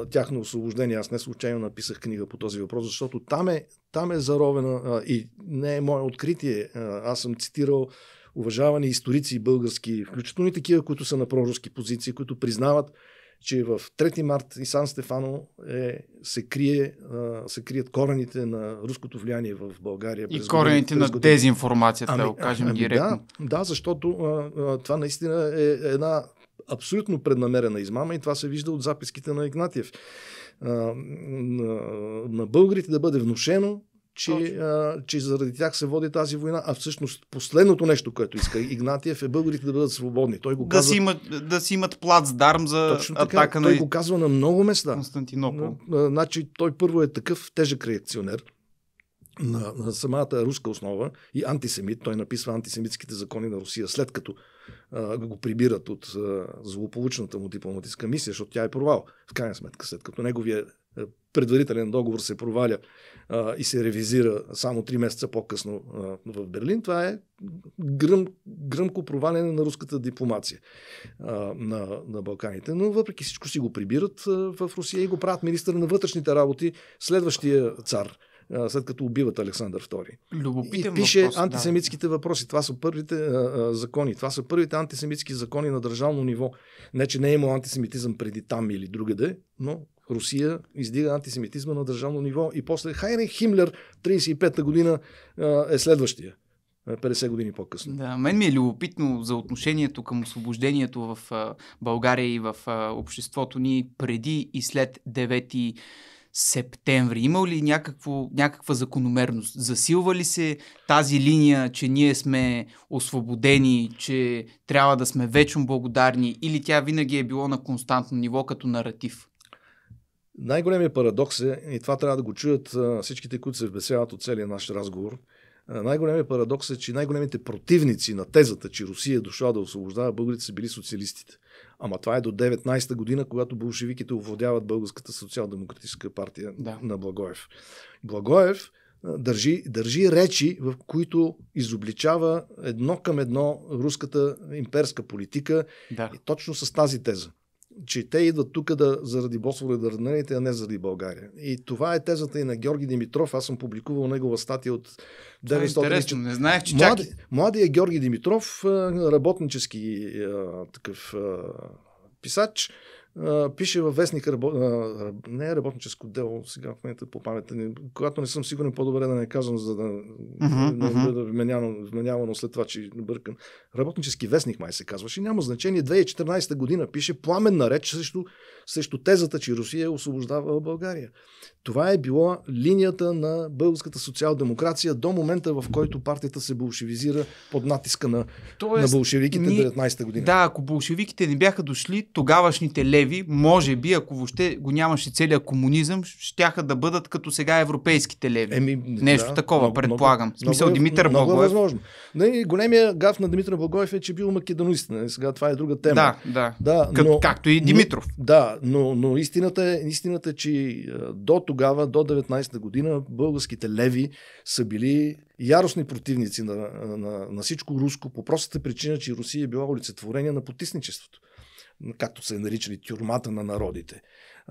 тяхно освобождение. Аз не случайно написах книга по този въпрос, защото там е, там е заровена а, и не е мое откритие. А, аз съм цитирал уважавани историци български, включително и такива, които са на проруски позиции, които признават, че в 3 март и Сан Стефано е, се, крие, а, се крият корените на руското влияние в България. И корените на години. дезинформацията, ами, да го ами, кажем ами, директно. Да, да защото а, а, това наистина е една абсолютно преднамерена измама и това се вижда от записките на Игнатиев. А, на, на българите да бъде внушено, че, а, че заради тях се води тази война. А всъщност последното нещо, което иска Игнатиев е българите да бъдат свободни. Той го казва... да, си имат, да си имат плацдарм за Точно така, атака той на... Той го казва на много места. Константинопол. Значи той първо е такъв тежък реакционер на, на самата руска основа и антисемит. Той написва антисемитските закони на Русия, след като а, го прибират от а, злополучната му дипломатическа мисия, защото тя е провал. В крайна сметка, след като неговия предварителен договор се проваля а, и се ревизира само три месеца по-късно а, в Берлин, това е гръм, гръмко проваляне на руската дипломация а, на, на Балканите. Но въпреки всичко си го прибират а, в Русия и го правят министър на вътрешните работи, следващия цар след като убиват Александър II. Любопитен и пише въпрос, антисемитските да. въпроси. Това са първите а, закони. Това са първите антисемитски закони на държавно ниво. Не, че не е имал антисемитизъм преди там или другаде, но Русия издига антисемитизма на държавно ниво. И после Хайрен Химлер, 35-та година, а, е следващия. 50 е, години по-късно. Да, мен ми е любопитно за отношението към освобождението в България и в обществото ни преди и след 9 септември? Има ли някакво, някаква закономерност? Засилва ли се тази линия, че ние сме освободени, че трябва да сме вечно благодарни или тя винаги е било на константно ниво като наратив? Най-големият парадокс е, и това трябва да го чуят всичките, които се вбесяват от целия наш разговор, най-големият парадокс е, че най-големите противници на тезата, че Русия е дошла да освобождава българите, са били социалистите. Ама това е до 19-та година, когато болшевиките овладяват Българската социал-демократическа партия да. на Благоев. Благоев държи, държи речи, в които изобличава едно към едно руската имперска политика да. и точно с тази теза че те идват тук да, заради босфородърнените, а не заради България. И това е тезата и на Георги Димитров. Аз съм публикувал негова статия от 900... Е интересно, не знаех, че Млади, чак... Младия Георги Димитров, работнически такъв писач, пише във вестник, рабо... не е работническо дело, сега в момента по памета, когато не съм сигурен, по-добре да не казвам, за да не uh не бъда вменявано, вменявано след това, че бъркам. Работнически вестник май се казваше, няма значение. 2014 година пише пламенна реч срещу, срещу тезата, че Русия е освобождава България. Това е била линията на българската социал-демокрация до момента, в който партията се болшевизира под натиска на, Тоест, на болшевиките ни... 19-та година. Да, ако болшевиките не бяха дошли, тогавашните леви леви, може би, ако въобще го нямаше целият комунизъм, щяха да бъдат като сега европейските леви. Еми, Нещо да, такова, много, предполагам. Много, смисъл много, е- Димитър много е Благоев. Е възможно. Не, големия гаф на Димитър Благоев е, че бил македонист. Не? Сега това е друга тема. Да, да. да Кът, но, както и Димитров. Но, да, но, но истината, е, истината е, че до тогава, до 19-та година, българските леви са били яростни противници на, на, на, на всичко руско по простата причина, че Русия е била олицетворение на потисничеството както се е наричали, тюрмата на народите.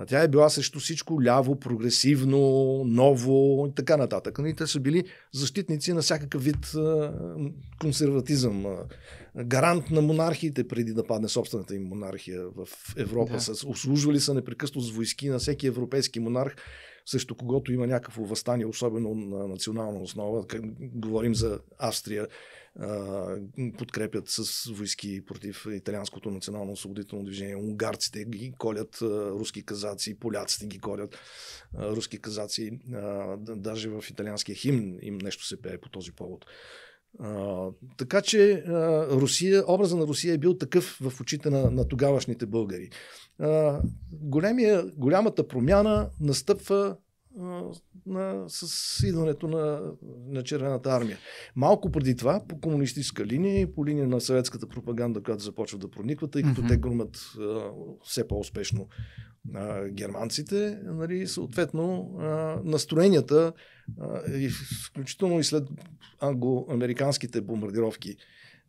тя е била срещу всичко ляво, прогресивно, ново и така нататък. И нали, те са били защитници на всякакъв вид консерватизъм. Гарант на монархиите преди да падне собствената им монархия в Европа. Да. Ослужвали са непрекъсно с войски на всеки европейски монарх, също когато има някакво възстание, особено на национална основа. говорим за Австрия подкрепят с войски против италианското национално освободително движение. Унгарците ги колят, руски казаци, поляците ги колят, руски казаци. даже в италианския химн им нещо се пее по този повод. А, така че а, Русия, образа на Русия е бил такъв в очите на, на тогавашните българи. А, големия, голямата промяна настъпва на, с идването на, на Червената армия. Малко преди това, по комунистическа линия и по линия на съветската пропаганда, която започва да прониква, тъй като mm-hmm. те гърмат все по-успешно а, германците, нали, съответно а, настроенията, а, и включително и след англо-американските бомбардировки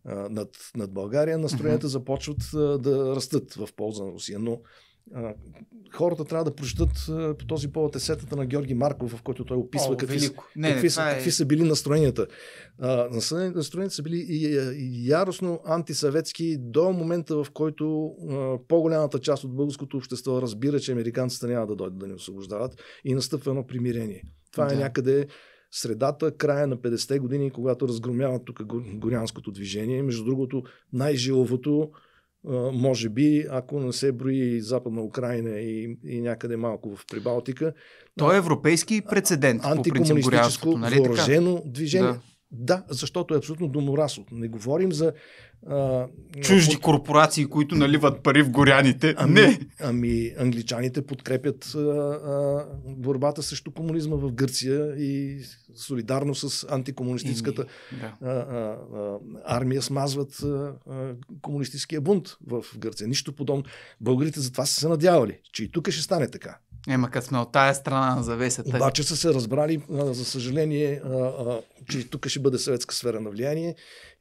а, над, над България, настроенията mm-hmm. започват а, да растат в полза на Русия. Но хората трябва да прочитат по този повод есетата на Георги Марков, в който той описва О, какви, не, какви, не, са, какви е... са били настроенията. А, настроенията са били и, и яростно антисъветски до момента, в който а, по-голямата част от българското общество разбира, че американците няма да дойдат да ни освобождават и настъпва едно примирение. Това е да. е някъде средата, края на 50-те години, когато разгромяват тук горянското движение. Между другото, най-жиловото може би, ако не се брои Западна Украина и, и някъде малко в Прибалтика. То е европейски прецедент. Антикомунистическо по нали? въоръжено движение. Да. да, защото е абсолютно доморасло. Не говорим за а, Чужди корпорации, които наливат пари в горяните. Ами, не. ами англичаните подкрепят а, а, борбата срещу комунизма в Гърция и солидарно с антикомунистическата Ими, да. а, а, а, армия смазват а, а, комунистическия бунт в Гърция. Нищо подобно. Българите затова са се надявали, че и тук ще стане така. Ема като сме от тая страна на завесата. Обаче са се разбрали, а, за съжаление, а, а, че тук ще бъде съветска сфера на влияние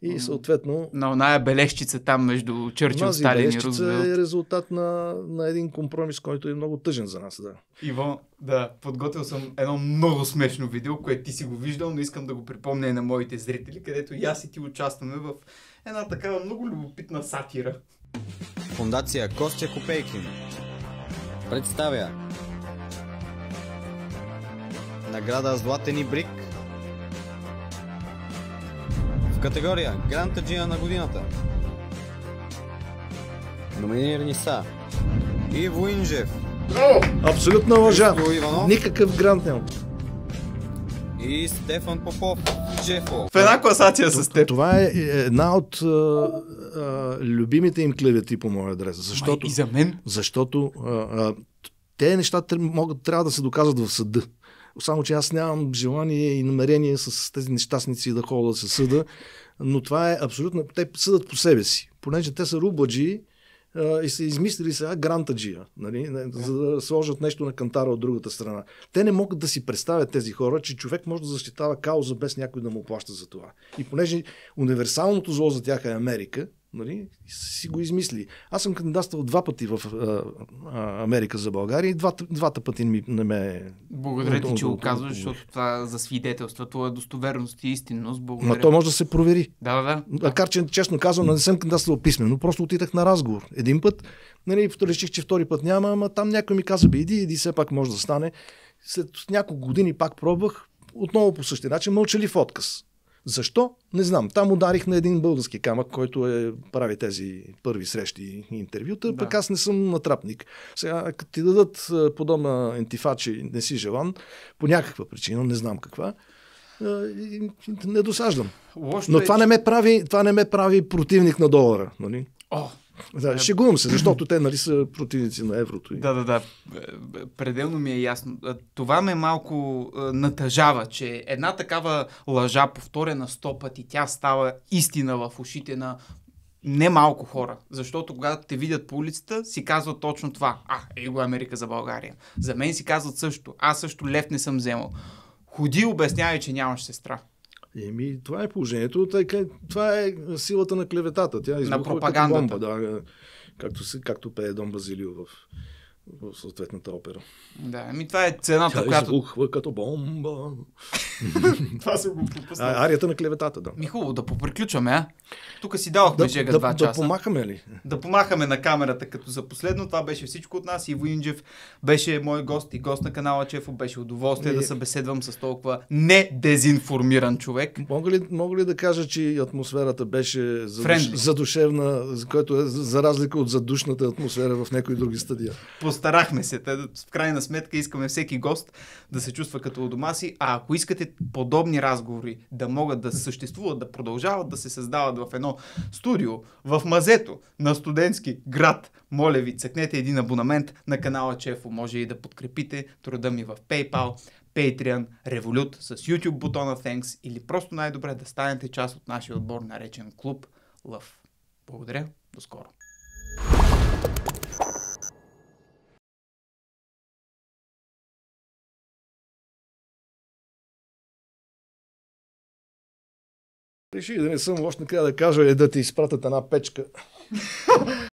и съответно... На оная бележчица там между Черчил, Сталин и Рузвелт. е резултат на, на един компромис, който е много тъжен за нас. Да. Иво, да, подготвил съм едно много смешно видео, което ти си го виждал, но искам да го припомня и на моите зрители, където и аз и ти участваме в една такава много любопитна сатира. Фундация Костя Копейкин представя награда златени Брик категория Гранд Таджина на годината. Номинирани са Иво Инжев. Абсолютно лъжа. Никакъв грант имам. И Стефан Попов. Джефо. В една класация с теб. Това е една от любимите им клевети по моя адрес. Защото, и за мен? Защото а, а, те неща могат, трябва да се доказват в съда. Само, че аз нямам желание и намерение с тези нещастници да ходя да се съда. Но това е абсолютно... Те съдат по себе си. Понеже те са рубаджи, и са измислили сега грантаджия, нали? за да сложат нещо на кантара от другата страна. Те не могат да си представят тези хора, че човек може да защитава кауза без някой да му плаща за това. И понеже универсалното зло за тях е Америка, Нали? Си го измисли. Аз съм кандидатствал два пъти в а, а, Америка за България и двата, двата пъти ми, не ме... Благодаря ти, че го казваш, защото това за свидетелството е достоверност и истинност. Благодаря. Но то може да се провери. Да, да, да. Макар, че честно казвам, не съм кандидатствал писменно, просто отидах на разговор. Един път, нали, реших, че втори път няма, ама там някой ми каза, бе, иди, иди, все пак може да стане. След няколко години пак пробвах, отново по същия начин, мълчалив отказ. Защо? Не знам. Там ударих на един български камък, който е, прави тези първи срещи и интервюта, да. пък аз не съм натрапник. Сега, като ти дадат е, подобна ентифа, че не си желан, по някаква причина, не знам каква, е, не досаждам. Лошо Но е, това, не ме прави, това не ме прави противник на долара. Нали? О, да, шегувам се, защото те нали са противници на еврото. и. Да, да, да. Пределно ми е ясно. Това ме малко натъжава, че една такава лъжа, повторена сто пъти, тя става истина в ушите на не малко хора, защото когато те видят по улицата, си казват точно това. А, е го Америка за България. За мен си казват също. Аз също лев не съм вземал. Ходи, обяснявай, че нямаш сестра. Еми, това е положението. Това е силата на клеветата. Тя е на пропагандата. Бомба, да, както, се, както пее Дон Базилио в съответната опера. Да, ми това е цената, Тя която... Тя като бомба. това се го а, Арията на клеветата, да. Ми хубаво, да поприключваме, а? Тук си давахме да, жега да, два часа. Да помахаме ли? Да помахаме на камерата като за последно. Това беше всичко от нас. Иво Инджев беше мой гост и гост на канала Чефо. Беше удоволствие и... да събеседвам с толкова недезинформиран човек. Мога ли, мога ли да кажа, че атмосферата беше задуш... задушевна, което е за разлика от задушната атмосфера в някои други стадия? постарахме се. В крайна сметка искаме всеки гост да се чувства като у дома си. А ако искате подобни разговори да могат да съществуват, да продължават да се създават в едно студио, в мазето на студентски град, моля ви, цъкнете един абонамент на канала Чефо. Може и да подкрепите труда ми в PayPal. Patreon, Revolut с YouTube бутона Thanks или просто най-добре да станете част от нашия отбор, наречен клуб Лъв. Благодаря, до скоро! Реших да не съм лош, накрая да кажа е да ти изпратят една печка.